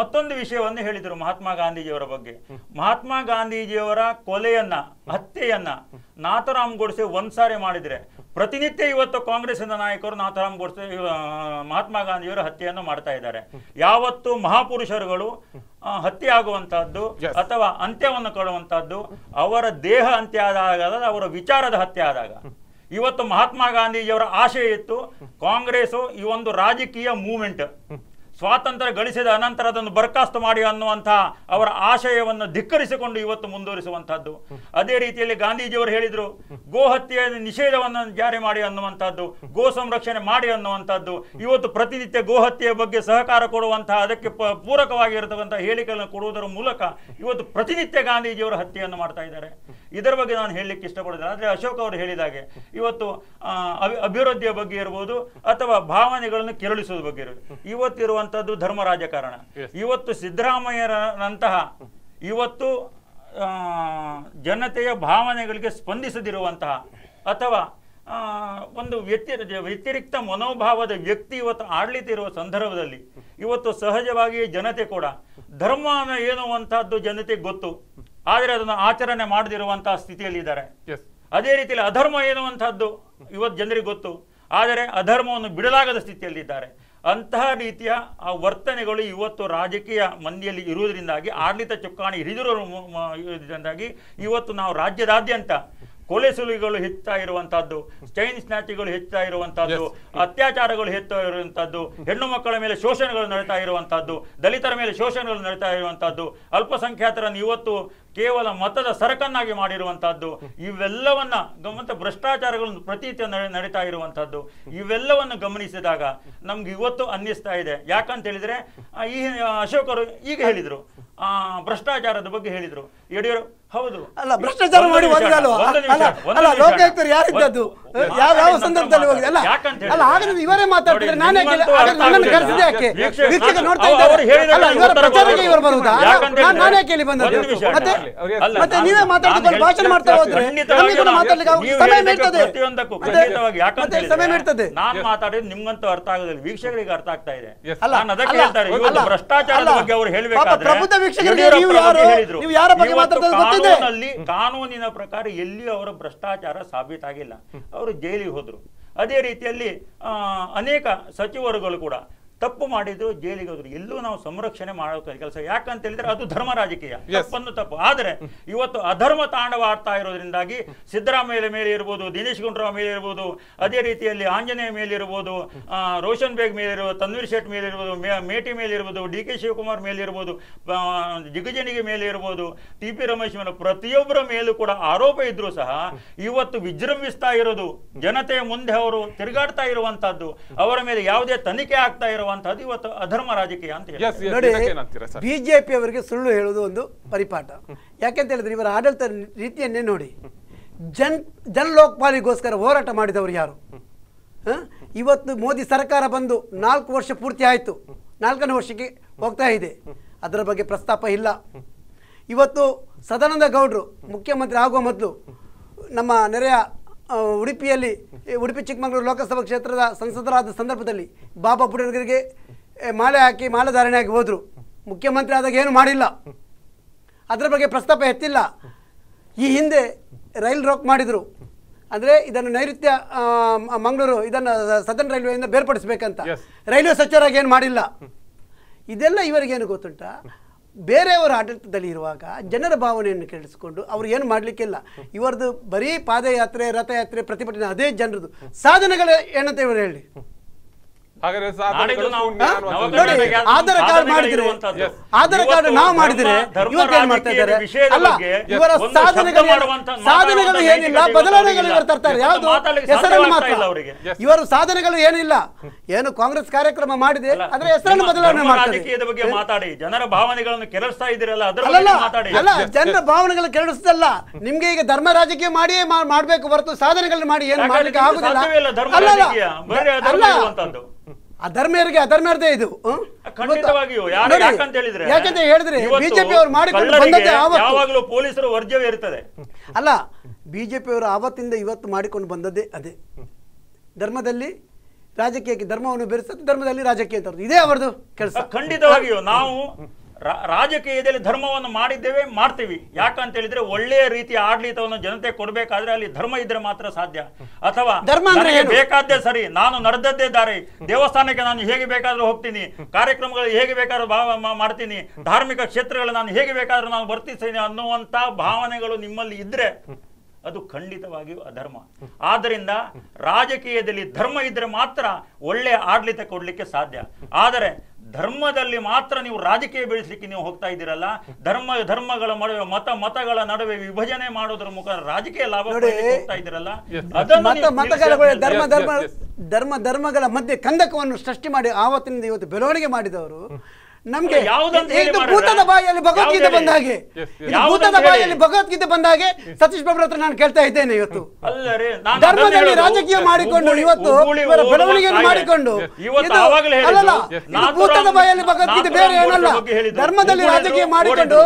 ಮತ್ತೊಂದು ವಿಷಯವನ್ನು ಹೇಳಿದರು ಮಹಾತ್ಮ ಗಾಂಧೀಜಿಯವರ ಬಗ್ಗೆ ಮಹಾತ್ಮ ಗಾಂಧೀಜಿಯವರ ಕೊಲೆಯನ್ನ ಹತ್ಯೆಯನ್ನ ನಾಥರಾಮ್ ಗೋಡ್ಸೆ ಒಂದ್ಸಾರಿ ಮಾಡಿದ್ರೆ ಪ್ರತಿನಿತ್ಯ ಇವತ್ತು ಕಾಂಗ್ರೆಸ್ನ ನಾಯಕರು ನಾಥರಾಮ್ ಗೋಡ್ಸೆ ಮಹಾತ್ಮ ಗಾಂಧಿಯವರು ಹತ್ಯೆಯನ್ನು ಮಾಡ್ತಾ ಇದ್ದಾರೆ ಯಾವತ್ತು ಮಹಾಪುರುಷರುಗಳು ಹತ್ಯೆ ಆಗುವಂತಹದ್ದು ಅಥವಾ ಅಂತ್ಯವನ್ನು ಕೊಡುವಂತಹದ್ದು ಅವರ ದೇಹ ಅಂತ್ಯ ಆದಾಗ ಅವರ ವಿಚಾರದ ಹತ್ಯೆ ಆದಾಗ ಇವತ್ತು ಮಹಾತ್ಮ ಗಾಂಧೀಜಿಯವರ ಆಶಯ ಇತ್ತು ಕಾಂಗ್ರೆಸ್ ಈ ಒಂದು ರಾಜಕೀಯ ಮೂವ್ಮೆಂಟ್ ಸ್ವಾತಂತ್ರ್ಯ ಗಳಿಸಿದ ಅನಂತರ ಅದನ್ನು ಬರ್ಖಾಸ್ತು ಮಾಡಿ ಅನ್ನುವಂತಹ ಅವರ ಆಶಯವನ್ನು ಧಿಕ್ಕರಿಸಿಕೊಂಡು ಇವತ್ತು ಮುಂದುವರಿಸುವಂತಹದ್ದು ಅದೇ ರೀತಿಯಲ್ಲಿ ಗಾಂಧೀಜಿಯವರು ಹೇಳಿದ್ರು ಗೋ ಹತ್ಯೆಯ ನಿಷೇಧವನ್ನು ಜಾರಿ ಮಾಡಿ ಅನ್ನುವಂಥದ್ದು ಗೋ ಸಂರಕ್ಷಣೆ ಮಾಡಿ ಅನ್ನುವಂಥದ್ದು ಇವತ್ತು ಪ್ರತಿನಿತ್ಯ ಗೋ ಬಗ್ಗೆ ಸಹಕಾರ ಕೊಡುವಂತಹ ಅದಕ್ಕೆ ಪೂರಕವಾಗಿ ಇರತಕ್ಕಂತಹ ಹೇಳಿಕೆಗಳನ್ನು ಕೊಡುವುದರ ಮೂಲಕ ಇವತ್ತು ಪ್ರತಿನಿತ್ಯ ಗಾಂಧೀಜಿಯವರು ಹತ್ಯೆಯನ್ನು ಮಾಡ್ತಾ ಇದ್ದಾರೆ ಇದರ ಬಗ್ಗೆ ನಾನು ಹೇಳಲಿಕ್ಕೆ ಇಷ್ಟಪಡುತ್ತೇನೆ ಆದ್ರೆ ಅಶೋಕ್ ಅವರು ಹೇಳಿದಾಗೆ ಇವತ್ತು ಅಭಿವೃದ್ಧಿಯ ಬಗ್ಗೆ ಇರ್ಬೋದು ಅಥವಾ ಭಾವನೆಗಳನ್ನು ಕೆರಳಿಸುವುದು ಬಗ್ಗೆ ಇರ್ಬೋದು ಇವತ್ತಿರುವಂತಹ ಮಾಡುವಂತದ್ದು ಧರ್ಮ ರಾಜಕಾರಣ ಇವತ್ತು ಸಿದ್ದರಾಮಯ್ಯರಂತಹ ಇವತ್ತು ಜನತೆಯ ಭಾವನೆಗಳಿಗೆ ಸ್ಪಂದಿಸದಿರುವಂತಹ ಅಥವಾ ಒಂದು ವ್ಯತಿ ವ್ಯತಿರಿಕ್ತ ಮನೋಭಾವದ ವ್ಯಕ್ತಿ ಇವತ್ತು ಆಡಳಿತ ಇರುವ ಸಂದರ್ಭದಲ್ಲಿ ಇವತ್ತು ಸಹಜವಾಗಿ ಜನತೆ ಕೂಡ ಧರ್ಮ ಏನು ಅಂತಹದ್ದು ಜನತೆಗೆ ಗೊತ್ತು ಆದರೆ ಅದನ್ನು ಆಚರಣೆ ಮಾಡದಿರುವಂತಹ ಸ್ಥಿತಿಯಲ್ಲಿದ್ದಾರೆ ಅದೇ ರೀತಿಯಲ್ಲಿ ಅಧರ್ಮ ಏನು ಅಂತಹದ್ದು ಇವತ್ತು ಜನರಿಗೆ ಗೊತ್ತು ಆದರೆ ಅಧರ್ಮವನ್ನು ಬಿಡಲಾಗದ ಸ್ಥಿತಿಯಲ್ಲಿದ್ದಾರೆ ಅಂತಹ ರೀತಿಯ ಆ ವರ್ತನೆಗಳು ಇವತ್ತು ರಾಜಕೀಯ ಮಂದಿಯಲ್ಲಿ ಇರುವುದರಿಂದಾಗಿ ಆಡಳಿತ ಚುಕ್ಕಾಣಿ ಹಿಡಿದಿರೋ ಇವತ್ತು ನಾವು ರಾಜ್ಯದಾದ್ಯಂತ ಕೊಲೆ ಸುಲಿಗಳು ಹೆಚ್ಚಾ ಚೈನ್ ಸ್ನಾಚಿಗಳು ಹೆಚ್ಚಾ ಇರುವಂತಹದ್ದು ಅತ್ಯಾಚಾರಗಳು ಹೆಚ್ಚಾ ಹೆಣ್ಣು ಮಕ್ಕಳ ಮೇಲೆ ಶೋಷಣೆಗಳು ನಡೀತಾ ಇರುವಂತಹದ್ದು ದಲಿತರ ಮೇಲೆ ಶೋಷಣೆಗಳು ನಡೀತಾ ಇರುವಂತಹದ್ದು ಅಲ್ಪಸಂಖ್ಯಾತರನ್ನು ಇವತ್ತು ಕೇವಲ ಮತದ ಸರಕನ್ನಾಗಿ ಮಾಡಿರುವಂತಹದ್ದು ಇವೆಲ್ಲವನ್ನ ಗಮನ ಭ್ರಷ್ಟಾಚಾರಗಳನ್ನು ಪ್ರತೀತಿ ನಡೀತಾ ಇರುವಂತಹದ್ದು ಇವೆಲ್ಲವನ್ನು ಗಮನಿಸಿದಾಗ ನಮ್ಗೆ ಇವತ್ತು ಅನ್ನಿಸ್ತಾ ಇದೆ ಯಾಕಂತ ಹೇಳಿದ್ರೆ ಈ ಅಶೋಕರು ಈಗ ಹೇಳಿದ್ರು ಭ್ರಷ್ಟಾಚಾರದ ಬಗ್ಗೆ ಹೇಳಿದ್ರು ಯಡಿಯೂರು ಹೌದು ಅಲ್ಲ ಭ್ರಷ್ಟಾಚಾರ ಮಾಡಿ ಹೋದ್ರಲ್ವಾ ಅಲ್ಲ ಲೋಕಾಯುಕ್ತರು ಯಾರಿದ್ದದ್ದು ಯಾವ ಯಾವ ಸಂದರ್ಭದಲ್ಲಿ ಹೋಗಿದೆ ಅಲ್ಲ ಅಲ್ಲ ನೀವು ಇವರೇ ಮಾತಾಡ್ತಿದ್ರೆ ನಾನೇ ನನ್ನನ್ನು ಕರೆಸಿದೆ ಯಾಕೆ ವೀಕ್ಷಕ ನೋಡ್ತಾ ಇದ್ದಾರೆ ಅಲ್ಲ ಇವರ ಪ್ರಚಾರಕ್ಕೆ ಇವರು ಬರುವುದಾ ನಾನು ನಾನೇ ಕೇಳಿ ಬಂದದ್ದು ಮತ್ತೆ ಮತ್ತೆ ನೀವೇ ಮಾತಾಡ್ಕೊಂಡು ಭಾಷಣ ಮಾಡ್ತಾ ಹೋದ್ರೆ ನಮಗೆ ಕೂಡ ಮಾತಾಡ್ಲಿಕ್ಕೆ ಸಮಯ ನೀಡ್ತದೆ ಮತ್ತೆ ಸಮಯ ನೀಡ್ತದೆ ನಾನು ಮಾತಾಡಿದ್ರೆ ನಿಮ್ಗಂತೂ ಅರ್ಥ ಆಗೋದಿಲ್ಲ ವೀಕ್ಷಕರಿಗೆ ಅರ್ಥ ಆಗ್ತಾ ಇದೆ ಅಲ್ಲ ನಾನು ಅದಕ್ಕೆ ಹೇಳ್ತಾರೆ ಇವತ್ತು ಭ್ರಷ್ಟಾಚಾರದ ಬಗ್ಗೆ ಅವರು ಹೇಳಬೇಕಾದ್ರೆ ಪ್ರಬುದ್ಧ ವೀಕ್ಷಕರಿಗೆ ನೀವು ಯಾರು ನೀವು ಯಾರ ಬಗ್ಗೆ ಮಾತಾಡ್ತಾರೆ ಕಾನೂನಲ್ಲಿ ಕಾನೂನಿನ ಪ್ರಕಾರ ಎಲ್ಲಿ ಅವರ ಭ್ರಷ್ಟಾಚಾರ ಸಾಬೀತಾಗಿಲ್ಲ ಅವರು ಜೈಲಿಗೆ ಹೋದ್ರು ಅದೇ ರೀತಿಯಲ್ಲಿ ಅನೇಕ ಸಚಿವರುಗಳು ಕೂಡ ತಪ್ಪು ಮಾಡಿದ್ರು ಜೈಲಿಗೆ ಹೋದ್ರು ಎಲ್ಲೂ ನಾವು ಸಂರಕ್ಷಣೆ ಮಾಡೋ ಕೆಲಸ ಯಾಕಂತ ಹೇಳಿದ್ರೆ ಅದು ಧರ್ಮ ರಾಜಕೀಯ ತಪ್ಪನ್ನು ತಪ್ಪು ಆದರೆ ಇವತ್ತು ಅಧರ್ಮ ತಾಂಡವ ಆಡ್ತಾ ಇರೋದ್ರಿಂದಾಗಿ ಸಿದ್ದರಾಮಯ್ಯ ಮೇಲೆ ಇರ್ಬೋದು ದಿನೇಶ್ ಗುಂಡೂರಾವ್ ಮೇಲೆ ಇರ್ಬೋದು ಅದೇ ರೀತಿಯಲ್ಲಿ ಆಂಜನೇಯ ಮೇಲೆ ಇರ್ಬೋದು ರೋಷನ್ ಬೇಗ್ ಮೇಲೆ ಇರ್ಬೋದು ತನ್ವೀರ್ ಶೆಟ್ ಮೇಲೆ ಇರ್ಬೋದು ಮೇಟಿ ಮೇಲೆ ಇರ್ಬೋದು ಡಿ ಕೆ ಶಿವಕುಮಾರ್ ಮೇಲೆ ಇರ್ಬೋದು ಜಿಗಜನಿಗೆ ಮೇಲೆ ಇರ್ಬೋದು ಟಿ ಪಿ ರಮೇಶ್ ಮೇಲೆ ಪ್ರತಿಯೊಬ್ಬರ ಮೇಲೂ ಕೂಡ ಆರೋಪ ಇದ್ರೂ ಸಹ ಇವತ್ತು ವಿಜೃಂಭಿಸ್ತಾ ಇರೋದು ಜನತೆಯ ಮುಂದೆ ಅವರು ತಿರುಗಾಡ್ತಾ ಇರುವಂತಹದ್ದು ಅವರ ಮೇಲೆ ಯಾವುದೇ ತನಿಖೆ ಆಗ್ತಾ ಇರುವ ಮಾಡುವಂತಹದ್ದು ಇವತ್ತು ಅಧರ್ಮ ರಾಜಕೀಯ ಅಂತ ಹೇಳಿ ಬಿಜೆಪಿ ಅವರಿಗೆ ಸುಳ್ಳು ಹೇಳುವುದು ಒಂದು ಪರಿಪಾಠ ಯಾಕೆಂತ ಹೇಳಿದ್ರೆ ಇವರ ಆಡಳಿತ ರೀತಿಯನ್ನೇ ನೋಡಿ ಜನ್ ಜನ್ ಲೋಕಪಾಲಿಗೋಸ್ಕರ ಹೋರಾಟ ಮಾಡಿದವರು ಯಾರು ಇವತ್ತು ಮೋದಿ ಸರ್ಕಾರ ಬಂದು ನಾಲ್ಕು ವರ್ಷ ಪೂರ್ತಿ ಆಯಿತು ನಾಲ್ಕನೇ ವರ್ಷಕ್ಕೆ ಹೋಗ್ತಾ ಇದೆ ಅದರ ಬಗ್ಗೆ ಪ್ರಸ್ತಾಪ ಇಲ್ಲ ಇವತ್ತು ಸದಾನಂದ ಗೌಡರು ಮುಖ್ಯಮಂತ್ರಿ ಆಗುವ ಮೊದಲು ನಮ್ಮ ನೆರೆಯ ಉಡುಪಿಯಲ್ಲಿ ಉಡುಪಿ ಚಿಕ್ಕಮಗಳೂರು ಲೋಕಸಭಾ ಕ್ಷೇತ್ರದ ಸಂಸದರಾದ ಸಂದರ್ಭದಲ್ಲಿ ಬಾಬಾ ಬುಡರ್ಗರಿಗೆ ಮಾಲೆ ಹಾಕಿ ಮಾಲೆ ಧಾರಣೆಯಾಗಿ ಹೋದರು ಮುಖ್ಯಮಂತ್ರಿ ಆದಾಗ ಏನು ಮಾಡಿಲ್ಲ ಅದರ ಬಗ್ಗೆ ಪ್ರಸ್ತಾಪ ಎತ್ತಿಲ್ಲ ಈ ಹಿಂದೆ ರೈಲ್ ರೋಕ್ ಮಾಡಿದರು ಅಂದರೆ ಇದನ್ನು ನೈಋತ್ಯ ಮಂಗಳೂರು ಇದನ್ನು ಸದನ್ ರೈಲ್ವೆಯಿಂದ ಬೇರ್ಪಡಿಸಬೇಕಂತ ರೈಲ್ವೆ ಸಚಿವರಾಗಿ ಏನು ಮಾಡಿಲ್ಲ ಇದೆಲ್ಲ ಇವರಿಗೇನು ಗೊತ್ತುಂಟ ಬೇರೆಯವರ ಆಡಳಿತದಲ್ಲಿ ಇರುವಾಗ ಜನರ ಭಾವನೆಯನ್ನು ಕೇಳಿಸಿಕೊಂಡು ಅವರು ಏನು ಮಾಡಲಿಕ್ಕಿಲ್ಲ ಇವರದು ಬರೀ ಪಾದಯಾತ್ರೆ ರಥಯಾತ್ರೆ ಪ್ರತಿಭಟನೆ ಅದೇ ಜನರದು ಸಾಧನೆಗಳು ಏನಂತ ಇವರು ಹೇಳಿ ಆಧಾರ ಕಾರ್ಡ್ ಮಾಡಿದ್ರೆ ಆಧಾರ ಕಾರ್ಡ್ ನಾವು ಮಾಡಿದ್ರೆ ಇವತ್ತು ಏನ್ ಮಾಡ್ತಾ ಇದ್ದಾರೆ ಅಲ್ಲ ಇವರ ಸಾಧನೆಗಳು ಸಾಧನೆಗಳು ಏನಿಲ್ಲ ಬದಲಾವಣೆಗಳು ಇವರು ತರ್ತಾರೆ ಯಾವುದು ಹೆಸರನ್ನು ಮಾತ್ರ ಇವರ ಸಾಧನೆಗಳು ಏನಿಲ್ಲ ಏನು ಕಾಂಗ್ರೆಸ್ ಕಾರ್ಯಕ್ರಮ ಮಾಡಿದೆ ಅದರ ಹೆಸರನ್ನು ಬದಲಾವಣೆ ಮಾಡ್ತಾರೆ ಮಾತಾಡಿ ಜನರ ಭಾವನೆಗಳನ್ನು ಕೆರಳಿಸ್ತಾ ಇದ್ದೀರಲ್ಲ ಅಲ್ಲ ಜನರ ಭಾವನೆಗಳು ಕೆರಳಿಸಲ್ಲ ನಿಮ್ಗೆ ಈಗ ಧರ್ಮ ರಾಜಕೀಯ ಮಾಡಿ ಮಾಡ್ಬೇಕು ಹೊರತು ಸಾಧನೆಗಳನ್ನು ಮಾಡಿ ಏನು ಮಾಡ್ಲಿಕ್ಕೆ ಆಗುದಿಲ್ಲ ಅಲ್ಲ ಅಧರ್ಮಿಯರಿಗೆ ಅಧರ್ಮೀಯರದೇ ಇದು ಖಂಡಿತವಾಗಿಯೂ ಯಾಕಂತ ಹೇಳಿದ್ರೆ ಬಿಜೆಪಿ ಅವರು ಮಾಡಿಕೊಂಡು ಯಾವಾಗಲೂ ಪೊಲೀಸರು ವರ್ಜವೇ ಇರ್ತದೆ ಅಲ್ಲ ಬಿಜೆಪಿ ಅವರು ಆವತ್ತಿಂದ ಇವತ್ತು ಮಾಡಿಕೊಂಡು ಬಂದದ್ದೇ ಅದೇ ಧರ್ಮದಲ್ಲಿ ರಾಜಕೀಯಕ್ಕೆ ಧರ್ಮವನ್ನು ಬೆರೆಸುತ್ತೆ ಧರ್ಮದಲ್ಲಿ ರಾಜಕೀಯ ತರೋದು ಇದೇ ಅವರದು ಕೆಲಸ ಖಂಡಿತವಾಗಿಯೂ ನಾವು ರಾಜಕೀಯದಲ್ಲಿ ಧರ್ಮವನ್ನು ಮಾಡಿದ್ದೇವೆ ಮಾಡ್ತೀವಿ ಯಾಕಂತ ಹೇಳಿದ್ರೆ ಒಳ್ಳೆಯ ರೀತಿಯ ಆಡಳಿತವನ್ನು ಜನತೆ ಕೊಡಬೇಕಾದ್ರೆ ಅಲ್ಲಿ ಧರ್ಮ ಇದ್ರೆ ಮಾತ್ರ ಸಾಧ್ಯ ಅಥವಾ ಬೇಕಾದ್ದೇ ಸರಿ ನಾನು ನಡೆದದ್ದೇ ದಾರಿ ದೇವಸ್ಥಾನಕ್ಕೆ ನಾನು ಹೇಗೆ ಬೇಕಾದ್ರೂ ಹೋಗ್ತೀನಿ ಕಾರ್ಯಕ್ರಮಗಳು ಹೇಗೆ ಬೇಕಾದ್ರೂ ಭಾವ ಮಾಡ್ತೀನಿ ಧಾರ್ಮಿಕ ಕ್ಷೇತ್ರಗಳು ನಾನು ಹೇಗೆ ಬೇಕಾದ್ರೂ ನಾನು ವರ್ತಿಸ್ತೀನಿ ಅನ್ನುವಂತ ಭಾವನೆಗಳು ನಿಮ್ಮಲ್ಲಿ ಇದ್ರೆ ಅದು ಖಂಡಿತವಾಗಿಯೂ ಅಧರ್ಮ ಆದ್ದರಿಂದ ರಾಜಕೀಯದಲ್ಲಿ ಧರ್ಮ ಇದ್ರೆ ಮಾತ್ರ ಒಳ್ಳೆಯ ಆಡಳಿತ ಕೊಡಲಿಕ್ಕೆ ಸಾಧ್ಯ ಆದರೆ ಧರ್ಮದಲ್ಲಿ ಮಾತ್ರ ನೀವು ರಾಜಕೀಯ ಬೆಳೆಸಲಿಕ್ಕೆ ನೀವು ಹೋಗ್ತಾ ಇದ್ದೀರಲ್ಲ ಧರ್ಮ ಧರ್ಮಗಳ ನಡುವೆ ಮತ ಮತಗಳ ನಡುವೆ ವಿಭಜನೆ ಮಾಡೋದ್ರ ಮುಖ ರಾಜಕೀಯ ಲಾಭ ಹೋಗ್ತಾ ಇದ್ದೀರಲ್ಲ ಧರ್ಮ ಧರ್ಮ ಧರ್ಮಗಳ ಮಧ್ಯೆ ಕಂದಕವನ್ನು ಸೃಷ್ಟಿ ಮಾಡಿ ಆವತ್ತಿನಿಂದ ಇವತ್ತು ಬೆಳವಣಿಗೆ ಮಾಡಿದವರು ನಮ್ಗೆ ಇದು ಭೂತದ ಬಾಯಲ್ಲಿ ಭಗವದ್ಗೀತೆ ಬಂದ ಹಾಗೆ ಭೂತದ ಬಾಯಲ್ಲಿ ಭಗವದ್ಗೀತೆ ಬಂದ ಹಾಗೆ ಸತೀಶ್ ಬಾಬು ಹತ್ರ ನಾನು ಕೇಳ್ತಾ ಇದ್ದೇನೆ ಇವತ್ತು ಧರ್ಮದಲ್ಲಿ ರಾಜಕೀಯ ಮಾಡಿಕೊಂಡು ಇವತ್ತು ಬೆಳವಣಿಗೆಯನ್ನು ಮಾಡಿಕೊಂಡು ಅಲ್ಲಲ್ಲ ಭೂತದ ಬಾಯಲ್ಲಿ ಭಗವದ್ಗೀತೆ ಬೇರೆ ಏನಲ್ಲ ಧರ್ಮದಲ್ಲಿ ರಾಜಕೀಯ ಮಾಡಿಕೊಂಡು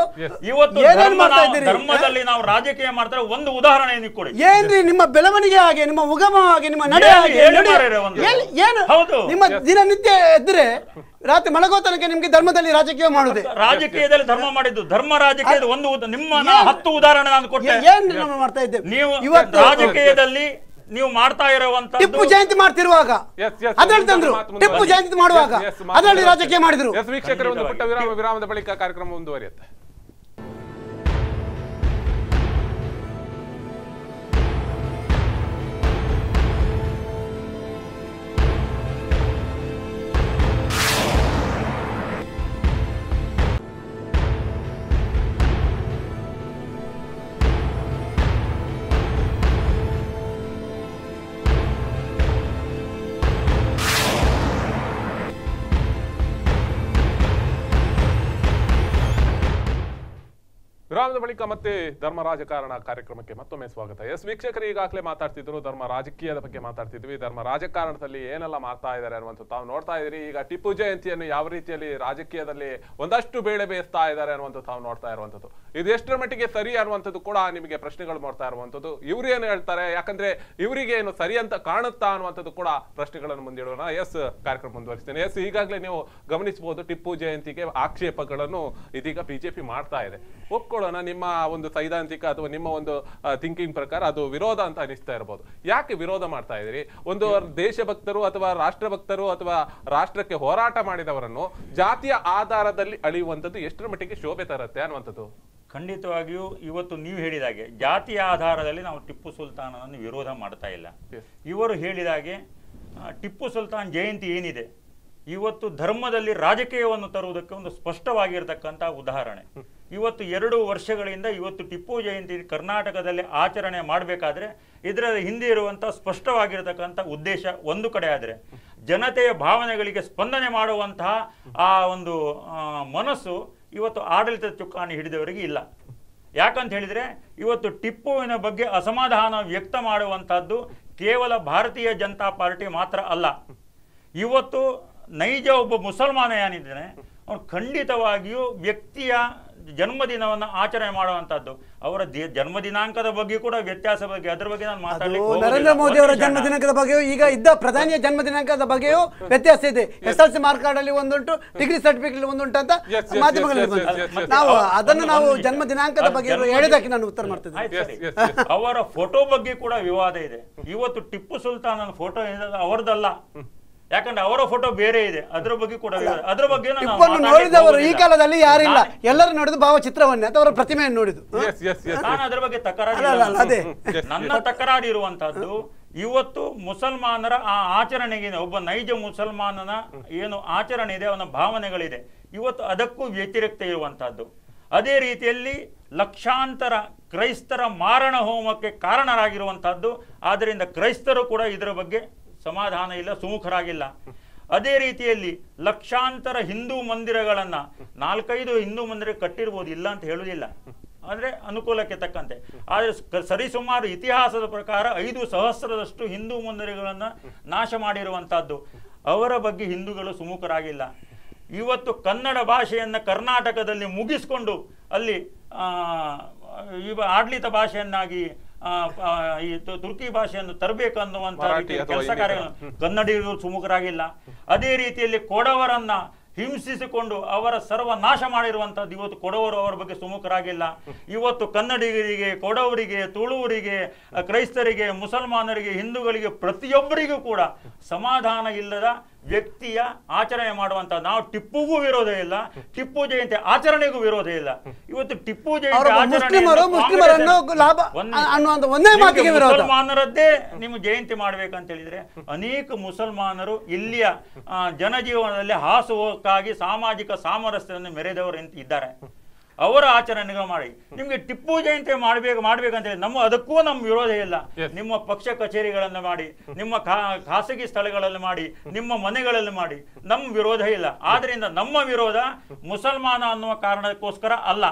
ಏನೇನ್ ಮಾಡ್ತಾ ಇದ್ದೀರಿ ಧರ್ಮದಲ್ಲಿ ನಾವು ರಾಜಕೀಯ ಮಾಡ್ತಾರೆ ಒಂದು ಉದಾಹರಣೆ ಕೊಡಿ ಏನ್ರಿ ನಿಮ್ಮ ಬೆಳವಣಿಗೆ ಹಾಗೆ ನಿಮ್ಮ ಉಗಮ ಹಾಗೆ ನಿಮ್ಮ ನಡೆ ಹಾಗೆ ಏನು ನಿಮ್ಮ ದಿನನಿತ್ಯ ಇದ್ರೆ ರಾತ್ರಿ ಮಲಗೋ ತನಕ ನಿಮ್ಗೆ ಧರ್ಮದಲ್ಲಿ ರಾಜಕೀಯ ಮಾಡುದು ರಾಜಕೀಯದಲ್ಲಿ ಧರ್ಮ ಮಾಡಿದ್ದು ಧರ್ಮ ರಾಜಕೀಯದ ಒಂದು ನಿಮ್ಮ ಹತ್ತು ಉದಾಹರಣೆ ನಾನು ಕೊಟ್ಟೆ ಏನ್ ಮಾಡ್ತಾ ಇದ್ದೇವೆ ನೀವು ಇವತ್ತು ರಾಜಕೀಯದಲ್ಲಿ ನೀವು ಮಾಡ್ತಾ ಇರುವಂತ ಟಿಪ್ಪು ಜಯಂತಿ ಮಾಡ್ತಿರುವಾಗ ಅದರಲ್ಲಿ ತಂದ್ರು ಟಿಪ್ಪು ಜಯಂತಿ ಮಾಡುವಾಗ ಅದರಲ್ಲಿ ರಾಜಕೀಯ ಮಾಡಿದ್ರು ವೀಕ್ಷಕರ ಒಂದು ಪುಟ್ಟ ವಿರಾಮ ವಿರಾಮದ ಬಳಿಕ ಕಾರ್ಯಕ್ರಮ ಮುಂದುವರಿಯುತ್ತೆ ವಿರಾಮದ ಬಳಿಕ ಮತ್ತೆ ಧರ್ಮ ರಾಜಕಾರಣ ಕಾರ್ಯಕ್ರಮಕ್ಕೆ ಮತ್ತೊಮ್ಮೆ ಸ್ವಾಗತ ಎಸ್ ವೀಕ್ಷಕರು ಈಗಾಗಲೇ ಮಾತಾಡ್ತಿದ್ರು ಧರ್ಮ ರಾಜಕೀಯದ ಬಗ್ಗೆ ಮಾತಾಡ್ತಿದ್ವಿ ಧರ್ಮ ರಾಜಕಾರಣದಲ್ಲಿ ಏನೆಲ್ಲ ಮಾಡ್ತಾ ಇದ್ದಾರೆ ಅನ್ನುವಂಥ ತಾವು ನೋಡ್ತಾ ಇದ್ದೀರಿ ಈಗ ಟಿಪ್ಪು ಜಯಂತಿಯನ್ನು ಯಾವ ರೀತಿಯಲ್ಲಿ ರಾಜಕೀಯದಲ್ಲಿ ಒಂದಷ್ಟು ಬೇಳೆ ಬೇಯಿಸ್ತಾ ಇದ್ದಾರೆ ಅನ್ನುವಂಥ ತಾವು ನೋಡ್ತಾ ಇರುವಂಥದ್ದು ಇದು ಎಷ್ಟರ ಮಟ್ಟಿಗೆ ಸರಿ ಅನ್ನುವಂಥದ್ದು ಕೂಡ ನಿಮಗೆ ಪ್ರಶ್ನೆಗಳು ಮಾಡ್ತಾ ಇರುವಂಥದ್ದು ಇವ್ರು ಏನು ಹೇಳ್ತಾರೆ ಯಾಕಂದ್ರೆ ಇವರಿಗೆ ಏನು ಸರಿ ಅಂತ ಕಾಣುತ್ತಾ ಅನ್ನುವಂಥದ್ದು ಕೂಡ ಪ್ರಶ್ನೆಗಳನ್ನು ಮುಂದಿಡೋಣ ಎಸ್ ಕಾರ್ಯಕ್ರಮ ಮುಂದುವರಿಸ್ತೇನೆ ಎಸ್ ಈಗಾಗಲೇ ನೀವು ಗಮನಿಸಬಹುದು ಟಿಪ್ಪು ಜಯಂತಿಗೆ ಆಕ್ಷೇಪಗಳನ್ನು ಇದೀಗ ಬಿಜೆಪಿ ಮಾಡ್ತಾ ಇದೆ ಒಪ್ಕೊಳ್ಳೋಣ ನಿಮ್ಮ ಒಂದು ಸೈದ್ಧಾಂತಿಕ ಅಥವಾ ನಿಮ್ಮ ಒಂದು ಥಿಂಕಿಂಗ್ ಪ್ರಕಾರ ಅದು ವಿರೋಧ ಅಂತ ಅನಿಸ್ತಾ ಇರಬಹುದು ಯಾಕೆ ವಿರೋಧ ಮಾಡ್ತಾ ಇದ್ದೀರಿ ಒಂದು ದೇಶಭಕ್ತರು ಅಥವಾ ರಾಷ್ಟ್ರಭಕ್ತರು ಅಥವಾ ರಾಷ್ಟ್ರಕ್ಕೆ ಹೋರಾಟ ಮಾಡಿದವರನ್ನು ಜಾತಿಯ ಆಧಾರದಲ್ಲಿ ಅಳಿಯುವಂಥದ್ದು ಎಷ್ಟರ ಮಟ್ಟಿಗೆ ಶೋಭೆ ತರುತ್ತೆ ಅನ್ನುವಂಥದ್ದು ಖಂಡಿತವಾಗಿಯೂ ಇವತ್ತು ನೀವು ಹೇಳಿದಾಗೆ ಜಾತಿಯ ಆಧಾರದಲ್ಲಿ ನಾವು ಟಿಪ್ಪು ಸುಲ್ತಾನನನ್ನು ವಿರೋಧ ಮಾಡ್ತಾ ಇಲ್ಲ ಇವರು ಹೇಳಿದಾಗೆ ಟಿಪ್ಪು ಸುಲ್ತಾನ್ ಜಯಂತಿ ಏನಿದೆ ಇವತ್ತು ಧರ್ಮದಲ್ಲಿ ರಾಜಕೀಯವನ್ನು ತರುವುದಕ್ಕೆ ಒಂದು ಸ್ಪಷ್ಟವಾಗಿರ್ತಕ್ಕಂಥ ಉದಾಹರಣೆ ಇವತ್ತು ಎರಡು ವರ್ಷಗಳಿಂದ ಇವತ್ತು ಟಿಪ್ಪು ಜಯಂತಿ ಕರ್ನಾಟಕದಲ್ಲಿ ಆಚರಣೆ ಮಾಡಬೇಕಾದ್ರೆ ಇದರ ಹಿಂದೆ ಇರುವಂತಹ ಸ್ಪಷ್ಟವಾಗಿರತಕ್ಕಂಥ ಉದ್ದೇಶ ಒಂದು ಕಡೆ ಆದರೆ ಜನತೆಯ ಭಾವನೆಗಳಿಗೆ ಸ್ಪಂದನೆ ಮಾಡುವಂತಹ ಆ ಒಂದು ಮನಸ್ಸು ಇವತ್ತು ಆಡಳಿತ ಚುಕ್ಕಾಣಿ ಹಿಡಿದವರಿಗೆ ಇಲ್ಲ ಯಾಕಂತ ಹೇಳಿದರೆ ಇವತ್ತು ಟಿಪ್ಪುವಿನ ಬಗ್ಗೆ ಅಸಮಾಧಾನ ವ್ಯಕ್ತ ಮಾಡುವಂತಹದ್ದು ಕೇವಲ ಭಾರತೀಯ ಜನತಾ ಪಾರ್ಟಿ ಮಾತ್ರ ಅಲ್ಲ ಇವತ್ತು ನೈಜ ಒಬ್ಬ ಮುಸಲ್ಮಾನ ಏನಿದ್ದಾನೆ ಅವನು ಖಂಡಿತವಾಗಿಯೂ ವ್ಯಕ್ತಿಯ ಜನ್ಮದಿನವನ್ನು ಆಚರಣೆ ಮಾಡುವಂತದ್ದು ಅವರ ಜನ್ಮದಿನಾಂಕದ ಬಗ್ಗೆ ಕೂಡ ವ್ಯತ್ಯಾಸ ಬಗ್ಗೆ ಅದರ ಬಗ್ಗೆ ನಾನು ಮಾತಾಡಲಿಕ್ಕೆ ನರೇಂದ್ರ ಮೋದಿ ಅವರ ಜನ್ಮದಿನಾಂಕದ ಬಗ್ಗೆಯೂ ಈಗ ಇದ್ದ ಪ್ರಧಾನಿಯ ಜನ್ಮದಿನಾಂಕದ ಬಗ್ಗೆಯೂ ವ್ಯತ್ಯಾಸ ಇದೆ S L C mark card ಅಲ್ಲಿ ಒಂದುಂಟು ಡಿಗ್ರಿ ಸರ್ಟಿಫಿಕೇಟ್ ಅಲ್ಲಿ ಒಂದುಂಟು ಅಂತ ಮಾಧ್ಯಮಗಳಲ್ಲಿ ನಾವು ಅದನ್ನು ನಾವು ಜನ್ಮ ದಿನಾಂಕದ ಬಗ್ಗೆ ಹೇಳಿದಕ್ಕೆ ನಾನು ಉತ್ತರ ಮಾಡ್ತಿದ್ದೆ ಅವರ ಫೋಟೋ ಬಗ್ಗೆ ಕೂಡ ವಿವಾದ ಇದೆ ಇವತ್ತು ಟಿಪ್ಪು ಸುಲ್ತಾನ್ ಫೋಟೋ ಅವರದಲ್ಲ ಯಾಕಂದ್ರೆ ಅವರ ಫೋಟೋ ಬೇರೆ ಇದೆ ಅದರ ಬಗ್ಗೆ ಕೂಡ ಅದ್ರ ಬಗ್ಗೆ ನೋಡಿದವರು ಈ ಕಾಲದಲ್ಲಿ ಯಾರಿಲ್ಲ ಎಲ್ಲರೂ ನೋಡಿದ ಭಾವಚಿತ್ರವನ್ನೇ ಅಥವಾ ಅವರ ಪ್ರತಿಮೆಯನ್ನು ನೋಡಿದ್ದು ನಾನು ಅದರ ಬಗ್ಗೆ ತಕರಾರು ಅದೇ ನನ್ನ ತಕರಾರು ಇರುವಂತಹದ್ದು ಇವತ್ತು ಮುಸಲ್ಮಾನರ ಆ ಆಚರಣೆಗೆ ಒಬ್ಬ ನೈಜ ಮುಸಲ್ಮಾನನ ಏನು ಆಚರಣೆ ಇದೆ ಅವನ ಭಾವನೆಗಳಿದೆ ಇವತ್ತು ಅದಕ್ಕೂ ವ್ಯತಿರಿಕ್ತ ಇರುವಂತಹದ್ದು ಅದೇ ರೀತಿಯಲ್ಲಿ ಲಕ್ಷಾಂತರ ಕ್ರೈಸ್ತರ ಮಾರಣ ಹೋಮಕ್ಕೆ ಕಾರಣರಾಗಿರುವಂತಹದ್ದು ಆದ್ದರಿಂದ ಕ್ರೈಸ್ತರು ಕೂಡ ಇದರ ಬಗ್ಗೆ ಸಮಾಧಾನ ಇಲ್ಲ ಸುಮುಖರಾಗಿಲ್ಲ ಅದೇ ರೀತಿಯಲ್ಲಿ ಲಕ್ಷಾಂತರ ಹಿಂದೂ ಮಂದಿರಗಳನ್ನ ನಾಲ್ಕೈದು ಹಿಂದೂ ಮಂದಿರ ಕಟ್ಟಿರ್ಬೋದು ಇಲ್ಲ ಅಂತ ಹೇಳುವುದಿಲ್ಲ ಅಂದ್ರೆ ಅನುಕೂಲಕ್ಕೆ ತಕ್ಕಂತೆ ಆದರೆ ಸರಿಸುಮಾರು ಇತಿಹಾಸದ ಪ್ರಕಾರ ಐದು ಸಹಸ್ರದಷ್ಟು ಹಿಂದೂ ಮಂದಿರಗಳನ್ನ ನಾಶ ಮಾಡಿರುವಂತಹದ್ದು ಅವರ ಬಗ್ಗೆ ಹಿಂದೂಗಳು ಸುಮುಖರಾಗಿಲ್ಲ ಇವತ್ತು ಕನ್ನಡ ಭಾಷೆಯನ್ನು ಕರ್ನಾಟಕದಲ್ಲಿ ಮುಗಿಸ್ಕೊಂಡು ಅಲ್ಲಿ ಈ ಆಡಳಿತ ಭಾಷೆಯನ್ನಾಗಿ ತುರ್ಕಿ ಭಾಷೆಯನ್ನು ಅನ್ನುವಂತಹ ಕೆಲಸ ಕಾರ್ಯಗಳನ್ನು ಕನ್ನಡಿಗರು ಸುಮುಖರಾಗಿಲ್ಲ ಅದೇ ರೀತಿಯಲ್ಲಿ ಕೊಡವರನ್ನ ಹಿಂಸಿಸಿಕೊಂಡು ಅವರ ಸರ್ವನಾಶ ಮಾಡಿರುವಂಥದ್ದು ಇವತ್ತು ಕೊಡವರು ಅವರ ಬಗ್ಗೆ ಸುಮುಖರಾಗಿಲ್ಲ ಇವತ್ತು ಕನ್ನಡಿಗರಿಗೆ ಕೊಡವರಿಗೆ ತುಳುವರಿಗೆ ಕ್ರೈಸ್ತರಿಗೆ ಮುಸಲ್ಮಾನರಿಗೆ ಹಿಂದೂಗಳಿಗೆ ಪ್ರತಿಯೊಬ್ಬರಿಗೂ ಕೂಡ ಸಮಾಧಾನ ಇಲ್ಲದ ವ್ಯಕ್ತಿಯ ಆಚರಣೆ ಮಾಡುವಂತ ನಾವು ಟಿಪ್ಪುಗೂ ವಿರೋಧ ಇಲ್ಲ ಟಿಪ್ಪು ಜಯಂತಿ ಆಚರಣೆಗೂ ವಿರೋಧ ಇಲ್ಲ ಇವತ್ತು ಟಿಪ್ಪು ಜಯಂತಿ ಮುಸಲ್ಮಾನರದ್ದೇ ನಿಮ್ ಜಯಂತಿ ಮಾಡ್ಬೇಕಂತ ಹೇಳಿದ್ರೆ ಅನೇಕ ಮುಸಲ್ಮಾನರು ಇಲ್ಲಿಯ ಜನಜೀವನದಲ್ಲಿ ಹೋಗಕ್ಕಾಗಿ ಸಾಮಾಜಿಕ ಸಾಮರಸ್ಯವನ್ನು ಮೆರೆದವರು ಇದ್ದಾರೆ ಅವರ ಆಚರಣೆಗಳು ಮಾಡಿ ನಿಮ್ಗೆ ಟಿಪ್ಪು ಜಯಂತಿ ಮಾಡ್ಬೇಕು ಮಾಡ್ಬೇಕಂತ ಹೇಳಿ ನಮ್ಮ ಅದಕ್ಕೂ ನಮ್ಮ ವಿರೋಧ ಇಲ್ಲ ನಿಮ್ಮ ಪಕ್ಷ ಕಚೇರಿಗಳನ್ನು ಮಾಡಿ ನಿಮ್ಮ ಖಾಸಗಿ ಸ್ಥಳಗಳಲ್ಲಿ ಮಾಡಿ ನಿಮ್ಮ ಮನೆಗಳಲ್ಲಿ ಮಾಡಿ ನಮ್ಮ ವಿರೋಧ ಇಲ್ಲ ಆದ್ರಿಂದ ನಮ್ಮ ವಿರೋಧ ಮುಸಲ್ಮಾನ ಅನ್ನುವ ಕಾರಣಕ್ಕೋಸ್ಕರ ಅಲ್ಲ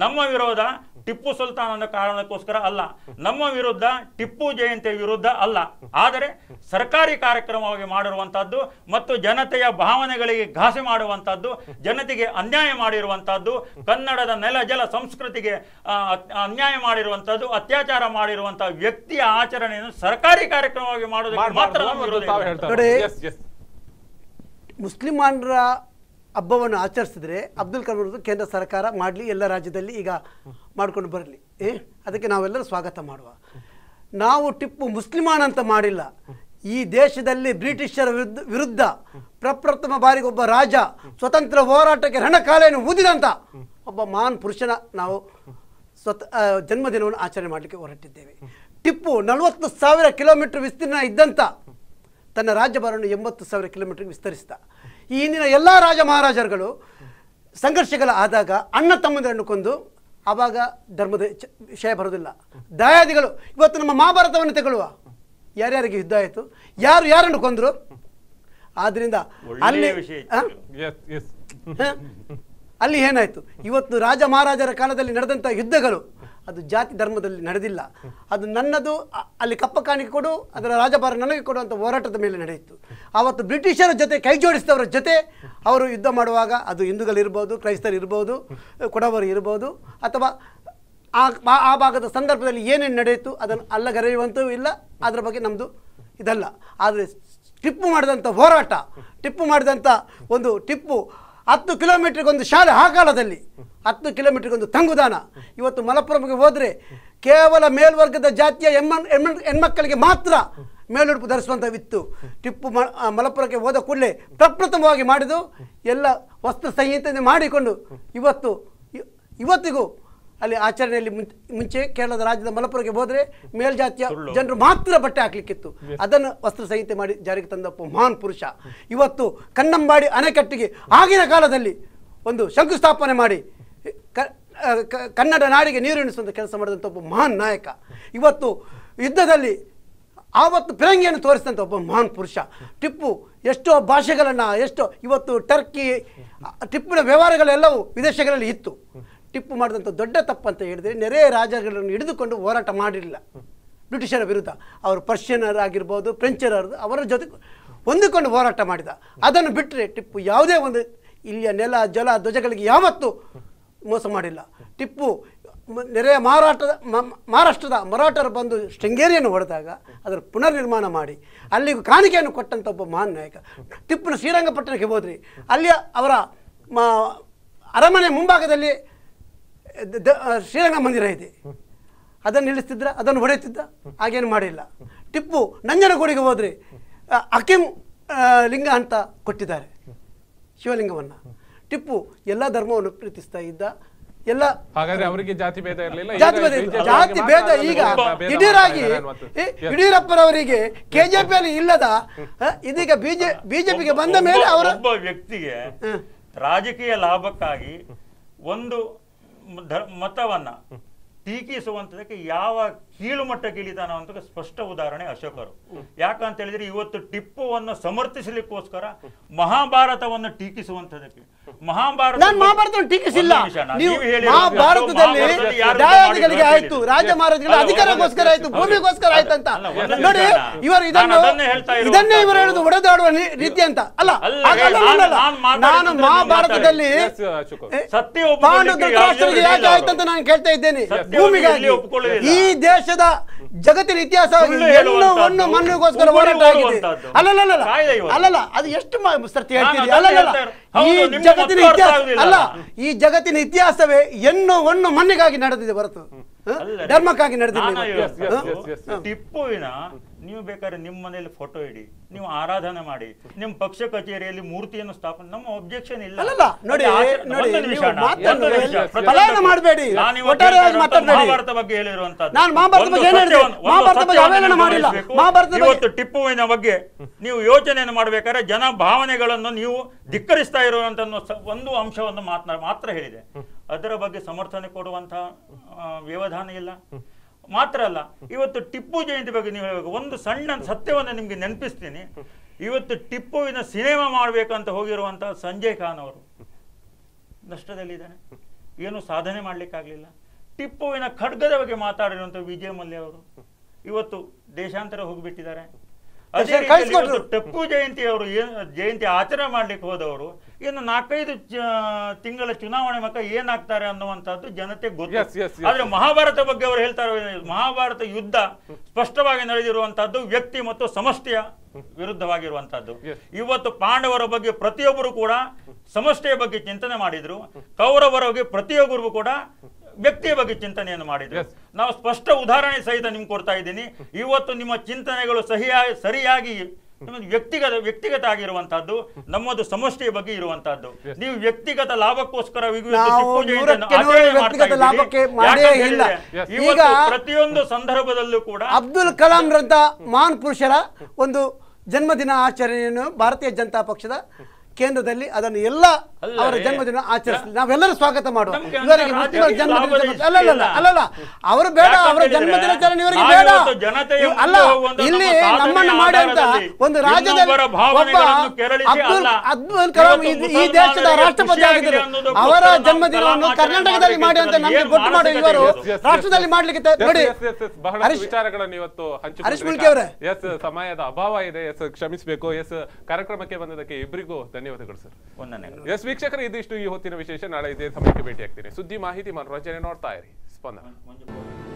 ನಮ್ಮ ವಿರೋಧ ಟಿಪ್ಪು ಸುಲ್ತಾನ್ ಅನ್ನೋ ಕಾರಣಕ್ಕೋಸ್ಕರ ಅಲ್ಲ ನಮ್ಮ ವಿರುದ್ಧ ಟಿಪ್ಪು ಜಯಂತಿ ವಿರುದ್ಧ ಅಲ್ಲ ಆದರೆ ಸರ್ಕಾರಿ ಕಾರ್ಯಕ್ರಮವಾಗಿ ಮಾಡಿರುವಂತಹದ್ದು ಮತ್ತು ಜನತೆಯ ಭಾವನೆಗಳಿಗೆ ಘಾಸಿ ಮಾಡುವಂತಹದ್ದು ಜನತೆಗೆ ಅನ್ಯಾಯ ಮಾಡಿರುವಂತಹದ್ದು ಕನ್ನಡದ ನೆಲ ಜಲ ಸಂಸ್ಕೃತಿಗೆ ಅನ್ಯಾಯ ಮಾಡಿರುವಂತಹದ್ದು ಅತ್ಯಾಚಾರ ಮಾಡಿರುವಂತಹ ವ್ಯಕ್ತಿಯ ಆಚರಣೆಯನ್ನು ಸರ್ಕಾರಿ ಕಾರ್ಯಕ್ರಮವಾಗಿ ಮಾಡುವುದಕ್ಕೆ ಮಾತ್ರ ಮುಸ್ಲಿಮರ ಹಬ್ಬವನ್ನು ಆಚರಿಸಿದ್ರೆ ಅಬ್ದುಲ್ ಕಲಾಂ ಕೇಂದ್ರ ಸರ್ಕಾರ ಮಾಡಲಿ ಎಲ್ಲ ರಾಜ್ಯದಲ್ಲಿ ಈಗ ಮಾಡ್ಕೊಂಡು ಬರಲಿ ಅದಕ್ಕೆ ನಾವೆಲ್ಲರೂ ಸ್ವಾಗತ ಮಾಡುವ ನಾವು ಟಿಪ್ಪು ಮುಸ್ಲಿಮಾನ್ ಅಂತ ಮಾಡಿಲ್ಲ ಈ ದೇಶದಲ್ಲಿ ಬ್ರಿಟಿಷರ ವಿರುದ್ಧ ವಿರುದ್ಧ ಪ್ರಪ್ರಥಮ ಬಾರಿಗೆ ಒಬ್ಬ ರಾಜ ಸ್ವತಂತ್ರ ಹೋರಾಟಕ್ಕೆ ರಣಕಾಲೆಯನ್ನು ಊದಿದಂಥ ಒಬ್ಬ ಮಹಾನ್ ಪುರುಷನ ನಾವು ಸ್ವತ ಜನ್ಮದಿನವನ್ನು ಆಚರಣೆ ಮಾಡಲಿಕ್ಕೆ ಹೊರಟಿದ್ದೇವೆ ಟಿಪ್ಪು ನಲವತ್ತು ಸಾವಿರ ಕಿಲೋಮೀಟರ್ ವಿಸ್ತೀರ್ಣ ಇದ್ದಂಥ ತನ್ನ ರಾಜ್ಯಭಾರವನ್ನು ಎಂಬತ್ತು ಸಾವಿರ ಕಿಲೋಮೀಟರ್ಗೆ ವಿಸ್ತರಿಸಿದ ಈ ಹಿಂದಿನ ಎಲ್ಲ ರಾಜ ಮಹಾರಾಜರುಗಳು ಸಂಘರ್ಷಗಳ ಆದಾಗ ಅಣ್ಣ ತಮ್ಮಂದಿರನ್ನು ಕೊಂದು ಆವಾಗ ಧರ್ಮದ ವಿಷಯ ಬರೋದಿಲ್ಲ ದಯಾದಿಗಳು ಇವತ್ತು ನಮ್ಮ ಮಹಾಭಾರತವನ್ನು ತಗೊಳ್ಳುವ ಯಾರ್ಯಾರಿಗೆ ಯುದ್ಧ ಆಯಿತು ಯಾರು ಯಾರನ್ನು ಕೊಂದರು ಆದ್ದರಿಂದ ಅಲ್ಲಿ ಅಲ್ಲಿ ಏನಾಯಿತು ಇವತ್ತು ರಾಜ ಮಹಾರಾಜರ ಕಾಲದಲ್ಲಿ ನಡೆದಂಥ ಯುದ್ಧಗಳು ಅದು ಜಾತಿ ಧರ್ಮದಲ್ಲಿ ನಡೆದಿಲ್ಲ ಅದು ನನ್ನದು ಅಲ್ಲಿ ಕಪ್ಪ ಕಾಣಿಕೆ ಕೊಡು ಅದರ ರಾಜಭಾರ ನನಗೆ ಕೊಡುವಂಥ ಹೋರಾಟದ ಮೇಲೆ ನಡೆಯಿತು ಆವತ್ತು ಬ್ರಿಟಿಷರ ಜೊತೆ ಕೈ ಜೋಡಿಸಿದವರ ಜೊತೆ ಅವರು ಯುದ್ಧ ಮಾಡುವಾಗ ಅದು ಹಿಂದೂಗಳಿರ್ಬೋದು ಕ್ರೈಸ್ತರು ಇರ್ಬೋದು ಕೊಡವರು ಇರ್ಬೋದು ಅಥವಾ ಆ ಆ ಭಾಗದ ಸಂದರ್ಭದಲ್ಲಿ ಏನೇನು ನಡೆಯಿತು ಅದನ್ನು ಅಲ್ಲಗರೆಯುವಂತೂ ಇಲ್ಲ ಅದರ ಬಗ್ಗೆ ನಮ್ಮದು ಇದಲ್ಲ ಆದರೆ ಟಿಪ್ಪು ಮಾಡಿದಂಥ ಹೋರಾಟ ಟಿಪ್ಪು ಮಾಡಿದಂಥ ಒಂದು ಟಿಪ್ಪು ಹತ್ತು ಕಿಲೋಮೀಟ್ರಿಗೊಂದು ಶಾಲೆ ಆ ಕಾಲದಲ್ಲಿ ಹತ್ತು ಕಿಲೋಮೀಟ್ರಿಗೊಂದು ತಂಗುದಾನ ಇವತ್ತು ಮಲಪ್ಪುರಮ್ಗೆ ಹೋದರೆ ಕೇವಲ ಮೇಲ್ವರ್ಗದ ಜಾತಿಯ ಹೆಮ್ಮನ್ ಹೆಣ್ಮಕ್ಕಳಿಗೆ ಮಾತ್ರ ಮೇಲುಡುಪು ಧರಿಸುವಂಥವಿತ್ತು ಟಿಪ್ಪು ಮಲಪುರಕ್ಕೆ ಹೋದ ಕೂಡಲೇ ಪ್ರಪ್ರಥಮವಾಗಿ ಮಾಡಿದು ಎಲ್ಲ ವಸ್ತು ಸಂಹಿತೆಯನ್ನು ಮಾಡಿಕೊಂಡು ಇವತ್ತು ಇವತ್ತಿಗೂ ಅಲ್ಲಿ ಆಚರಣೆಯಲ್ಲಿ ಮುಂಚೆ ಕೇರಳದ ರಾಜ್ಯದ ಮಲಪುರಕ್ಕೆ ಹೋದರೆ ಮೇಲ್ಜಾತಿಯ ಜನರು ಮಾತ್ರ ಬಟ್ಟೆ ಹಾಕ್ಲಿಕ್ಕಿತ್ತು ಅದನ್ನು ವಸ್ತ್ರ ಸಂಹಿತೆ ಮಾಡಿ ಜಾರಿಗೆ ತಂದ ಮಹಾನ್ ಪುರುಷ ಇವತ್ತು ಕನ್ನಂಬಾಡಿ ಅಣೆಕಟ್ಟಿಗೆ ಆಗಿನ ಕಾಲದಲ್ಲಿ ಒಂದು ಶಂಕುಸ್ಥಾಪನೆ ಮಾಡಿ ಕನ್ನಡ ನಾಡಿಗೆ ನೀರು ಎಣಿಸುವಂಥ ಕೆಲಸ ಮಾಡಿದಂಥ ಒಬ್ಬ ಮಹಾನ್ ನಾಯಕ ಇವತ್ತು ಯುದ್ಧದಲ್ಲಿ ಆವತ್ತು ಪಿರಂಗಿಯನ್ನು ತೋರಿಸಿದಂಥ ಒಬ್ಬ ಮಹಾನ್ ಪುರುಷ ಟಿಪ್ಪು ಎಷ್ಟೋ ಭಾಷೆಗಳನ್ನು ಎಷ್ಟೋ ಇವತ್ತು ಟರ್ಕಿ ಟಿಪ್ಪಿನ ವ್ಯವಹಾರಗಳೆಲ್ಲವೂ ವಿದೇಶಗಳಲ್ಲಿ ಇತ್ತು ಟಿಪ್ಪು ಮಾಡಿದಂಥ ದೊಡ್ಡ ತಪ್ಪಂತ ಹೇಳಿದರೆ ನೆರೆ ರಾಜಗಳನ್ನು ಹಿಡಿದುಕೊಂಡು ಹೋರಾಟ ಮಾಡಿರಲಿಲ್ಲ ಬ್ರಿಟಿಷರ ವಿರುದ್ಧ ಅವರು ಪರ್ಷಿಯನರ್ ಆಗಿರ್ಬೋದು ಫ್ರೆಂಚರರು ಅವರ ಜೊತೆ ಹೊಂದಿಕೊಂಡು ಹೋರಾಟ ಮಾಡಿದ ಅದನ್ನು ಬಿಟ್ಟರೆ ಟಿಪ್ಪು ಯಾವುದೇ ಒಂದು ಇಲ್ಲಿಯ ನೆಲ ಜಲ ಧ್ವಜಗಳಿಗೆ ಯಾವತ್ತೂ ಮೋಸ ಮಾಡಿಲ್ಲ ಟಿಪ್ಪು ನೆರೆಯ ಮಾರಾಟದ ಮಹಾರಾಷ್ಟ್ರದ ಮರಾಠರು ಬಂದು ಶೃಂಗೇರಿಯನ್ನು ಹೊಡೆದಾಗ ಅದರ ಪುನರ್ ನಿರ್ಮಾಣ ಮಾಡಿ ಅಲ್ಲಿಗೂ ಕಾಣಿಕೆಯನ್ನು ಕೊಟ್ಟಂಥ ಒಬ್ಬ ಮಹಾನ್ ನಾಯಕ ಟಿಪ್ಪುನ ಶ್ರೀರಂಗಪಟ್ಟಣಕ್ಕೆ ಹೋದ್ರಿ ಅಲ್ಲಿ ಅವರ ಮ ಅರಮನೆ ಮುಂಭಾಗದಲ್ಲಿ ಶ್ರೀರಂಗ ಮಂದಿರ ಇದೆ ಅದನ್ನು ನಿಲ್ಲಿಸ್ತಿದ್ರ ಅದನ್ನು ಹೊಡೆಯುತ್ತಿದ್ದ ಹಾಗೇನು ಮಾಡಿಲ್ಲ ಟಿಪ್ಪು ನಂಜನಗೂಡಿಗೆ ಹೋದ್ರೆ ಅಕಿಂ ಲಿಂಗ ಅಂತ ಕೊಟ್ಟಿದ್ದಾರೆ ಶಿವಲಿಂಗವನ್ನು ಟಿಪ್ಪು ಎಲ್ಲ ಧರ್ಮವನ್ನು ಪ್ರೀತಿಸ್ತಾ ಇದ್ದ ಎಲ್ಲ ಹಾಗಾದ್ರೆ ಅವರಿಗೆ ಜಾತಿ ಭೇದ ಇರಲಿಲ್ಲ ಜಾತಿ ಭೇದ ಜಾತಿ ಭೇದ ಈಗ ಜೆ ಯಡಿಯೂರಪ್ಪನವರಿಗೆ ಅಲ್ಲಿ ಇಲ್ಲದ ಇದೀಗ ಬಿಜೆಪಿ ಬಿಜೆಪಿಗೆ ಬಂದ ಮೇಲೆ ಅವರ ವ್ಯಕ್ತಿಗೆ ರಾಜಕೀಯ ಲಾಭಕ್ಕಾಗಿ ಒಂದು ಮತವನ್ನ ಟೀಕಿಸುವಂತದಕ್ಕೆ ಯಾವ ಕೀಳು ಮಟ್ಟಕ್ಕಿಳಿತಾನ ಅಂತ ಸ್ಪಷ್ಟ ಉದಾಹರಣೆ ಅಶೋಕರು ಯಾಕಂತ ಹೇಳಿದ್ರೆ ಇವತ್ತು ಟಿಪ್ಪುವನ್ನು ಸಮರ್ಥಿಸಲಿಕ್ಕೋಸ್ಕರ ಮಹಾಭಾರತವನ್ನು ಟೀಕಿಸುವಂತದಕ್ಕೆ ಮಹಾಭಾರತ ನಾನು ಮಹಾಭಾರತವನ್ನು ಟೀಕಿಸಿಲ್ಲ ನೀವು ಮಹಾಭಾರತದಲ್ಲಿ ನ್ಯಾಯಾಧಿಗಳಿಗೆ ಆಯ್ತು ರಾಜ ಮಹಾರಾಜಗಳಿಗೆ ಅಧಿಕಾರಕ್ಕೋಸ್ಕರ ಆಯ್ತು ಭೂಮಿಗೋಸ್ಕರ ಆಯ್ತು ಅಂತ ನೋಡಿ ಇವರು ಇದನ್ನು ಇದನ್ನೇ ಇವರು ಹೇಳುದು ಒಡೆದಾಡುವ ರೀತಿ ಅಂತ ಅಲ್ಲ ನಾನು ಮಹಾಭಾರತದಲ್ಲಿ ಪಾಂಡವರಿಗೆ ಯಾಕೆ ಆಯ್ತು ಅಂತ ನಾನು ಕೇಳ್ತಾ ಇದ್ದೇನೆ ಭೂಮಿಗಾಗಿ ಈ ದೇಶದ ಜಗತ್ತಿನ ಇತಿಹಾಸ ಎಲ್ಲವನ್ನು ಮಣ್ಣಿಗೋಸ್ಕರ ಹೋರಾಟ ಆಗಿದೆ ಅಲ್ಲಲ್ಲ ಅಲ್ಲಲ್ಲ ಅದು ಎಷ್ಟು ಸತ್ಯ ಹೇಳ್ತೀರಿ ಅಲ್ಲಲ್ಲ ಈ ಜಗತ್ತಿನ ಇತಿಹಾಸ ಅಲ್ಲ ಈ ಜಗತ್ತಿನ ಇತಿಹಾಸವೇ ಎನ್ನು ಒಣ್ಣು ಮನೆಗಾಗಿ ನಡೆದಿದೆ ಹೊರತು ಧರ್ಮಕ್ಕಾಗಿ ನಡೆದಿದೆ ಟಿಪ್ಪುವಿನ ನೀವು ಬೇಕಾದ್ರೆ ನಿಮ್ಮ ಮನೆಯಲ್ಲಿ ಫೋಟೋ ಇಡಿ ನೀವು ಆರಾಧನೆ ಮಾಡಿ ನಿಮ್ಮ ಪಕ್ಷ ಕಚೇರಿಯಲ್ಲಿ ಮೂರ್ತಿಯನ್ನು ಸ್ಥಾಪನೆ ನಮ್ಮ ಒಬ್ಜೆಕ್ಷನ್ ಇಲ್ಲ ಬಗ್ಗೆ ಇವತ್ತು ಟಿಪ್ಪುವಿನ ಬಗ್ಗೆ ನೀವು ಯೋಚನೆಯನ್ನು ಮಾಡಬೇಕಾದ್ರೆ ಜನ ಭಾವನೆಗಳನ್ನು ನೀವು ಧಿಕ್ಕರಿಸ್ತಾ ಇರುವಂತ ಒಂದು ಅಂಶವನ್ನು ಮಾತ್ರ ಹೇಳಿದೆ ಅದರ ಬಗ್ಗೆ ಸಮರ್ಥನೆ ಕೊಡುವಂತಹ ವ್ಯವಧಾನ ಇಲ್ಲ ಮಾತ್ರ ಅಲ್ಲ ಇವತ್ತು ಟಿಪ್ಪು ಜಯಂತಿ ಬಗ್ಗೆ ನೀವು ಹೇಳಬೇಕು ಒಂದು ಸಣ್ಣ ಸತ್ಯವನ್ನು ನಿಮಗೆ ನೆನಪಿಸ್ತೀನಿ ಇವತ್ತು ಟಿಪ್ಪುವಿನ ಸಿನಿಮಾ ಮಾಡಬೇಕಂತ ಹೋಗಿರುವಂತಹ ಸಂಜಯ್ ಖಾನ್ ಅವರು ನಷ್ಟದಲ್ಲಿದ್ದಾನೆ ಏನು ಸಾಧನೆ ಮಾಡಲಿಕ್ಕಾಗಲಿಲ್ಲ ಟಿಪ್ಪುವಿನ ಖಡ್ಗದ ಬಗ್ಗೆ ಮಾತಾಡಿರುವಂಥ ವಿಜಯ ಮಲ್ಯ ಅವರು ಇವತ್ತು ದೇಶಾಂತರ ಹೋಗಿಬಿಟ್ಟಿದ್ದಾರೆ ಟಪ್ಪು ಜಯಂತಿ ಅವರು ಜಯಂತಿ ಆಚರಣೆ ಮಾಡ್ಲಿಕ್ಕೆ ಹೋದವರು ಇನ್ನು ನಾಲ್ಕೈದು ತಿಂಗಳ ಚುನಾವಣೆ ಮಕ್ಕ ಏನಾಗ್ತಾರೆ ಅನ್ನುವಂಥದ್ದು ಜನತೆ ಗೊತ್ತು ಆದ್ರೆ ಮಹಾಭಾರತ ಬಗ್ಗೆ ಅವರು ಹೇಳ್ತಾರೆ ಮಹಾಭಾರತ ಯುದ್ಧ ಸ್ಪಷ್ಟವಾಗಿ ನಡೆದಿರುವಂತಹದ್ದು ವ್ಯಕ್ತಿ ಮತ್ತು ಸಮಷ್ಟಿಯ ವಿರುದ್ಧವಾಗಿರುವಂತಹದ್ದು ಇವತ್ತು ಪಾಂಡವರ ಬಗ್ಗೆ ಪ್ರತಿಯೊಬ್ಬರು ಕೂಡ ಸಮಷ್ಟಿಯ ಬಗ್ಗೆ ಚಿಂತನೆ ಮಾಡಿದ್ರು ಕೌರವರ ಬಗ್ಗೆ ಪ್ರತಿಯೊಬ್ಬರಿಗೂ ಕೂಡ ವ್ಯಕ್ತಿಯ ಬಗ್ಗೆ ಚಿಂತನೆಯನ್ನು ಮಾಡಿದ್ರೆ ನಾವು ಸ್ಪಷ್ಟ ಉದಾಹರಣೆ ಸಹಿತ ನಿಮ್ಗೆ ಕೊಡ್ತಾ ಇದ್ದೀನಿ ಇವತ್ತು ನಿಮ್ಮ ಚಿಂತನೆಗಳು ಸಹಿಯಾಗಿ ಸರಿಯಾಗಿ ವ್ಯಕ್ತಿಗತ ವ್ಯಕ್ತಿಗತ ಆಗಿರುವಂತಹದ್ದು ನಮ್ಮದು ಸಮಷ್ಟಿಯ ಬಗ್ಗೆ ಇರುವಂತಹದ್ದು ನೀವು ವ್ಯಕ್ತಿಗತ ಲಾಭಕ್ಕೋಸ್ಕರ ಪ್ರತಿಯೊಂದು ಸಂದರ್ಭದಲ್ಲೂ ಕೂಡ ಅಬ್ದುಲ್ ಕಲಾಂ ರಂತ ಮಹಾನ್ ಪುರುಷರ ಒಂದು ಜನ್ಮದಿನ ಆಚರಣೆಯನ್ನು ಭಾರತೀಯ ಜನತಾ ಪಕ್ಷದ ಕೇಂದ್ರದಲ್ಲಿ ಅದನ್ನು ಎಲ್ಲ ಅವರ ಜನ್ಮದಿನ ಆಚರಿಸಲಿ ನಾವೆಲ್ಲರೂ ಸ್ವಾಗತ ಮಾಡುವ ಇವರಿಗೆ ಮುಸ್ಲಿಮರ ಜನ್ಮದಿನ ಅಲ್ಲಲ್ಲ ಅಲ್ಲಲ್ಲ ಅವರು ಬೇಡ ಅವರ ಜನ್ಮದಿನಾಚರಣೆ ಇವರಿಗೆ ಬೇಡ ಅಲ್ಲ ಇಲ್ಲಿ ನಮ್ಮನ್ನು ಮಾಡಿ ಅಂತ ಒಂದು ರಾಜ್ಯದಲ್ಲಿ ಅಬ್ದುಲ್ ಅಬ್ದುಲ್ ಕಲಾಂ ಈ ದೇಶದ ರಾಷ್ಟ್ರಪತಿ ಆಗಿದ್ದರು ಅವರ ಜನ್ಮದಿನವನ್ನು ಕರ್ನಾಟಕದಲ್ಲಿ ಮಾಡಿ ಅಂತ ನಮಗೆ ಗೊತ್ತು ಮಾಡಿ ಇವರು ರಾಷ್ಟ್ರದಲ್ಲಿ ಮಾಡ್ಲಿಕ್ಕೆ ನೋಡಿ ಬಹಳ ವಿಚಾರಗಳನ್ನು ಇವತ್ತು ಹಂಚಿ ಎಸ್ ಸಮಯದ ಅಭಾವ ಇದೆ ಎಸ್ ಕ್ಷಮಿಸಬೇಕು ಎಸ್ ಕಾರ್ಯಕ್ರಮಕ್ಕೆ ಬಂದದಕ್ಕೆ ಇಬ್ಬರಿಗೂ ಧನ್ಯವಾದಗಳು ಸರ್ ಎಸ್ ವೀಕ್ಷಕರು ಇದಿಷ್ಟು ಈ ಹೊತ್ತಿನ ವಿಶೇಷ ನಾಳೆ ಇದೇ ಸಮಯಕ್ಕೆ ಭೇಟಿ ಆಗ್ತೀನಿ ಸುದ್ದಿ ಮಾಹಿತಿ ಮನೋರಂಜನೆ ನೋಡ್ತಾ ಇರಿ ಸ್ಪಂದನ